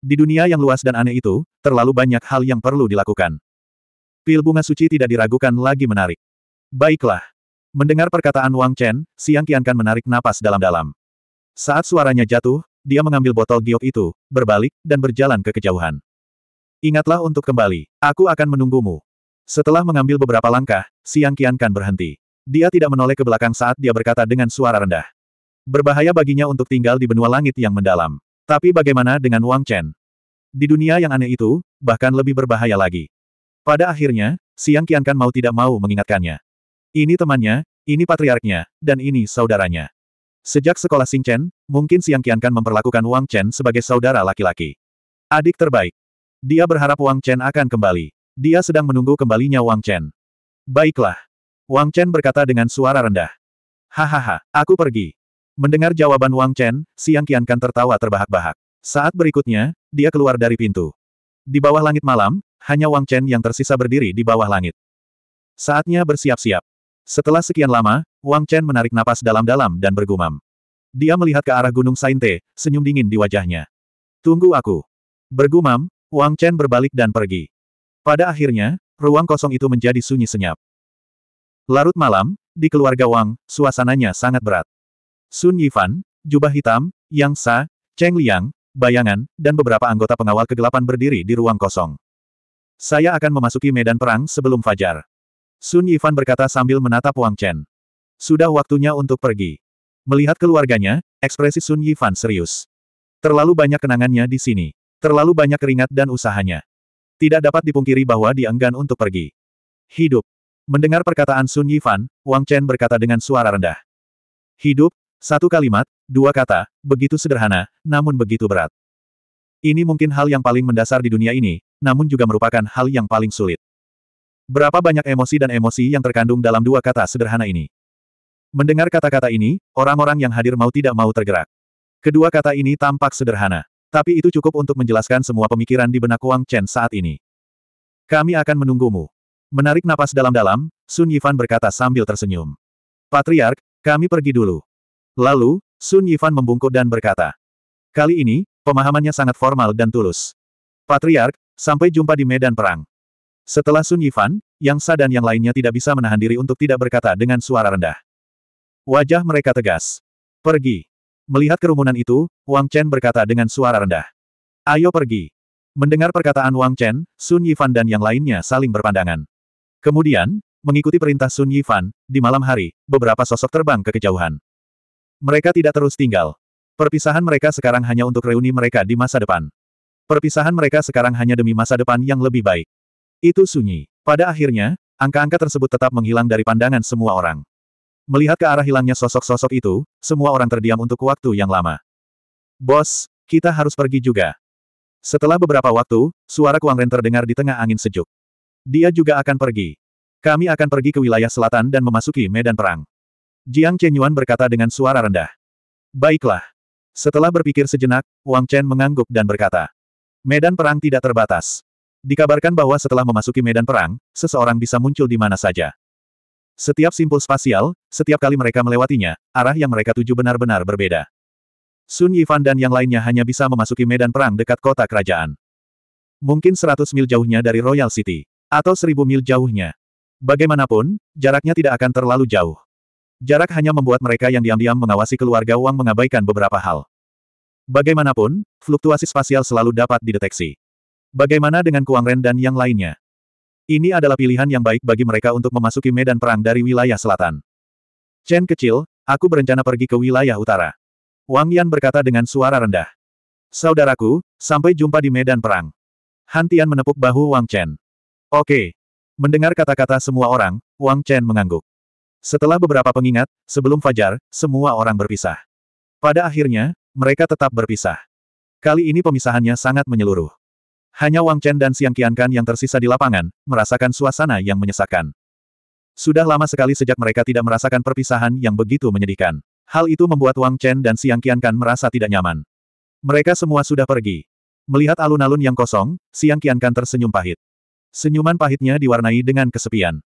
Di dunia yang luas dan aneh itu, terlalu banyak hal yang perlu dilakukan. Pil bunga suci tidak diragukan lagi menarik. Baiklah. Mendengar perkataan Wang Chen, Siang Kian Kan menarik napas dalam-dalam. Saat suaranya jatuh, dia mengambil botol giok itu, berbalik, dan berjalan ke kejauhan. Ingatlah untuk kembali, aku akan menunggumu. Setelah mengambil beberapa langkah, Siang Kian Kan berhenti. Dia tidak menoleh ke belakang saat dia berkata dengan suara rendah. Berbahaya baginya untuk tinggal di benua langit yang mendalam. Tapi bagaimana dengan Wang Chen? Di dunia yang aneh itu, bahkan lebih berbahaya lagi. Pada akhirnya, Siang Kian Kan mau tidak mau mengingatkannya. Ini temannya, ini patriarknya, dan ini saudaranya. Sejak sekolah Sing Chen, mungkin Siang Kian Kan memperlakukan Wang Chen sebagai saudara laki-laki. Adik terbaik. Dia berharap Wang Chen akan kembali. Dia sedang menunggu kembalinya Wang Chen. Baiklah. Wang Chen berkata dengan suara rendah. Hahaha, aku pergi. Mendengar jawaban Wang Chen, Siang Kian Kan tertawa terbahak-bahak. Saat berikutnya, dia keluar dari pintu. Di bawah langit malam, hanya Wang Chen yang tersisa berdiri di bawah langit. Saatnya bersiap-siap. Setelah sekian lama, Wang Chen menarik napas dalam-dalam dan bergumam. Dia melihat ke arah Gunung Sainte, senyum dingin di wajahnya. Tunggu aku. Bergumam, Wang Chen berbalik dan pergi. Pada akhirnya, ruang kosong itu menjadi sunyi senyap. Larut malam, di keluarga Wang, suasananya sangat berat. Sun Yifan, jubah hitam, Yang Sa, Cheng Liang, bayangan, dan beberapa anggota pengawal kegelapan berdiri di ruang kosong. Saya akan memasuki medan perang sebelum fajar. Sun Yifan berkata sambil menatap Wang Chen. Sudah waktunya untuk pergi. Melihat keluarganya, ekspresi Sun Yifan serius. Terlalu banyak kenangannya di sini. Terlalu banyak keringat dan usahanya. Tidak dapat dipungkiri bahwa dia enggan untuk pergi. Hidup. Mendengar perkataan Sun Yifan, Wang Chen berkata dengan suara rendah. Hidup, satu kalimat, dua kata, begitu sederhana, namun begitu berat. Ini mungkin hal yang paling mendasar di dunia ini, namun juga merupakan hal yang paling sulit. Berapa banyak emosi dan emosi yang terkandung dalam dua kata sederhana ini? Mendengar kata-kata ini, orang-orang yang hadir mau tidak mau tergerak. Kedua kata ini tampak sederhana. Tapi itu cukup untuk menjelaskan semua pemikiran di benak Wang Chen saat ini. Kami akan menunggumu. Menarik napas dalam-dalam, Sun Yifan berkata sambil tersenyum. Patriark, kami pergi dulu. Lalu, Sun Yifan membungkuk dan berkata. Kali ini, pemahamannya sangat formal dan tulus. Patriark, sampai jumpa di medan perang. Setelah Sun Yifan, Yang Sa dan yang lainnya tidak bisa menahan diri untuk tidak berkata dengan suara rendah. Wajah mereka tegas. Pergi. Melihat kerumunan itu, Wang Chen berkata dengan suara rendah. Ayo pergi. Mendengar perkataan Wang Chen, Sun Yifan dan yang lainnya saling berpandangan. Kemudian, mengikuti perintah Sun Yifan, di malam hari, beberapa sosok terbang ke kejauhan. Mereka tidak terus tinggal. Perpisahan mereka sekarang hanya untuk reuni mereka di masa depan. Perpisahan mereka sekarang hanya demi masa depan yang lebih baik. Itu sunyi. Pada akhirnya, angka-angka tersebut tetap menghilang dari pandangan semua orang. Melihat ke arah hilangnya sosok-sosok itu, semua orang terdiam untuk waktu yang lama. Bos, kita harus pergi juga. Setelah beberapa waktu, suara Kuang Ren terdengar di tengah angin sejuk. Dia juga akan pergi. Kami akan pergi ke wilayah selatan dan memasuki medan perang. Jiang Chen Yuan berkata dengan suara rendah. Baiklah. Setelah berpikir sejenak, Wang Chen mengangguk dan berkata. Medan perang tidak terbatas. Dikabarkan bahwa setelah memasuki medan perang, seseorang bisa muncul di mana saja. Setiap simpul spasial, setiap kali mereka melewatinya, arah yang mereka tuju benar-benar berbeda. Sun Yifan dan yang lainnya hanya bisa memasuki medan perang dekat kota kerajaan. Mungkin 100 mil jauhnya dari Royal City. Atau seribu mil jauhnya. Bagaimanapun, jaraknya tidak akan terlalu jauh. Jarak hanya membuat mereka yang diam-diam mengawasi keluarga Wang mengabaikan beberapa hal. Bagaimanapun, fluktuasi spasial selalu dapat dideteksi. Bagaimana dengan Kuang Ren dan yang lainnya? Ini adalah pilihan yang baik bagi mereka untuk memasuki medan perang dari wilayah selatan. Chen kecil, aku berencana pergi ke wilayah utara. Wang Yan berkata dengan suara rendah. Saudaraku, sampai jumpa di medan perang. Han Tian menepuk bahu Wang Chen. Oke. Mendengar kata-kata semua orang, Wang Chen mengangguk. Setelah beberapa pengingat, sebelum fajar, semua orang berpisah. Pada akhirnya, mereka tetap berpisah. Kali ini pemisahannya sangat menyeluruh. Hanya Wang Chen dan Siang Qiankan yang tersisa di lapangan, merasakan suasana yang menyesakkan. Sudah lama sekali sejak mereka tidak merasakan perpisahan yang begitu menyedihkan. Hal itu membuat Wang Chen dan Siang Qiankan merasa tidak nyaman. Mereka semua sudah pergi. Melihat alun-alun yang kosong, Siang Qiankan tersenyum pahit. Senyuman pahitnya diwarnai dengan kesepian.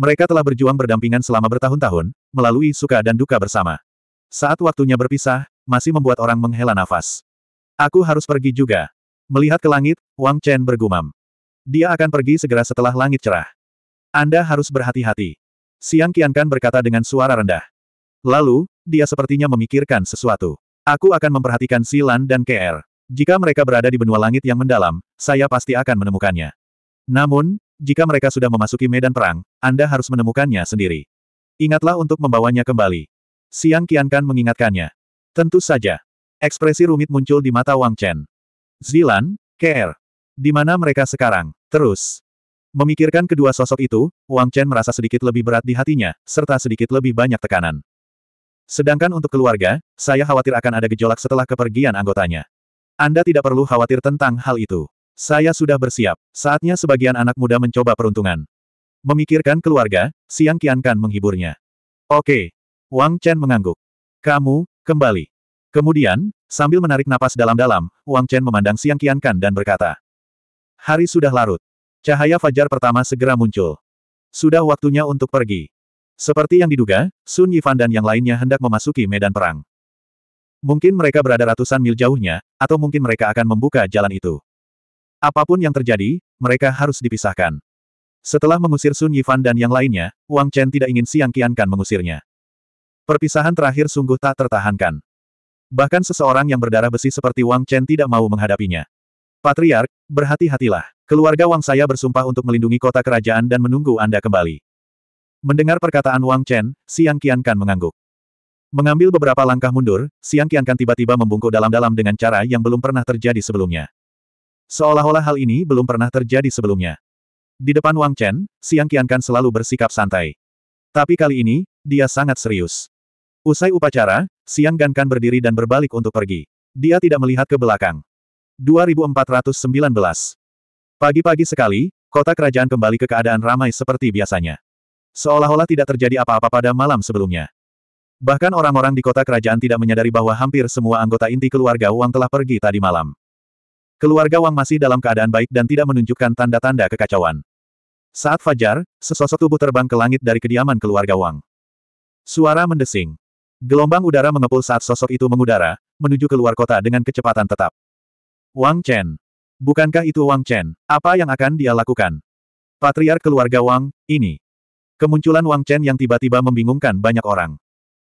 Mereka telah berjuang berdampingan selama bertahun-tahun, melalui suka dan duka bersama. Saat waktunya berpisah, masih membuat orang menghela nafas. Aku harus pergi juga. Melihat ke langit, Wang Chen bergumam. Dia akan pergi segera setelah langit cerah. Anda harus berhati-hati. Siang Kan berkata dengan suara rendah. Lalu, dia sepertinya memikirkan sesuatu. Aku akan memperhatikan Silan dan KR. Er. Jika mereka berada di benua langit yang mendalam, saya pasti akan menemukannya. Namun, jika mereka sudah memasuki medan perang, Anda harus menemukannya sendiri. Ingatlah untuk membawanya kembali. Siang Kan mengingatkannya. Tentu saja. Ekspresi rumit muncul di mata Wang Chen. Zilan, Ker. Di mana mereka sekarang? Terus. Memikirkan kedua sosok itu, Wang Chen merasa sedikit lebih berat di hatinya, serta sedikit lebih banyak tekanan. Sedangkan untuk keluarga, saya khawatir akan ada gejolak setelah kepergian anggotanya. Anda tidak perlu khawatir tentang hal itu. Saya sudah bersiap, saatnya sebagian anak muda mencoba peruntungan. Memikirkan keluarga, Siang Kan menghiburnya. Oke. Wang Chen mengangguk. Kamu, kembali. Kemudian, sambil menarik napas dalam-dalam, Wang Chen memandang Siang Kian Kan dan berkata, Hari sudah larut. Cahaya fajar pertama segera muncul. Sudah waktunya untuk pergi. Seperti yang diduga, Sun Yifan dan yang lainnya hendak memasuki medan perang. Mungkin mereka berada ratusan mil jauhnya, atau mungkin mereka akan membuka jalan itu. Apapun yang terjadi, mereka harus dipisahkan. Setelah mengusir Sun Yifan dan yang lainnya, Wang Chen tidak ingin Siang Qiankan mengusirnya. Perpisahan terakhir sungguh tak tertahankan. Bahkan seseorang yang berdarah besi seperti Wang Chen tidak mau menghadapinya. Patriark, berhati-hatilah. Keluarga Wang saya bersumpah untuk melindungi kota kerajaan dan menunggu Anda kembali. Mendengar perkataan Wang Chen, Siang Kian Kan mengangguk. Mengambil beberapa langkah mundur, Siang Kian Kan tiba-tiba membungkuk dalam-dalam dengan cara yang belum pernah terjadi sebelumnya. Seolah-olah hal ini belum pernah terjadi sebelumnya. Di depan Wang Chen, Siang Kian Kan selalu bersikap santai. Tapi kali ini, dia sangat serius. Usai upacara, Siang kan berdiri dan berbalik untuk pergi. Dia tidak melihat ke belakang. 2419. Pagi-pagi sekali, kota kerajaan kembali ke keadaan ramai seperti biasanya. Seolah-olah tidak terjadi apa-apa pada malam sebelumnya. Bahkan orang-orang di kota kerajaan tidak menyadari bahwa hampir semua anggota inti keluarga Wang telah pergi tadi malam. Keluarga Wang masih dalam keadaan baik dan tidak menunjukkan tanda-tanda kekacauan. Saat fajar, sesosok tubuh terbang ke langit dari kediaman keluarga Wang. Suara mendesing. Gelombang udara mengepul saat sosok itu mengudara, menuju keluar kota dengan kecepatan tetap. Wang Chen. Bukankah itu Wang Chen? Apa yang akan dia lakukan? Patriar keluarga Wang, ini. Kemunculan Wang Chen yang tiba-tiba membingungkan banyak orang.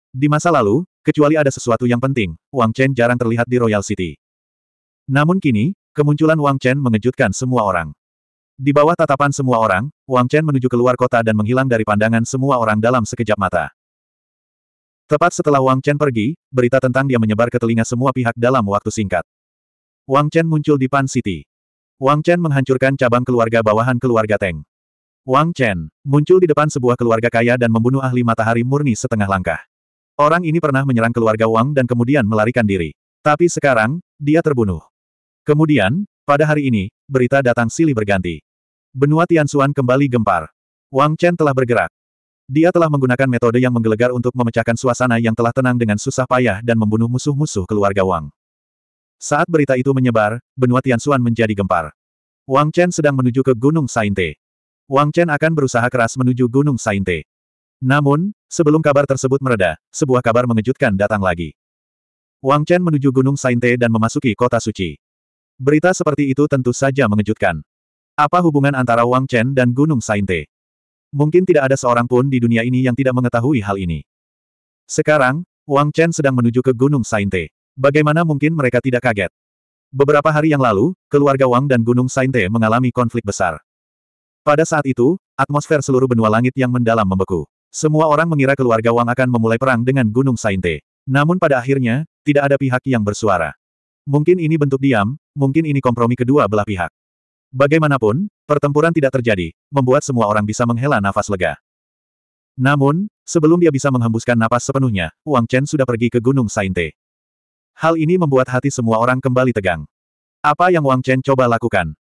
Di masa lalu, kecuali ada sesuatu yang penting, Wang Chen jarang terlihat di Royal City. Namun kini, kemunculan Wang Chen mengejutkan semua orang. Di bawah tatapan semua orang, Wang Chen menuju keluar kota dan menghilang dari pandangan semua orang dalam sekejap mata. Tepat setelah Wang Chen pergi, berita tentang dia menyebar ke telinga semua pihak dalam waktu singkat. Wang Chen muncul di Pan City. Wang Chen menghancurkan cabang keluarga bawahan keluarga Teng. Wang Chen muncul di depan sebuah keluarga kaya dan membunuh ahli matahari murni setengah langkah. Orang ini pernah menyerang keluarga Wang dan kemudian melarikan diri. Tapi sekarang, dia terbunuh. Kemudian, pada hari ini, berita datang silih berganti. Benua Tianxuan kembali gempar. Wang Chen telah bergerak. Dia telah menggunakan metode yang menggelegar untuk memecahkan suasana yang telah tenang dengan susah payah dan membunuh musuh-musuh keluarga Wang. Saat berita itu menyebar, benua Tianxuan menjadi gempar. Wang Chen sedang menuju ke Gunung Sainte. Wang Chen akan berusaha keras menuju Gunung Sainte. Namun, sebelum kabar tersebut mereda, sebuah kabar mengejutkan datang lagi. Wang Chen menuju Gunung Sainte dan memasuki kota suci. Berita seperti itu tentu saja mengejutkan. Apa hubungan antara Wang Chen dan Gunung Sainte? Mungkin tidak ada seorang pun di dunia ini yang tidak mengetahui hal ini. Sekarang, Wang Chen sedang menuju ke Gunung Sainte. Bagaimana mungkin mereka tidak kaget? Beberapa hari yang lalu, keluarga Wang dan Gunung Sainte mengalami konflik besar. Pada saat itu, atmosfer seluruh benua langit yang mendalam membeku. Semua orang mengira keluarga Wang akan memulai perang dengan Gunung Sainte. Namun pada akhirnya, tidak ada pihak yang bersuara. Mungkin ini bentuk diam, mungkin ini kompromi kedua belah pihak. Bagaimanapun, Pertempuran tidak terjadi, membuat semua orang bisa menghela nafas lega. Namun, sebelum dia bisa menghembuskan napas sepenuhnya, Wang Chen sudah pergi ke Gunung Sainte. Hal ini membuat hati semua orang kembali tegang. Apa yang Wang Chen coba lakukan?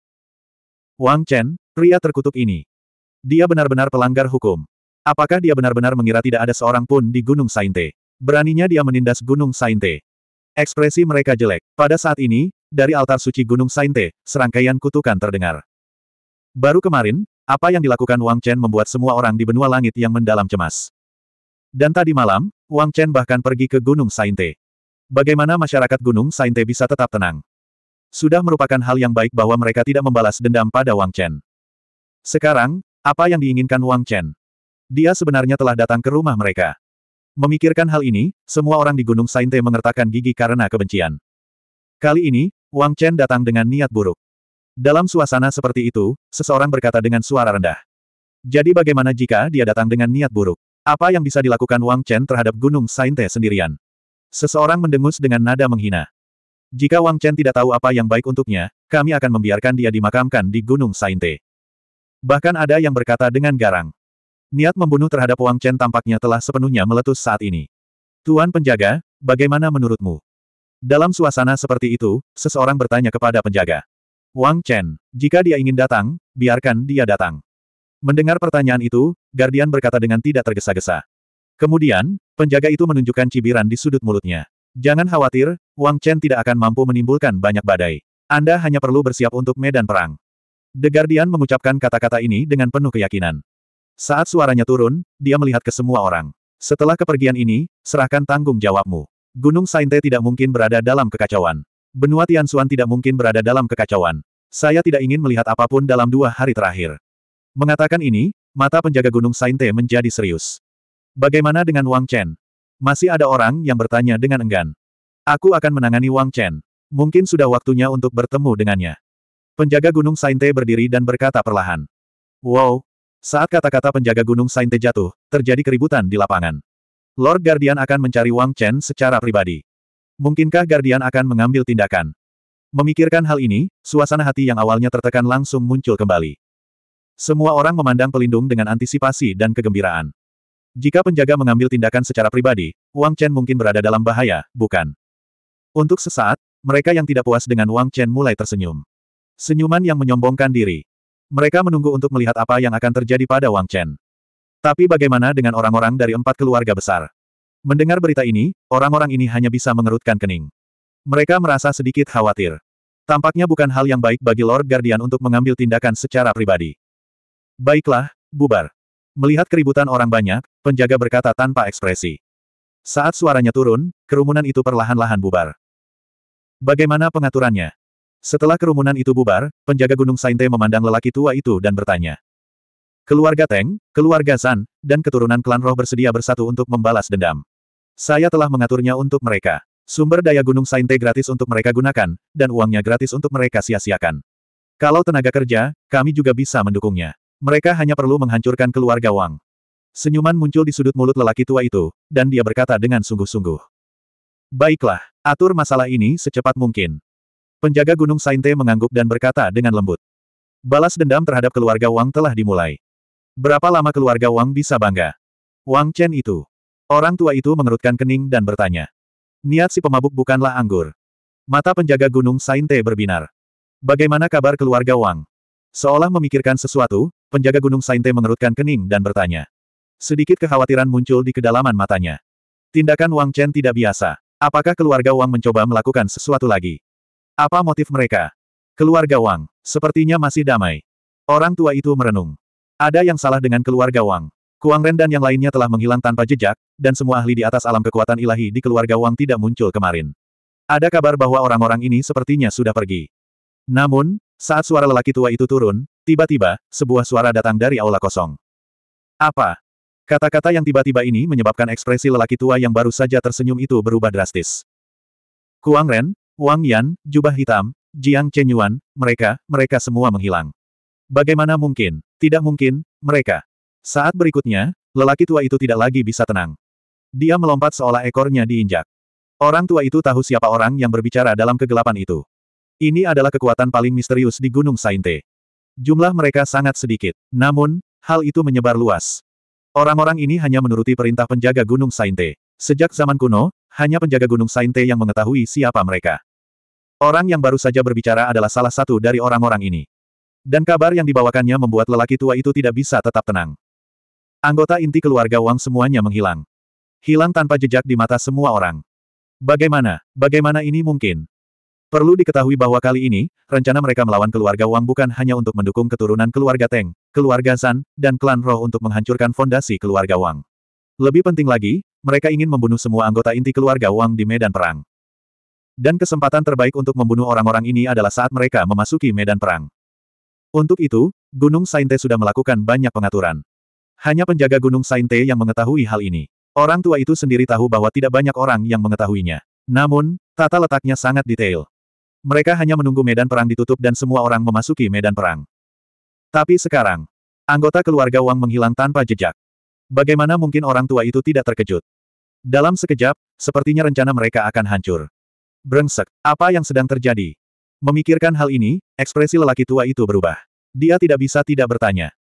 Wang Chen, pria terkutuk ini. Dia benar-benar pelanggar hukum. Apakah dia benar-benar mengira tidak ada seorang pun di Gunung Sainte? Beraninya dia menindas Gunung Sainte. Ekspresi mereka jelek. Pada saat ini, dari altar suci Gunung Sainte, serangkaian kutukan terdengar. Baru kemarin, apa yang dilakukan Wang Chen membuat semua orang di benua langit yang mendalam cemas. Dan tadi malam, Wang Chen bahkan pergi ke Gunung Sainte. Bagaimana masyarakat Gunung Sainte bisa tetap tenang? Sudah merupakan hal yang baik bahwa mereka tidak membalas dendam pada Wang Chen. Sekarang, apa yang diinginkan Wang Chen? Dia sebenarnya telah datang ke rumah mereka. Memikirkan hal ini, semua orang di Gunung Sainte mengertakkan gigi karena kebencian. Kali ini, Wang Chen datang dengan niat buruk. Dalam suasana seperti itu, seseorang berkata dengan suara rendah. Jadi bagaimana jika dia datang dengan niat buruk? Apa yang bisa dilakukan Wang Chen terhadap Gunung Sainte sendirian? Seseorang mendengus dengan nada menghina. Jika Wang Chen tidak tahu apa yang baik untuknya, kami akan membiarkan dia dimakamkan di Gunung Sainte. Bahkan ada yang berkata dengan garang. Niat membunuh terhadap Wang Chen tampaknya telah sepenuhnya meletus saat ini. Tuan penjaga, bagaimana menurutmu? Dalam suasana seperti itu, seseorang bertanya kepada penjaga. Wang Chen, jika dia ingin datang, biarkan dia datang. Mendengar pertanyaan itu, Guardian berkata dengan tidak tergesa-gesa. Kemudian, penjaga itu menunjukkan cibiran di sudut mulutnya. Jangan khawatir, Wang Chen tidak akan mampu menimbulkan banyak badai. Anda hanya perlu bersiap untuk medan perang. The Guardian mengucapkan kata-kata ini dengan penuh keyakinan. Saat suaranya turun, dia melihat ke semua orang. Setelah kepergian ini, serahkan tanggung jawabmu. Gunung Sainte tidak mungkin berada dalam kekacauan. Benua Tian Tianxuan tidak mungkin berada dalam kekacauan. Saya tidak ingin melihat apapun dalam dua hari terakhir. Mengatakan ini, mata penjaga Gunung Sainte menjadi serius. Bagaimana dengan Wang Chen? Masih ada orang yang bertanya dengan enggan. Aku akan menangani Wang Chen. Mungkin sudah waktunya untuk bertemu dengannya. Penjaga Gunung Sainte berdiri dan berkata perlahan. Wow! Saat kata-kata penjaga Gunung Sainte jatuh, terjadi keributan di lapangan. Lord Guardian akan mencari Wang Chen secara pribadi. Mungkinkah Guardian akan mengambil tindakan? Memikirkan hal ini, suasana hati yang awalnya tertekan langsung muncul kembali. Semua orang memandang pelindung dengan antisipasi dan kegembiraan. Jika penjaga mengambil tindakan secara pribadi, Wang Chen mungkin berada dalam bahaya, bukan? Untuk sesaat, mereka yang tidak puas dengan Wang Chen mulai tersenyum. Senyuman yang menyombongkan diri. Mereka menunggu untuk melihat apa yang akan terjadi pada Wang Chen. Tapi bagaimana dengan orang-orang dari empat keluarga besar? Mendengar berita ini, orang-orang ini hanya bisa mengerutkan kening. Mereka merasa sedikit khawatir. Tampaknya bukan hal yang baik bagi Lord Guardian untuk mengambil tindakan secara pribadi. Baiklah, bubar. Melihat keributan orang banyak, penjaga berkata tanpa ekspresi. Saat suaranya turun, kerumunan itu perlahan-lahan bubar. Bagaimana pengaturannya? Setelah kerumunan itu bubar, penjaga Gunung Sainte memandang lelaki tua itu dan bertanya. Keluarga Teng, keluarga San, dan keturunan klan roh bersedia bersatu untuk membalas dendam. Saya telah mengaturnya untuk mereka. Sumber daya Gunung Sainte gratis untuk mereka gunakan, dan uangnya gratis untuk mereka sia-siakan. Kalau tenaga kerja, kami juga bisa mendukungnya. Mereka hanya perlu menghancurkan keluarga Wang. Senyuman muncul di sudut mulut lelaki tua itu, dan dia berkata dengan sungguh-sungguh. Baiklah, atur masalah ini secepat mungkin. Penjaga Gunung Sainte mengangguk dan berkata dengan lembut. Balas dendam terhadap keluarga Wang telah dimulai. Berapa lama keluarga Wang bisa bangga? Wang Chen itu, Orang tua itu mengerutkan kening dan bertanya. Niat si pemabuk bukanlah anggur. Mata penjaga gunung Sainte berbinar. Bagaimana kabar keluarga Wang? Seolah memikirkan sesuatu, penjaga gunung Sainte mengerutkan kening dan bertanya. Sedikit kekhawatiran muncul di kedalaman matanya. Tindakan Wang Chen tidak biasa. Apakah keluarga Wang mencoba melakukan sesuatu lagi? Apa motif mereka? Keluarga Wang, sepertinya masih damai. Orang tua itu merenung. Ada yang salah dengan keluarga Wang. Kuang Ren dan yang lainnya telah menghilang tanpa jejak, dan semua ahli di atas alam kekuatan ilahi di keluarga Wang tidak muncul kemarin. Ada kabar bahwa orang-orang ini sepertinya sudah pergi. Namun, saat suara lelaki tua itu turun, tiba-tiba, sebuah suara datang dari aula kosong. Apa? Kata-kata yang tiba-tiba ini menyebabkan ekspresi lelaki tua yang baru saja tersenyum itu berubah drastis. Kuang Ren, Wang Yan, Jubah Hitam, Jiang Chenyuan, mereka, mereka semua menghilang. Bagaimana mungkin, tidak mungkin, mereka. Saat berikutnya, lelaki tua itu tidak lagi bisa tenang. Dia melompat seolah ekornya diinjak. Orang tua itu tahu siapa orang yang berbicara dalam kegelapan itu. Ini adalah kekuatan paling misterius di Gunung Sainte. Jumlah mereka sangat sedikit. Namun, hal itu menyebar luas. Orang-orang ini hanya menuruti perintah penjaga Gunung Sainte. Sejak zaman kuno, hanya penjaga Gunung Sainte yang mengetahui siapa mereka. Orang yang baru saja berbicara adalah salah satu dari orang-orang ini. Dan kabar yang dibawakannya membuat lelaki tua itu tidak bisa tetap tenang. Anggota inti keluarga Wang semuanya menghilang. Hilang tanpa jejak di mata semua orang. Bagaimana, bagaimana ini mungkin? Perlu diketahui bahwa kali ini, rencana mereka melawan keluarga Wang bukan hanya untuk mendukung keturunan keluarga Teng, keluarga Zan, dan klan Roh untuk menghancurkan fondasi keluarga Wang. Lebih penting lagi, mereka ingin membunuh semua anggota inti keluarga Wang di medan perang. Dan kesempatan terbaik untuk membunuh orang-orang ini adalah saat mereka memasuki medan perang. Untuk itu, Gunung Sainte sudah melakukan banyak pengaturan. Hanya penjaga gunung Sainte yang mengetahui hal ini. Orang tua itu sendiri tahu bahwa tidak banyak orang yang mengetahuinya. Namun, tata letaknya sangat detail. Mereka hanya menunggu medan perang ditutup dan semua orang memasuki medan perang. Tapi sekarang, anggota keluarga Wang menghilang tanpa jejak. Bagaimana mungkin orang tua itu tidak terkejut? Dalam sekejap, sepertinya rencana mereka akan hancur. Brengsek, apa yang sedang terjadi? Memikirkan hal ini, ekspresi lelaki tua itu berubah. Dia tidak bisa tidak bertanya.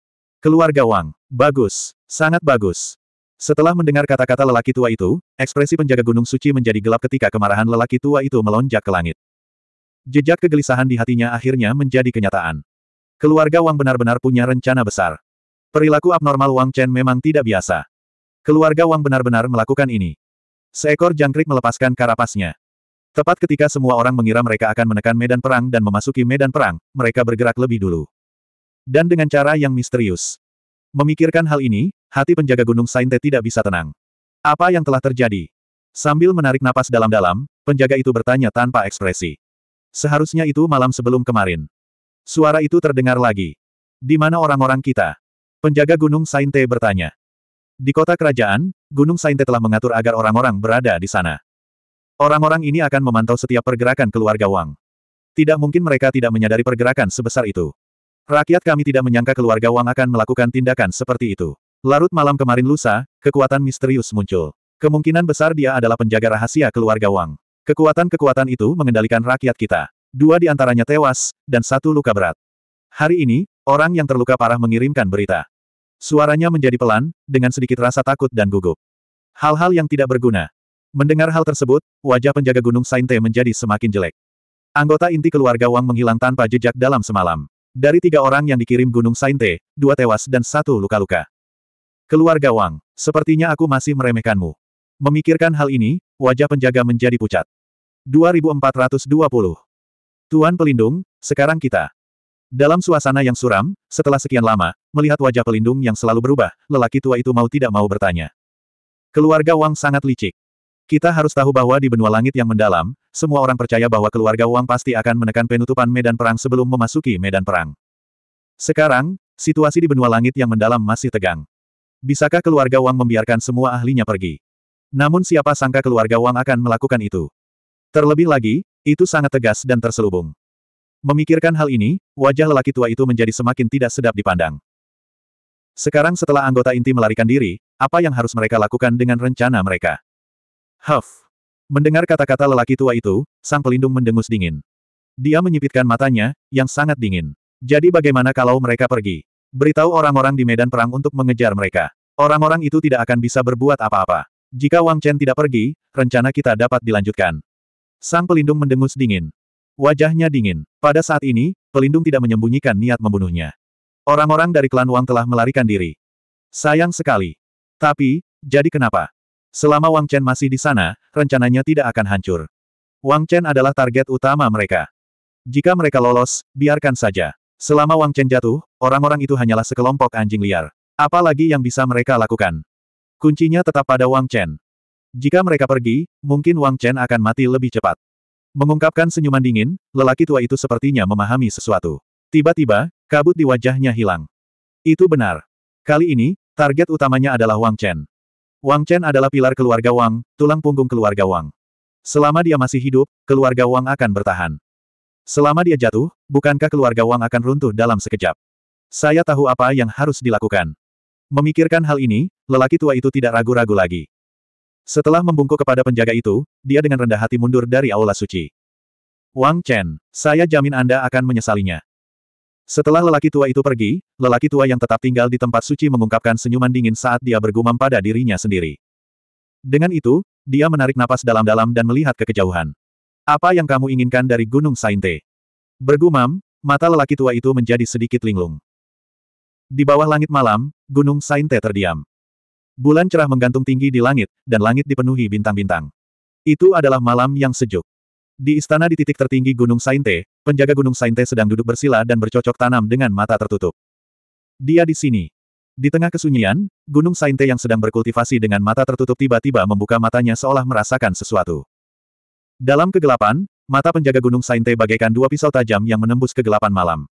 Keluarga Wang. Bagus. Sangat bagus. Setelah mendengar kata-kata lelaki tua itu, ekspresi penjaga gunung suci menjadi gelap ketika kemarahan lelaki tua itu melonjak ke langit. Jejak kegelisahan di hatinya akhirnya menjadi kenyataan. Keluarga Wang benar-benar punya rencana besar. Perilaku abnormal Wang Chen memang tidak biasa. Keluarga Wang benar-benar melakukan ini. Seekor jangkrik melepaskan karapasnya. Tepat ketika semua orang mengira mereka akan menekan medan perang dan memasuki medan perang, mereka bergerak lebih dulu. Dan dengan cara yang misterius. Memikirkan hal ini, hati penjaga gunung Sainte tidak bisa tenang. Apa yang telah terjadi? Sambil menarik napas dalam-dalam, penjaga itu bertanya tanpa ekspresi. Seharusnya itu malam sebelum kemarin. Suara itu terdengar lagi. Di mana orang-orang kita? Penjaga Gunung Sainte bertanya. Di kota kerajaan, Gunung Sainte telah mengatur agar orang-orang berada di sana. Orang-orang ini akan memantau setiap pergerakan keluarga Wang. Tidak mungkin mereka tidak menyadari pergerakan sebesar itu. Rakyat kami tidak menyangka keluarga Wang akan melakukan tindakan seperti itu. Larut malam kemarin lusa, kekuatan misterius muncul. Kemungkinan besar dia adalah penjaga rahasia keluarga Wang. Kekuatan-kekuatan itu mengendalikan rakyat kita. Dua di antaranya tewas, dan satu luka berat. Hari ini, orang yang terluka parah mengirimkan berita. Suaranya menjadi pelan, dengan sedikit rasa takut dan gugup. Hal-hal yang tidak berguna. Mendengar hal tersebut, wajah penjaga Gunung Sainte menjadi semakin jelek. Anggota inti keluarga Wang menghilang tanpa jejak dalam semalam. Dari tiga orang yang dikirim Gunung Sainte, dua tewas dan satu luka-luka. Keluarga Wang, sepertinya aku masih meremehkanmu. Memikirkan hal ini, wajah penjaga menjadi pucat. 2420. Tuan Pelindung, sekarang kita. Dalam suasana yang suram, setelah sekian lama, melihat wajah pelindung yang selalu berubah, lelaki tua itu mau tidak mau bertanya. Keluarga Wang sangat licik. Kita harus tahu bahwa di benua langit yang mendalam, semua orang percaya bahwa keluarga Wang pasti akan menekan penutupan medan perang sebelum memasuki medan perang. Sekarang, situasi di benua langit yang mendalam masih tegang. Bisakah keluarga Wang membiarkan semua ahlinya pergi? Namun siapa sangka keluarga Wang akan melakukan itu? Terlebih lagi, itu sangat tegas dan terselubung. Memikirkan hal ini, wajah lelaki tua itu menjadi semakin tidak sedap dipandang. Sekarang setelah anggota inti melarikan diri, apa yang harus mereka lakukan dengan rencana mereka? Huff. Mendengar kata-kata lelaki tua itu, sang pelindung mendengus dingin. Dia menyipitkan matanya, yang sangat dingin. Jadi bagaimana kalau mereka pergi? Beritahu orang-orang di medan perang untuk mengejar mereka. Orang-orang itu tidak akan bisa berbuat apa-apa. Jika Wang Chen tidak pergi, rencana kita dapat dilanjutkan. Sang pelindung mendengus dingin. Wajahnya dingin. Pada saat ini, pelindung tidak menyembunyikan niat membunuhnya. Orang-orang dari klan Wang telah melarikan diri. Sayang sekali. Tapi, jadi kenapa? Selama Wang Chen masih di sana, rencananya tidak akan hancur. Wang Chen adalah target utama mereka. Jika mereka lolos, biarkan saja. Selama Wang Chen jatuh, orang-orang itu hanyalah sekelompok anjing liar. Apalagi yang bisa mereka lakukan? Kuncinya tetap pada Wang Chen. Jika mereka pergi, mungkin Wang Chen akan mati lebih cepat. Mengungkapkan senyuman dingin, lelaki tua itu sepertinya memahami sesuatu. Tiba-tiba, kabut di wajahnya hilang. Itu benar. Kali ini, target utamanya adalah Wang Chen. Wang Chen adalah pilar keluarga Wang, tulang punggung keluarga Wang. Selama dia masih hidup, keluarga Wang akan bertahan. Selama dia jatuh, bukankah keluarga Wang akan runtuh dalam sekejap? Saya tahu apa yang harus dilakukan. Memikirkan hal ini, lelaki tua itu tidak ragu-ragu lagi. Setelah membungkuk kepada penjaga itu, dia dengan rendah hati mundur dari aula suci. Wang Chen, saya jamin Anda akan menyesalinya. Setelah lelaki tua itu pergi, lelaki tua yang tetap tinggal di tempat suci mengungkapkan senyuman dingin saat dia bergumam pada dirinya sendiri. Dengan itu, dia menarik napas dalam-dalam dan melihat ke kejauhan. Apa yang kamu inginkan dari Gunung Sainte? Bergumam, mata lelaki tua itu menjadi sedikit linglung. Di bawah langit malam, Gunung Sainte terdiam. Bulan cerah menggantung tinggi di langit, dan langit dipenuhi bintang-bintang. Itu adalah malam yang sejuk. Di istana di titik tertinggi Gunung Sainte, penjaga Gunung Sainte sedang duduk bersila dan bercocok tanam dengan mata tertutup. Dia di sini. Di tengah kesunyian, Gunung Sainte yang sedang berkultivasi dengan mata tertutup tiba-tiba membuka matanya seolah merasakan sesuatu. Dalam kegelapan, mata penjaga Gunung Sainte bagaikan dua pisau tajam yang menembus kegelapan malam.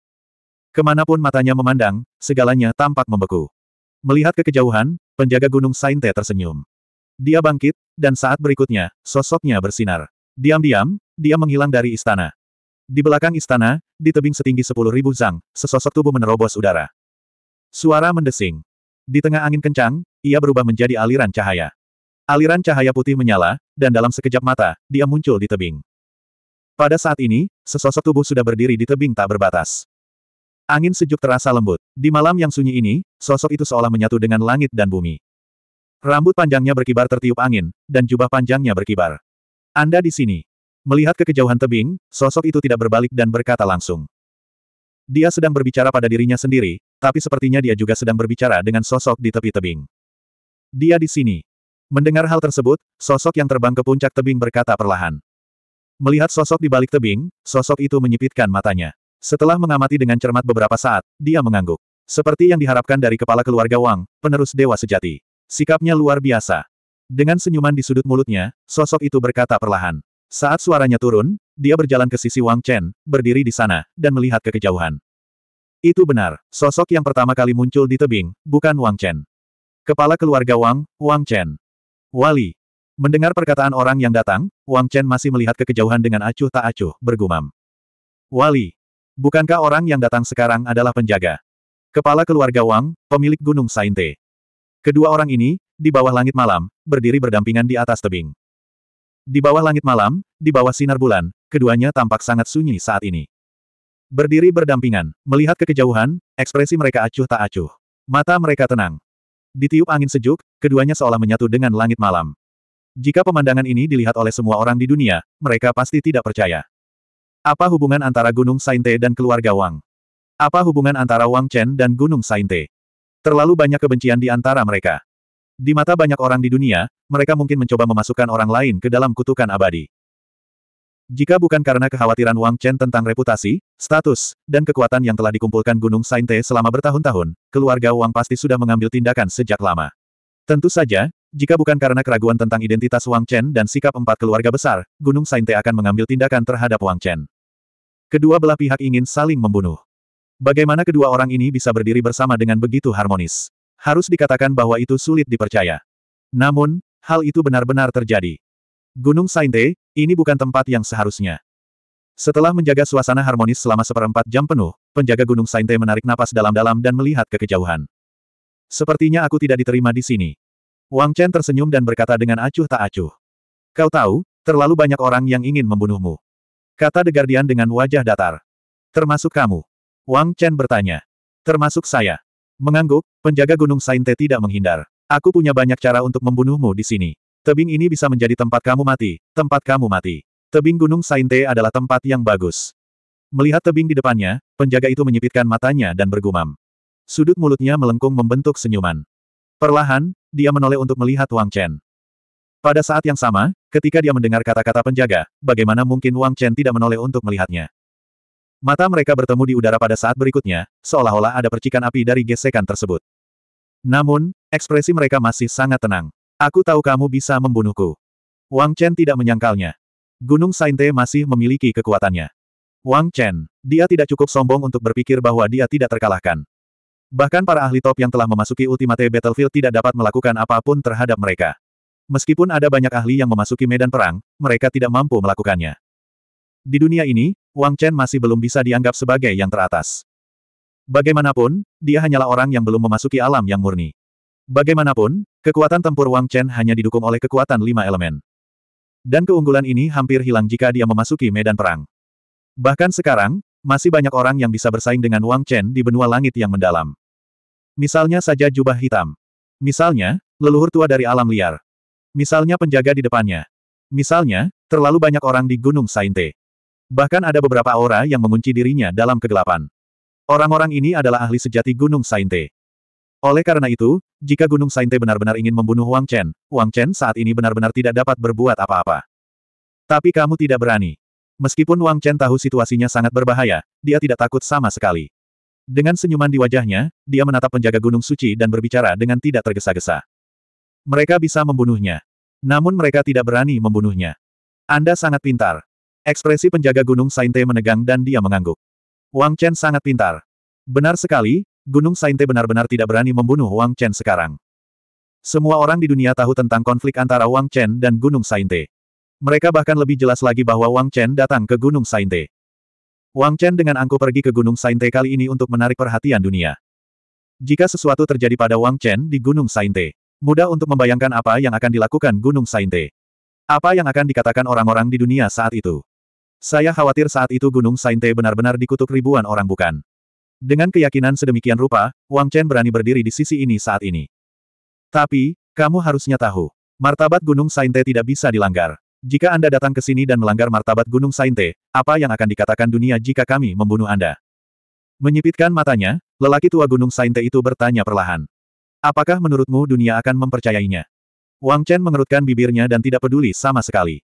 Kemanapun matanya memandang, segalanya tampak membeku. Melihat ke kejauhan, penjaga Gunung Sainte tersenyum. Dia bangkit, dan saat berikutnya, sosoknya bersinar. Diam-diam, dia menghilang dari istana. Di belakang istana, di tebing setinggi sepuluh ribu zang, sesosok tubuh menerobos udara. Suara mendesing. Di tengah angin kencang, ia berubah menjadi aliran cahaya. Aliran cahaya putih menyala, dan dalam sekejap mata, dia muncul di tebing. Pada saat ini, sesosok tubuh sudah berdiri di tebing tak berbatas. Angin sejuk terasa lembut. Di malam yang sunyi ini, sosok itu seolah menyatu dengan langit dan bumi. Rambut panjangnya berkibar tertiup angin, dan jubah panjangnya berkibar. Anda di sini. Melihat ke kejauhan tebing, sosok itu tidak berbalik dan berkata langsung. Dia sedang berbicara pada dirinya sendiri, tapi sepertinya dia juga sedang berbicara dengan sosok di tepi tebing. Dia di sini. Mendengar hal tersebut, sosok yang terbang ke puncak tebing berkata perlahan. Melihat sosok di balik tebing, sosok itu menyipitkan matanya. Setelah mengamati dengan cermat beberapa saat, dia mengangguk. Seperti yang diharapkan dari kepala keluarga Wang, penerus dewa sejati. Sikapnya luar biasa. Dengan senyuman di sudut mulutnya, sosok itu berkata perlahan. Saat suaranya turun, dia berjalan ke sisi Wang Chen, berdiri di sana, dan melihat ke kejauhan. Itu benar, sosok yang pertama kali muncul di tebing, bukan Wang Chen. Kepala keluarga Wang, Wang Chen. Wali. Mendengar perkataan orang yang datang, Wang Chen masih melihat ke kejauhan dengan acuh tak acuh, bergumam. Wali. Bukankah orang yang datang sekarang adalah penjaga? Kepala keluarga Wang, pemilik Gunung Sainte. Kedua orang ini, di bawah langit malam, berdiri berdampingan di atas tebing. Di bawah langit malam, di bawah sinar bulan, keduanya tampak sangat sunyi saat ini. Berdiri berdampingan, melihat ke kejauhan, ekspresi mereka acuh tak acuh. Mata mereka tenang. Ditiup angin sejuk, keduanya seolah menyatu dengan langit malam. Jika pemandangan ini dilihat oleh semua orang di dunia, mereka pasti tidak percaya. Apa hubungan antara Gunung Sainte dan keluarga Wang? Apa hubungan antara Wang Chen dan Gunung Sainte? Terlalu banyak kebencian di antara mereka. Di mata banyak orang di dunia, mereka mungkin mencoba memasukkan orang lain ke dalam kutukan abadi. Jika bukan karena kekhawatiran Wang Chen tentang reputasi, status, dan kekuatan yang telah dikumpulkan Gunung Sainte selama bertahun-tahun, keluarga Wang pasti sudah mengambil tindakan sejak lama. Tentu saja, jika bukan karena keraguan tentang identitas Wang Chen dan sikap empat keluarga besar, Gunung Sainte akan mengambil tindakan terhadap Wang Chen. Kedua belah pihak ingin saling membunuh. Bagaimana kedua orang ini bisa berdiri bersama dengan begitu harmonis? harus dikatakan bahwa itu sulit dipercaya. Namun, hal itu benar-benar terjadi. Gunung Sainte, ini bukan tempat yang seharusnya. Setelah menjaga suasana harmonis selama seperempat jam penuh, penjaga Gunung Sainte menarik napas dalam-dalam dan melihat ke kejauhan. Sepertinya aku tidak diterima di sini. Wang Chen tersenyum dan berkata dengan acuh tak acuh. Kau tahu, terlalu banyak orang yang ingin membunuhmu. Kata The Guardian dengan wajah datar. Termasuk kamu. Wang Chen bertanya. Termasuk saya. Mengangguk, penjaga Gunung Sainte tidak menghindar. Aku punya banyak cara untuk membunuhmu di sini. Tebing ini bisa menjadi tempat kamu mati, tempat kamu mati. Tebing Gunung Sainte adalah tempat yang bagus. Melihat tebing di depannya, penjaga itu menyipitkan matanya dan bergumam. Sudut mulutnya melengkung membentuk senyuman. Perlahan, dia menoleh untuk melihat Wang Chen. Pada saat yang sama, ketika dia mendengar kata-kata penjaga, bagaimana mungkin Wang Chen tidak menoleh untuk melihatnya? Mata mereka bertemu di udara pada saat berikutnya, seolah-olah ada percikan api dari gesekan tersebut. Namun, ekspresi mereka masih sangat tenang. Aku tahu kamu bisa membunuhku. Wang Chen tidak menyangkalnya. Gunung Sainte masih memiliki kekuatannya. Wang Chen, dia tidak cukup sombong untuk berpikir bahwa dia tidak terkalahkan. Bahkan para ahli top yang telah memasuki Ultimate Battlefield tidak dapat melakukan apapun terhadap mereka. Meskipun ada banyak ahli yang memasuki medan perang, mereka tidak mampu melakukannya. Di dunia ini, Wang Chen masih belum bisa dianggap sebagai yang teratas. Bagaimanapun, dia hanyalah orang yang belum memasuki alam yang murni. Bagaimanapun, kekuatan tempur Wang Chen hanya didukung oleh kekuatan lima elemen. Dan keunggulan ini hampir hilang jika dia memasuki medan perang. Bahkan sekarang, masih banyak orang yang bisa bersaing dengan Wang Chen di benua langit yang mendalam. Misalnya saja jubah hitam. Misalnya, leluhur tua dari alam liar. Misalnya penjaga di depannya. Misalnya, terlalu banyak orang di Gunung Sainte. Bahkan ada beberapa aura yang mengunci dirinya dalam kegelapan. Orang-orang ini adalah ahli sejati Gunung Sainte. Oleh karena itu, jika Gunung Sainte benar-benar ingin membunuh Wang Chen, Wang Chen saat ini benar-benar tidak dapat berbuat apa-apa. Tapi kamu tidak berani. Meskipun Wang Chen tahu situasinya sangat berbahaya, dia tidak takut sama sekali. Dengan senyuman di wajahnya, dia menatap penjaga Gunung Suci dan berbicara dengan tidak tergesa-gesa. Mereka bisa membunuhnya. Namun mereka tidak berani membunuhnya. Anda sangat pintar. Ekspresi penjaga Gunung Sainte menegang dan dia mengangguk. Wang Chen sangat pintar. Benar sekali, Gunung Sainte benar-benar tidak berani membunuh Wang Chen sekarang. Semua orang di dunia tahu tentang konflik antara Wang Chen dan Gunung Sainte. Mereka bahkan lebih jelas lagi bahwa Wang Chen datang ke Gunung Sainte. Wang Chen dengan angku pergi ke Gunung Sainte kali ini untuk menarik perhatian dunia. Jika sesuatu terjadi pada Wang Chen di Gunung Sainte, mudah untuk membayangkan apa yang akan dilakukan Gunung Sainte. Apa yang akan dikatakan orang-orang di dunia saat itu. Saya khawatir saat itu Gunung Sainte benar-benar dikutuk ribuan orang bukan. Dengan keyakinan sedemikian rupa, Wang Chen berani berdiri di sisi ini saat ini. Tapi, kamu harusnya tahu. Martabat Gunung Sainte tidak bisa dilanggar. Jika Anda datang ke sini dan melanggar martabat Gunung Sainte, apa yang akan dikatakan dunia jika kami membunuh Anda? Menyipitkan matanya, lelaki tua Gunung Sainte itu bertanya perlahan. Apakah menurutmu dunia akan mempercayainya? Wang Chen mengerutkan bibirnya dan tidak peduli sama sekali.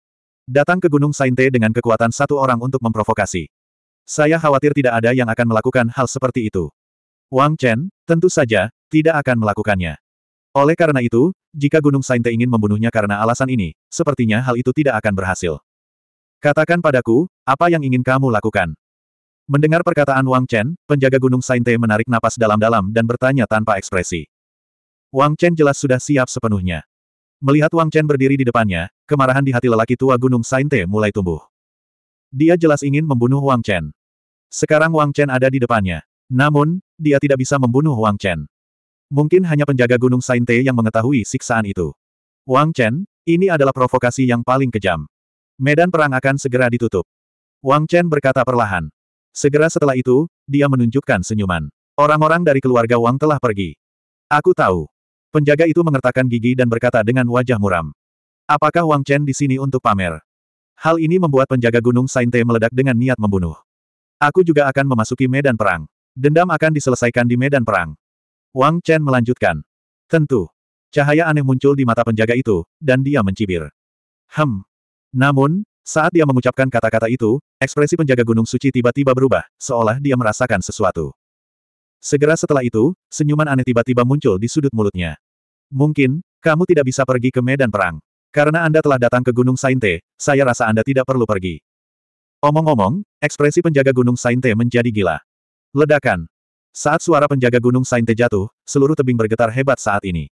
Datang ke Gunung Sainte dengan kekuatan satu orang untuk memprovokasi. Saya khawatir tidak ada yang akan melakukan hal seperti itu. Wang Chen, tentu saja, tidak akan melakukannya. Oleh karena itu, jika Gunung Sainte ingin membunuhnya karena alasan ini, sepertinya hal itu tidak akan berhasil. Katakan padaku, apa yang ingin kamu lakukan? Mendengar perkataan Wang Chen, penjaga Gunung Sainte menarik napas dalam-dalam dan bertanya tanpa ekspresi. Wang Chen jelas sudah siap sepenuhnya. Melihat Wang Chen berdiri di depannya, kemarahan di hati lelaki tua Gunung Sainte mulai tumbuh. Dia jelas ingin membunuh Wang Chen. Sekarang Wang Chen ada di depannya. Namun, dia tidak bisa membunuh Wang Chen. Mungkin hanya penjaga Gunung Sainte yang mengetahui siksaan itu. Wang Chen, ini adalah provokasi yang paling kejam. Medan perang akan segera ditutup. Wang Chen berkata perlahan. Segera setelah itu, dia menunjukkan senyuman. Orang-orang dari keluarga Wang telah pergi. Aku tahu. Penjaga itu mengertakkan gigi dan berkata dengan wajah muram. Apakah Wang Chen di sini untuk pamer? Hal ini membuat penjaga gunung Sainte meledak dengan niat membunuh. Aku juga akan memasuki medan perang. Dendam akan diselesaikan di medan perang. Wang Chen melanjutkan. Tentu. Cahaya aneh muncul di mata penjaga itu, dan dia mencibir. Hem. Namun, saat dia mengucapkan kata-kata itu, ekspresi penjaga gunung suci tiba-tiba berubah, seolah dia merasakan sesuatu. Segera setelah itu, senyuman aneh tiba-tiba muncul di sudut mulutnya. Mungkin, kamu tidak bisa pergi ke medan perang. Karena Anda telah datang ke Gunung Sainte, saya rasa Anda tidak perlu pergi. Omong-omong, ekspresi penjaga Gunung Sainte menjadi gila. Ledakan. Saat suara penjaga Gunung Sainte jatuh, seluruh tebing bergetar hebat saat ini.